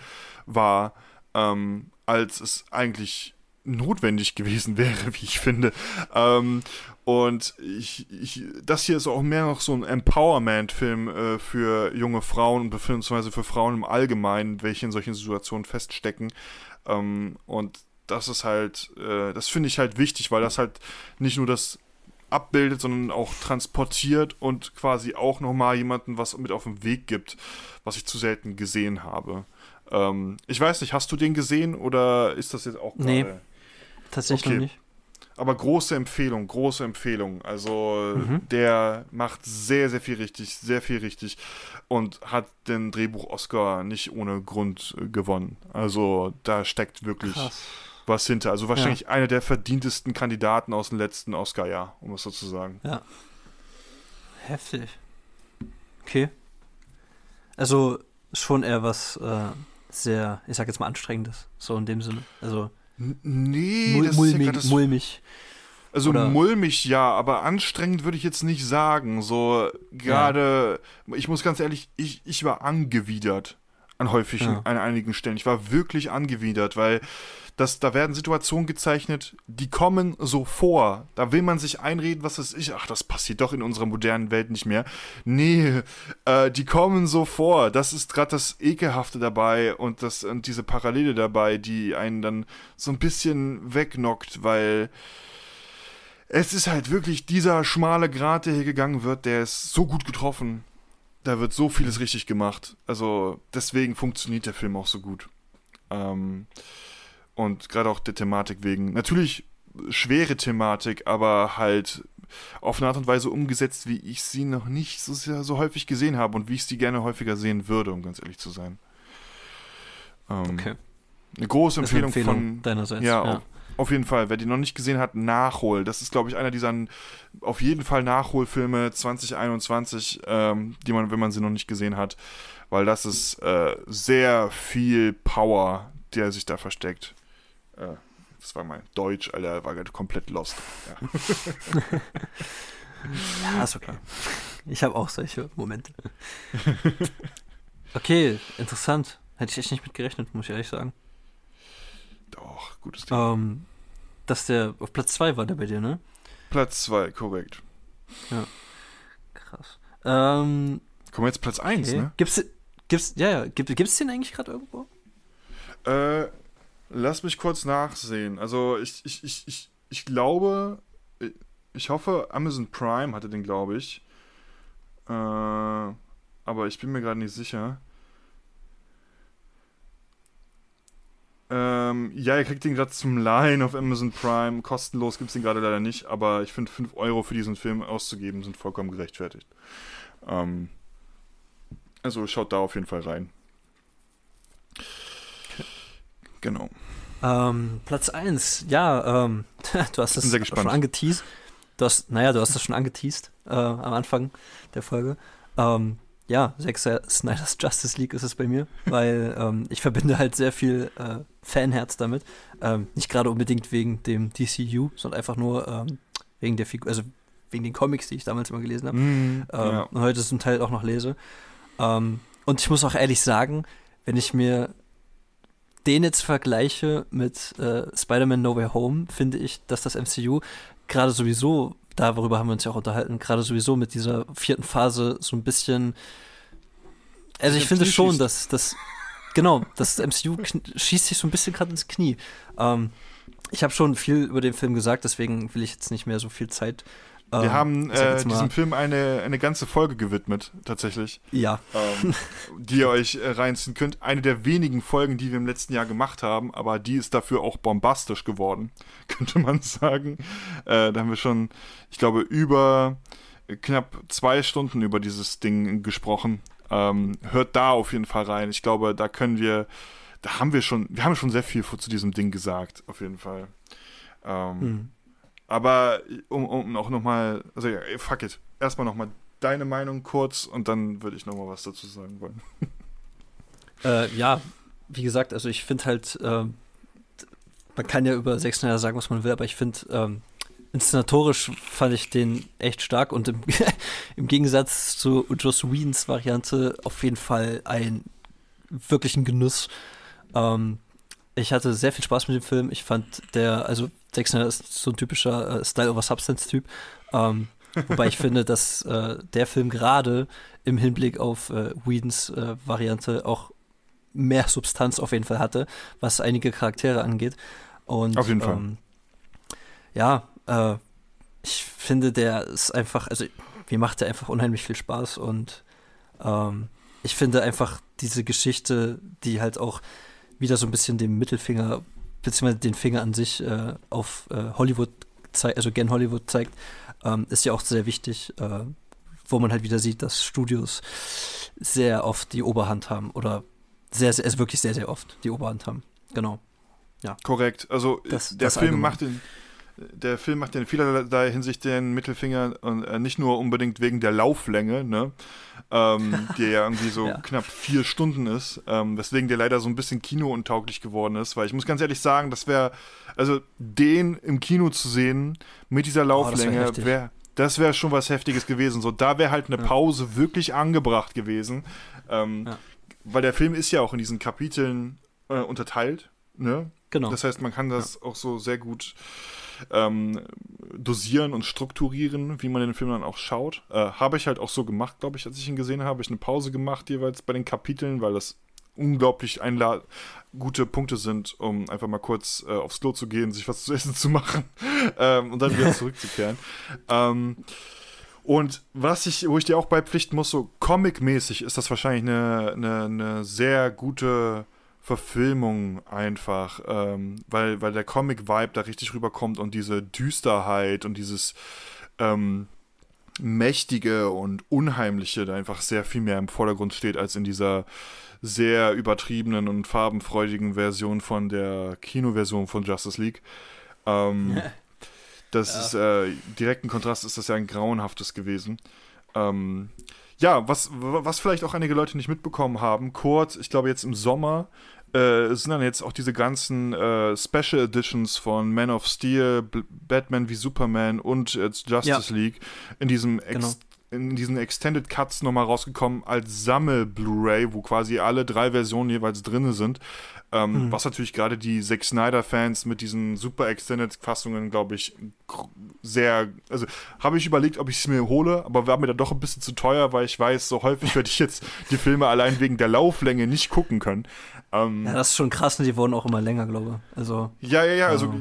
war, ähm, als es eigentlich notwendig gewesen wäre, wie ich finde. Ähm, und ich, ich, das hier ist auch mehr noch so ein Empowerment-Film äh, für junge Frauen, beziehungsweise für Frauen im Allgemeinen, welche in solchen Situationen feststecken. Ähm, und das ist halt, äh, das finde ich halt wichtig, weil das halt nicht nur das abbildet, sondern auch transportiert und quasi auch nochmal jemanden was mit auf den Weg gibt, was ich zu selten gesehen habe. Ähm, ich weiß nicht, hast du den gesehen oder ist das jetzt auch gerade? Nee, tatsächlich okay. nicht. Aber große Empfehlung, große Empfehlung. Also mhm. der macht sehr, sehr viel richtig, sehr viel richtig und hat den Drehbuch Oscar nicht ohne Grund äh, gewonnen. Also da steckt wirklich Krass was hinter. Also wahrscheinlich ja. einer der verdientesten Kandidaten aus dem letzten Oscar-Jahr, um es so zu sagen. Ja. Heftig. Okay. Also schon eher was äh, sehr, ich sag jetzt mal anstrengendes, so in dem Sinne. Also nee, mul mulmig, ja mulmig. Also Oder? mulmig ja, aber anstrengend würde ich jetzt nicht sagen. So gerade, ja. ich muss ganz ehrlich, ich, ich war angewidert an häufigen, ja. an einigen Stellen. Ich war wirklich angewidert, weil dass da werden Situationen gezeichnet, die kommen so vor. Da will man sich einreden, was ist ich, ach, das passiert doch in unserer modernen Welt nicht mehr. Nee, äh, die kommen so vor. Das ist gerade das Ekelhafte dabei und, das, und diese Parallele dabei, die einen dann so ein bisschen wegnockt, weil es ist halt wirklich dieser schmale Grat, der hier gegangen wird, der ist so gut getroffen. Da wird so vieles richtig gemacht. Also deswegen funktioniert der Film auch so gut. Ähm, und gerade auch der Thematik wegen. Natürlich schwere Thematik, aber halt auf eine Art und Weise umgesetzt, wie ich sie noch nicht so, sehr, so häufig gesehen habe und wie ich sie gerne häufiger sehen würde, um ganz ehrlich zu sein. Ähm, okay. Eine große Empfehlung, eine Empfehlung von deinerseits. Ja, ja. Auf, auf, jeden Fall. Wer die noch nicht gesehen hat, nachhol. Das ist, glaube ich, einer dieser auf jeden Fall Nachholfilme 2021, ähm, die man, wenn man sie noch nicht gesehen hat, weil das ist äh, sehr viel Power, der sich da versteckt. Äh, das war mein Deutsch, Alter, war gerade komplett lost. Ja, ja ist okay. Ich habe auch solche Momente. Okay, interessant. Hätte ich echt nicht mit gerechnet, muss ich ehrlich sagen. Doch, gutes Ding. Ähm, dass der auf Platz 2 war der bei dir, ne? Platz 2, korrekt. Ja. Krass. Ähm, Kommen wir jetzt Platz 1, okay. ne? Gibt's, gibt's, ja, ja, gibt, gibt's den eigentlich gerade irgendwo? Äh, Lass mich kurz nachsehen. Also ich, ich, ich, ich, ich glaube, ich hoffe, Amazon Prime hatte den, glaube ich. Äh, aber ich bin mir gerade nicht sicher. Ähm, ja, ihr kriegt den gerade zum Laien auf Amazon Prime. Kostenlos gibt es den gerade leider nicht, aber ich finde 5 Euro für diesen Film auszugeben sind vollkommen gerechtfertigt. Ähm, also schaut da auf jeden Fall rein. Genau. Ähm, Platz 1, ja, ähm, du hast es schon angeteased. Du hast, naja, du hast das schon angeteased äh, am Anfang der Folge. Ähm, ja, Zack Snyder's Justice League ist es bei mir, weil ähm, ich verbinde halt sehr viel äh, Fanherz damit. Ähm, nicht gerade unbedingt wegen dem DCU, sondern einfach nur ähm, wegen der Figur, also wegen den Comics, die ich damals immer gelesen habe. Mm, ähm, ja. Und heute zum Teil auch noch lese. Ähm, und ich muss auch ehrlich sagen, wenn ich mir den jetzt vergleiche mit äh, Spider-Man No Way Home, finde ich, dass das MCU gerade sowieso, darüber haben wir uns ja auch unterhalten, gerade sowieso mit dieser vierten Phase so ein bisschen. Also ich, finde schon, dass das. Genau, das MCU schießt sich so ein bisschen gerade ins Knie. Ähm, ich habe schon viel über den Film gesagt, deswegen will ich jetzt nicht mehr so viel Zeit wir ähm, haben äh, diesem Film eine, eine ganze Folge gewidmet, tatsächlich. Ja. Ähm, die ihr euch äh, reinziehen könnt. Eine der wenigen Folgen, die wir im letzten Jahr gemacht haben, aber die ist dafür auch bombastisch geworden, könnte man sagen. Äh, da haben wir schon, ich glaube, über äh, knapp zwei Stunden über dieses Ding gesprochen. Ähm, hört da auf jeden Fall rein. Ich glaube, da können wir, da haben wir schon, wir haben schon sehr viel zu diesem Ding gesagt, auf jeden Fall. Ähm, mhm. Aber um, um auch nochmal, also ja, fuck it. Erstmal nochmal deine Meinung kurz und dann würde ich nochmal was dazu sagen wollen. Äh, ja, wie gesagt, also ich finde halt, äh, man kann ja über 600 sagen, was man will, aber ich finde, ähm, inszenatorisch fand ich den echt stark und im, im Gegensatz zu Joss Whedons Variante auf jeden Fall ein wirklichen Genuss. Ähm, ich hatte sehr viel Spaß mit dem Film. Ich fand der, also Zack Snyder ist so ein typischer äh, Style over Substance-Typ. Ähm, wobei ich finde, dass äh, der Film gerade im Hinblick auf äh, Whedons äh, Variante auch mehr Substanz auf jeden Fall hatte, was einige Charaktere angeht. Und, auf jeden Fall. Ähm, ja, äh, ich finde, der ist einfach, also mir macht der einfach unheimlich viel Spaß und ähm, ich finde einfach diese Geschichte, die halt auch wieder so ein bisschen dem Mittelfinger beziehungsweise den Finger an sich äh, auf äh, Hollywood zeigt, also gen Hollywood zeigt, ähm, ist ja auch sehr wichtig, äh, wo man halt wieder sieht, dass Studios sehr oft die Oberhand haben oder sehr, sehr, also wirklich sehr, sehr oft die Oberhand haben. Genau. Ja. Korrekt. Also das, der das Film allgemein. macht den der Film macht den Fehler da Hinsicht den Mittelfinger und äh, nicht nur unbedingt wegen der Lauflänge, ne? Ähm, die ja irgendwie so ja. knapp vier Stunden ist, ähm, weswegen der leider so ein bisschen kinountauglich geworden ist, weil ich muss ganz ehrlich sagen, das wäre, also den im Kino zu sehen mit dieser oh, Lauflänge, oh, wäre das wäre schon was Heftiges gewesen. So, da wäre halt eine Pause ja. wirklich angebracht gewesen. Ähm, ja. Weil der Film ist ja auch in diesen Kapiteln äh, unterteilt. Ne? Genau. Das heißt, man kann das ja. auch so sehr gut ähm, dosieren und strukturieren, wie man den Film dann auch schaut. Äh, habe ich halt auch so gemacht, glaube ich, als ich ihn gesehen habe. Ich eine Pause gemacht jeweils bei den Kapiteln, weil das unglaublich einla gute Punkte sind, um einfach mal kurz äh, aufs Klo zu gehen, sich was zu essen zu machen ähm, und dann wieder zurückzukehren. ähm, und was ich, wo ich dir auch beipflichten muss, so comic-mäßig ist das wahrscheinlich eine, eine, eine sehr gute Verfilmung einfach, ähm, weil, weil der Comic-Vibe da richtig rüberkommt und diese Düsterheit und dieses ähm, Mächtige und Unheimliche da einfach sehr viel mehr im Vordergrund steht als in dieser sehr übertriebenen und farbenfreudigen Version von der Kinoversion von Justice League. Ähm, das ja. ist äh, direkt Kontrast, ist das ja ein grauenhaftes gewesen. Ähm, ja, was, was vielleicht auch einige Leute nicht mitbekommen haben, kurz, ich glaube jetzt im Sommer, äh, sind dann jetzt auch diese ganzen äh, Special Editions von Man of Steel, B Batman wie Superman und äh, Justice ja. League in diesem genau. in diesen Extended Cuts nochmal rausgekommen als Sammel-Blu-ray, wo quasi alle drei Versionen jeweils drin sind. Ähm, mhm. Was natürlich gerade die Zack Snyder-Fans mit diesen super Extended-Fassungen, glaube ich, sehr. Also habe ich überlegt, ob ich es mir hole, aber war mir dann doch ein bisschen zu teuer, weil ich weiß, so häufig werde ich jetzt die Filme allein wegen der Lauflänge nicht gucken können. Ähm, ja, das ist schon krass und ne? die wurden auch immer länger, glaube ich. Also, ja, ja, ja. Also,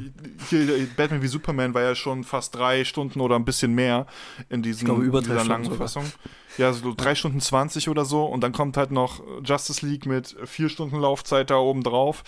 hier, äh, Batman wie Superman war ja schon fast drei Stunden oder ein bisschen mehr in, diesen, glaube, in dieser langen Fassung. Sogar ja, so drei Stunden 20 oder so. Und dann kommt halt noch Justice League mit vier Stunden Laufzeit da oben drauf.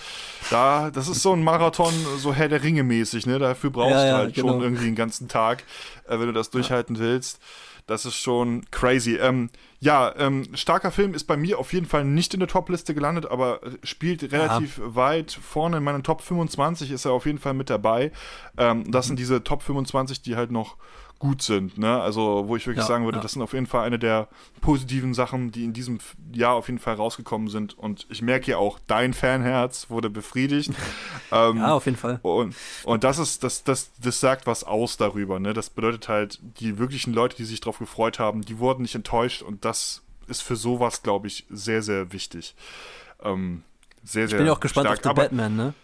Da, das ist so ein Marathon, so Herr der Ringe mäßig, ne? Dafür brauchst ja, ja, du halt genau. schon irgendwie den ganzen Tag, äh, wenn du das durchhalten ja. willst. Das ist schon crazy. Ähm, ja, ähm, starker Film ist bei mir auf jeden Fall nicht in der Top-Liste gelandet, aber spielt relativ Aha. weit vorne in meinen Top 25 ist er auf jeden Fall mit dabei. Ähm, das mhm. sind diese Top 25, die halt noch gut sind. Ne? Also, wo ich wirklich ja, sagen würde, ja. das sind auf jeden Fall eine der positiven Sachen, die in diesem Jahr auf jeden Fall rausgekommen sind. Und ich merke ja auch, dein Fanherz wurde befriedigt. ähm, ja, auf jeden Fall. Und, und das ist, das, das, das sagt was aus darüber. Ne? Das bedeutet halt, die wirklichen Leute, die sich drauf gefreut haben, die wurden nicht enttäuscht und das ist für sowas, glaube ich, sehr, sehr wichtig. Ähm, sehr, ich bin ja auch gespannt stark. auf den Batman, ne?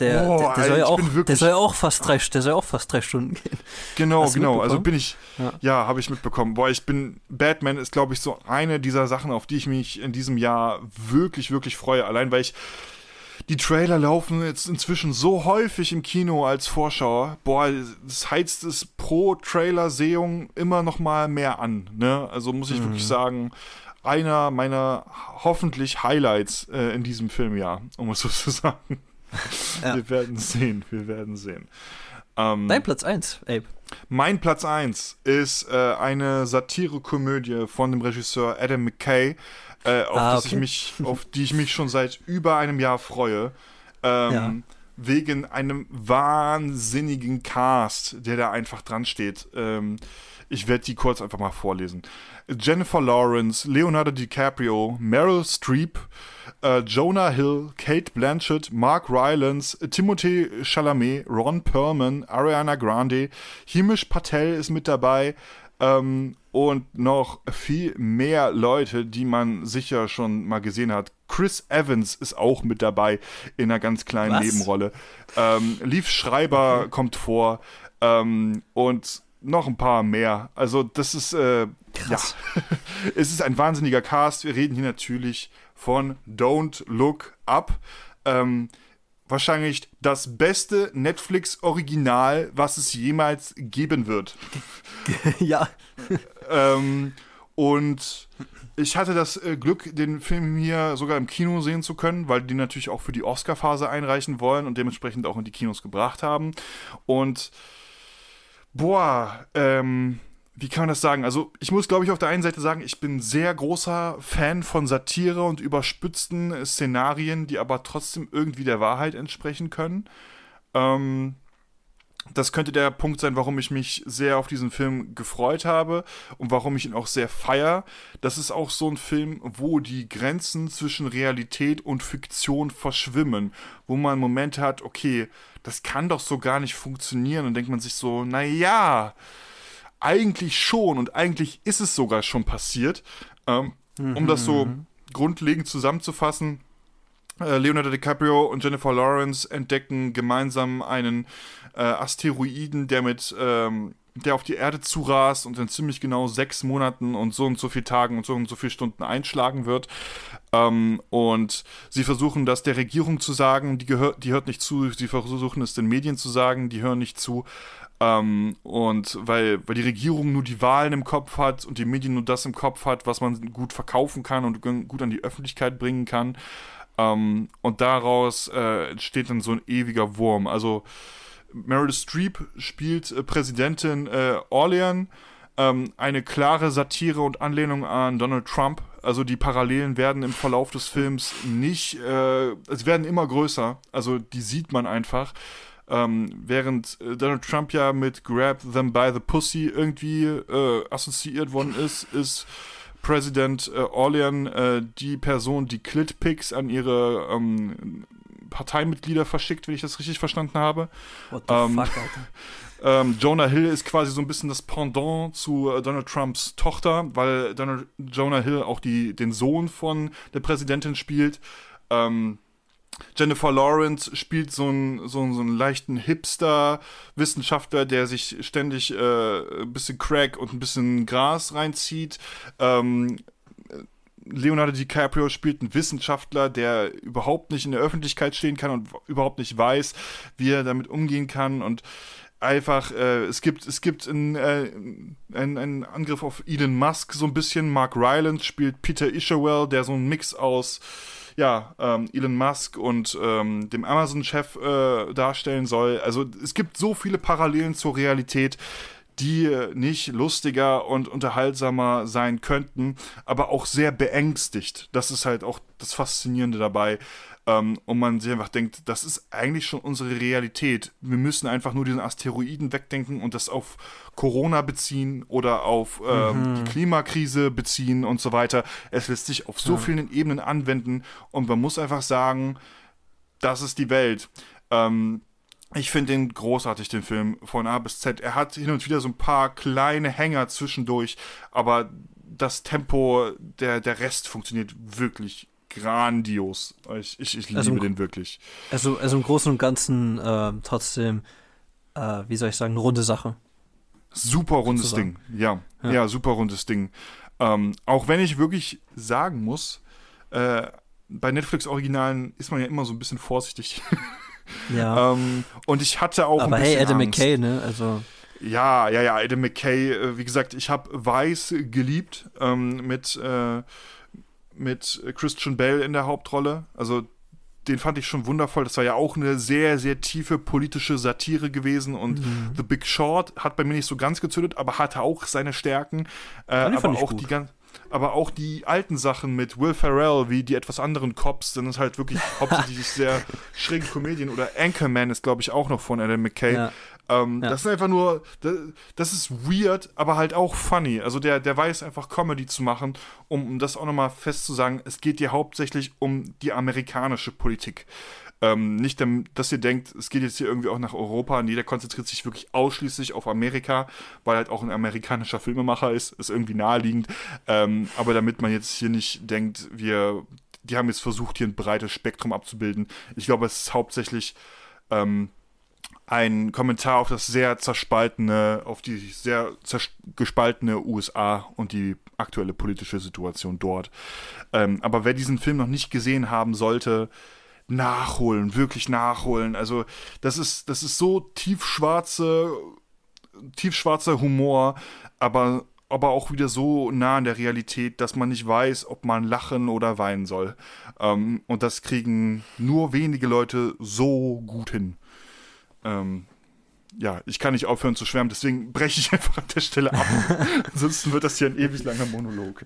Der, oh, der, der, soll, ja auch, der soll ja auch fast drei, der soll auch fast drei Stunden gehen. Genau, genau. Also bin ich, ja, ja habe ich mitbekommen. Boah, ich bin, Batman ist, glaube ich, so eine dieser Sachen, auf die ich mich in diesem Jahr wirklich, wirklich freue. Allein, weil ich, die Trailer laufen jetzt inzwischen so häufig im Kino als Vorschauer. Boah, das heizt es pro Trailer-Sehung immer noch mal mehr an. Ne? Also muss ich mhm. wirklich sagen, einer meiner hoffentlich Highlights äh, in diesem Filmjahr, um es so zu sagen. ja. Wir werden sehen, wir werden sehen. Ähm, Dein Platz 1, Abe. Mein Platz 1 ist äh, eine Satire-Komödie von dem Regisseur Adam McKay, äh, auf, ah, okay. ich mich, auf die ich mich schon seit über einem Jahr freue. Ähm, ja. Wegen einem wahnsinnigen Cast, der da einfach dran steht. Ähm, ich werde die kurz einfach mal vorlesen. Jennifer Lawrence, Leonardo DiCaprio, Meryl Streep, äh, Jonah Hill, Kate Blanchett, Mark Rylance, Timothée Chalamet, Ron Perlman, Ariana Grande, Himish Patel ist mit dabei ähm, und noch viel mehr Leute, die man sicher schon mal gesehen hat. Chris Evans ist auch mit dabei in einer ganz kleinen Was? Nebenrolle. Ähm, Leaf Schreiber okay. kommt vor ähm, und noch ein paar mehr. Also das ist, äh, Krass. ja, es ist ein wahnsinniger Cast. Wir reden hier natürlich von Don't Look Up. Ähm, wahrscheinlich das beste Netflix-Original, was es jemals geben wird. ja. ähm, und ich hatte das äh, Glück, den Film hier sogar im Kino sehen zu können, weil die natürlich auch für die Oscar-Phase einreichen wollen und dementsprechend auch in die Kinos gebracht haben. Und Boah, ähm, wie kann man das sagen? Also, ich muss, glaube ich, auf der einen Seite sagen, ich bin sehr großer Fan von Satire und überspitzten Szenarien, die aber trotzdem irgendwie der Wahrheit entsprechen können. Ähm, das könnte der Punkt sein, warum ich mich sehr auf diesen Film gefreut habe und warum ich ihn auch sehr feier. Das ist auch so ein Film, wo die Grenzen zwischen Realität und Fiktion verschwimmen, wo man Momente hat, okay, das kann doch so gar nicht funktionieren und denkt man sich so, na ja, eigentlich schon und eigentlich ist es sogar schon passiert. Ähm, mhm. Um das so mhm. grundlegend zusammenzufassen, äh, Leonardo DiCaprio und Jennifer Lawrence entdecken gemeinsam einen äh, Asteroiden, der mit, ähm, der auf die Erde zurast und in ziemlich genau sechs Monaten und so und so viel Tagen und so und so viel Stunden einschlagen wird. Ähm, und sie versuchen das der Regierung zu sagen, die, gehört, die hört nicht zu, sie versuchen es den Medien zu sagen, die hören nicht zu. Ähm, und weil, weil die Regierung nur die Wahlen im Kopf hat und die Medien nur das im Kopf hat, was man gut verkaufen kann und gut an die Öffentlichkeit bringen kann. Ähm, und daraus äh, entsteht dann so ein ewiger Wurm. Also Meryl Streep spielt äh, Präsidentin äh, Orlean. Ähm, eine klare Satire und Anlehnung an Donald Trump. Also die Parallelen werden im Verlauf des Films nicht, äh, es werden immer größer. Also die sieht man einfach. Ähm, während äh, Donald Trump ja mit Grab Them by the Pussy irgendwie äh, assoziiert worden ist, ist Präsident äh, Orlean äh, die Person, die Clitpics an ihre ähm, Parteimitglieder verschickt, wenn ich das richtig verstanden habe. What the ähm, fuck, Alter? Ähm, Jonah Hill ist quasi so ein bisschen das Pendant zu äh, Donald Trumps Tochter, weil Donald, Jonah Hill auch die, den Sohn von der Präsidentin spielt. Ähm, Jennifer Lawrence spielt so einen, so einen, so einen leichten Hipster-Wissenschaftler, der sich ständig äh, ein bisschen Crack und ein bisschen Gras reinzieht. Ähm, Leonardo DiCaprio spielt einen Wissenschaftler, der überhaupt nicht in der Öffentlichkeit stehen kann und überhaupt nicht weiß, wie er damit umgehen kann und einfach, äh, es gibt, es gibt einen, äh, einen, einen, Angriff auf Elon Musk so ein bisschen. Mark Ryland spielt Peter Isherwell, der so einen Mix aus ja, ähm, Elon Musk und ähm, dem Amazon-Chef äh, darstellen soll. Also es gibt so viele Parallelen zur Realität die nicht lustiger und unterhaltsamer sein könnten, aber auch sehr beängstigt. Das ist halt auch das Faszinierende dabei. Ähm, und man sich einfach denkt, das ist eigentlich schon unsere Realität. Wir müssen einfach nur diesen Asteroiden wegdenken und das auf Corona beziehen oder auf ähm, mhm. die Klimakrise beziehen und so weiter. Es lässt sich auf so ja. vielen Ebenen anwenden und man muss einfach sagen, das ist die Welt. Ähm, ich finde den großartig, den Film, von A bis Z. Er hat hin und wieder so ein paar kleine Hänger zwischendurch, aber das Tempo, der, der Rest funktioniert wirklich grandios. Ich, ich, ich liebe also im, den wirklich. Also, also im Großen und Ganzen äh, trotzdem, äh, wie soll ich sagen, eine runde Sache. Super rundes Ding, ja. ja. ja. super rundes Ding. Ähm, auch wenn ich wirklich sagen muss, äh, bei Netflix-Originalen ist man ja immer so ein bisschen vorsichtig. Ja. Ähm, und ich hatte auch. Aber ein bisschen hey, Adam Angst. McKay, ne? Also. Ja, ja, ja, Adam McKay, äh, wie gesagt, ich habe Weiß geliebt ähm, mit, äh, mit Christian Bell in der Hauptrolle. Also den fand ich schon wundervoll. Das war ja auch eine sehr, sehr tiefe politische Satire gewesen. Und mhm. The Big Short hat bei mir nicht so ganz gezündet, aber hatte auch seine Stärken. Äh, aber auch gut. die ganze aber auch die alten Sachen mit Will Ferrell, wie die etwas anderen Cops, sind es halt wirklich hauptsächlich sehr schräge Komödien. Oder Anchorman ist, glaube ich, auch noch von Adam McKay. Ja. Ähm, ja. Das ist einfach nur, das, das, ist weird, aber halt auch funny. Also der, der weiß einfach Comedy zu machen, um, um das auch nochmal festzusagen, es geht dir hauptsächlich um die amerikanische Politik. Ähm, nicht, dass ihr denkt, es geht jetzt hier irgendwie auch nach Europa. Nee, der konzentriert sich wirklich ausschließlich auf Amerika, weil halt auch ein amerikanischer Filmemacher ist. Ist irgendwie naheliegend. Ähm, aber damit man jetzt hier nicht denkt, wir, die haben jetzt versucht, hier ein breites Spektrum abzubilden. Ich glaube, es ist hauptsächlich ähm, ein Kommentar auf das sehr zerspaltene, auf die sehr gespaltene USA und die aktuelle politische Situation dort. Ähm, aber wer diesen Film noch nicht gesehen haben sollte, nachholen, wirklich nachholen. Also das ist, das ist so tiefschwarze, tiefschwarzer Humor, aber, aber auch wieder so nah an der Realität, dass man nicht weiß, ob man lachen oder weinen soll. Ähm, und das kriegen nur wenige Leute so gut hin. Ähm, ja, ich kann nicht aufhören zu schwärmen, deswegen breche ich einfach an der Stelle ab. Ansonsten wird das hier ein ewig langer Monolog.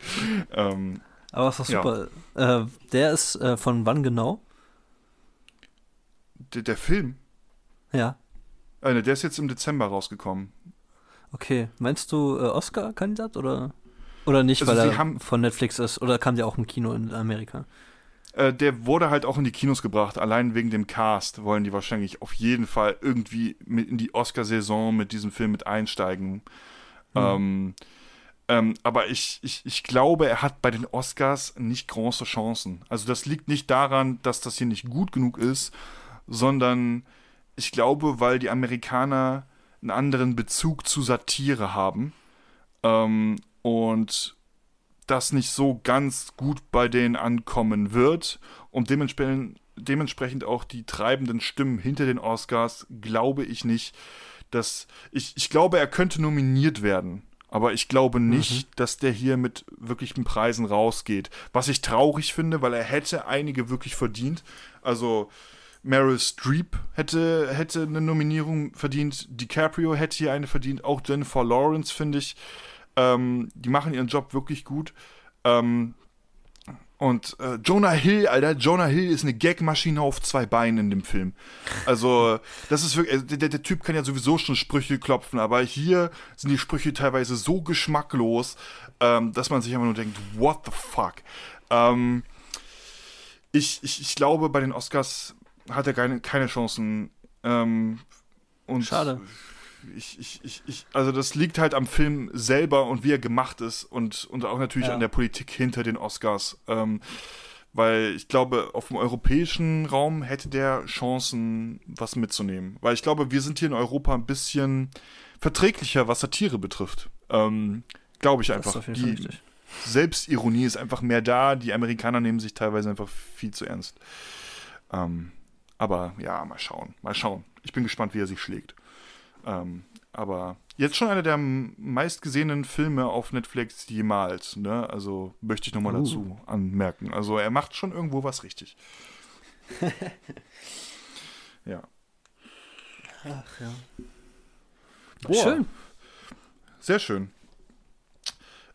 Ähm, aber es war super. Ja. Äh, der ist äh, von wann genau? Der, der Film? Ja. Äh, ne, der ist jetzt im Dezember rausgekommen. Okay, meinst du äh, Oscar-Kandidat oder, oder nicht, also weil er haben, von Netflix ist? Oder kam der auch im Kino in Amerika? Äh, der wurde halt auch in die Kinos gebracht. Allein wegen dem Cast wollen die wahrscheinlich auf jeden Fall irgendwie in die Oscar-Saison mit diesem Film mit einsteigen. Hm. Ähm, ähm, aber ich, ich, ich glaube, er hat bei den Oscars nicht große Chancen. Also das liegt nicht daran, dass das hier nicht gut genug ist, sondern ich glaube, weil die Amerikaner einen anderen Bezug zu Satire haben ähm, und das nicht so ganz gut bei denen ankommen wird und dementsprechend, dementsprechend auch die treibenden Stimmen hinter den Oscars, glaube ich nicht, dass ich, ich glaube, er könnte nominiert werden. Aber ich glaube mhm. nicht, mhm. dass der hier mit wirklichen Preisen rausgeht. Was ich traurig finde, weil er hätte einige wirklich verdient. Also Meryl Streep hätte, hätte eine Nominierung verdient. DiCaprio hätte hier eine verdient. Auch Jennifer Lawrence, finde ich. Ähm, die machen ihren Job wirklich gut. Ähm, und äh, Jonah Hill, Alter, Jonah Hill ist eine Gagmaschine auf zwei Beinen in dem Film. Also, das ist wirklich, also, der, der, Typ kann ja sowieso schon Sprüche klopfen, aber hier sind die Sprüche teilweise so geschmacklos, ähm, dass man sich einfach nur denkt, what the fuck? Ähm, ich, ich, ich glaube, bei den Oscars hat er keine, keine Chancen. Ähm, Schade. Ich, ich, ich, ich, also das liegt halt am Film selber und wie er gemacht ist und, und auch natürlich ja. an der Politik hinter den Oscars. Ähm, weil ich glaube, auf dem europäischen Raum hätte der Chancen, was mitzunehmen. Weil ich glaube, wir sind hier in Europa ein bisschen verträglicher, was Satire betrifft. Ähm, glaube ich einfach. Das ist die richtig. Selbstironie ist einfach mehr da. Die Amerikaner nehmen sich teilweise einfach viel zu ernst. Ähm, aber ja, mal schauen. Mal schauen. Ich bin gespannt, wie er sich schlägt. Ähm, aber jetzt schon einer der meistgesehenen Filme auf Netflix jemals. Ne? Also möchte ich nochmal uh. Oh. dazu anmerken. Also er macht schon irgendwo was richtig. ja. Ach ja. Boah. Schön. Sehr schön.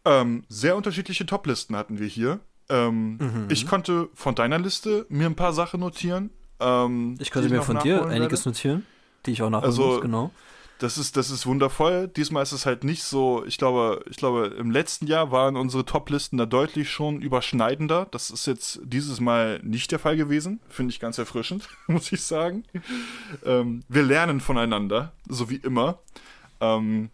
Ähm, sehr unterschiedliche Toplisten hatten wir hier. Ähm, mhm. Ich konnte von deiner Liste mir ein paar Sachen notieren. Ähm, ich könnte mir von dir einiges werde. notieren, die ich auch nachholen also, muss, genau. Das ist, das ist wundervoll. Diesmal ist es halt nicht so, ich glaube, ich glaube, im letzten Jahr waren unsere Top-Listen da deutlich schon überschneidender. Das ist jetzt dieses Mal nicht der Fall gewesen. Finde ich ganz erfrischend, muss ich sagen. Ähm, wir lernen voneinander, so wie immer. Ähm,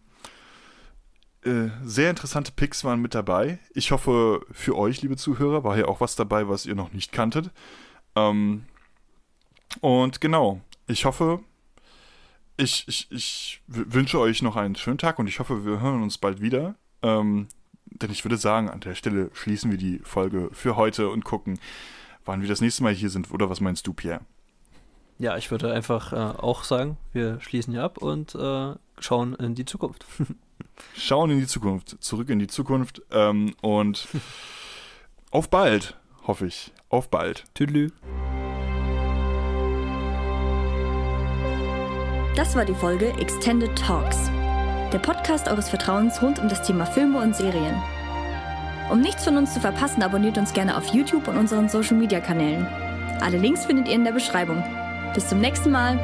äh, sehr interessante Picks waren mit dabei. Ich hoffe, für euch, liebe Zuhörer, war hier auch was dabei, was ihr noch nicht kanntet. Ähm, und genau, ich hoffe, ich, ich, ich wünsche euch noch einen schönen Tag und ich hoffe, wir hören uns bald wieder. Ähm, denn ich würde sagen, an der Stelle schließen wir die Folge für heute und gucken, wann wir das nächste Mal hier sind. Oder was meinst du, Pierre? Ja, ich würde einfach äh, auch sagen, wir schließen hier ab und äh, schauen in die Zukunft. schauen in die Zukunft, zurück in die Zukunft ähm, und auf bald, hoffe ich. Auf bald. Tüdelü. Das war die Folge Extended Talks, der Podcast eures Vertrauens rund um das Thema Filme und Serien. Um nichts von uns zu verpassen, abonniert uns gerne auf YouTube und unseren Social Media Kanälen. Alle Links findet ihr in der Beschreibung. Bis zum nächsten Mal.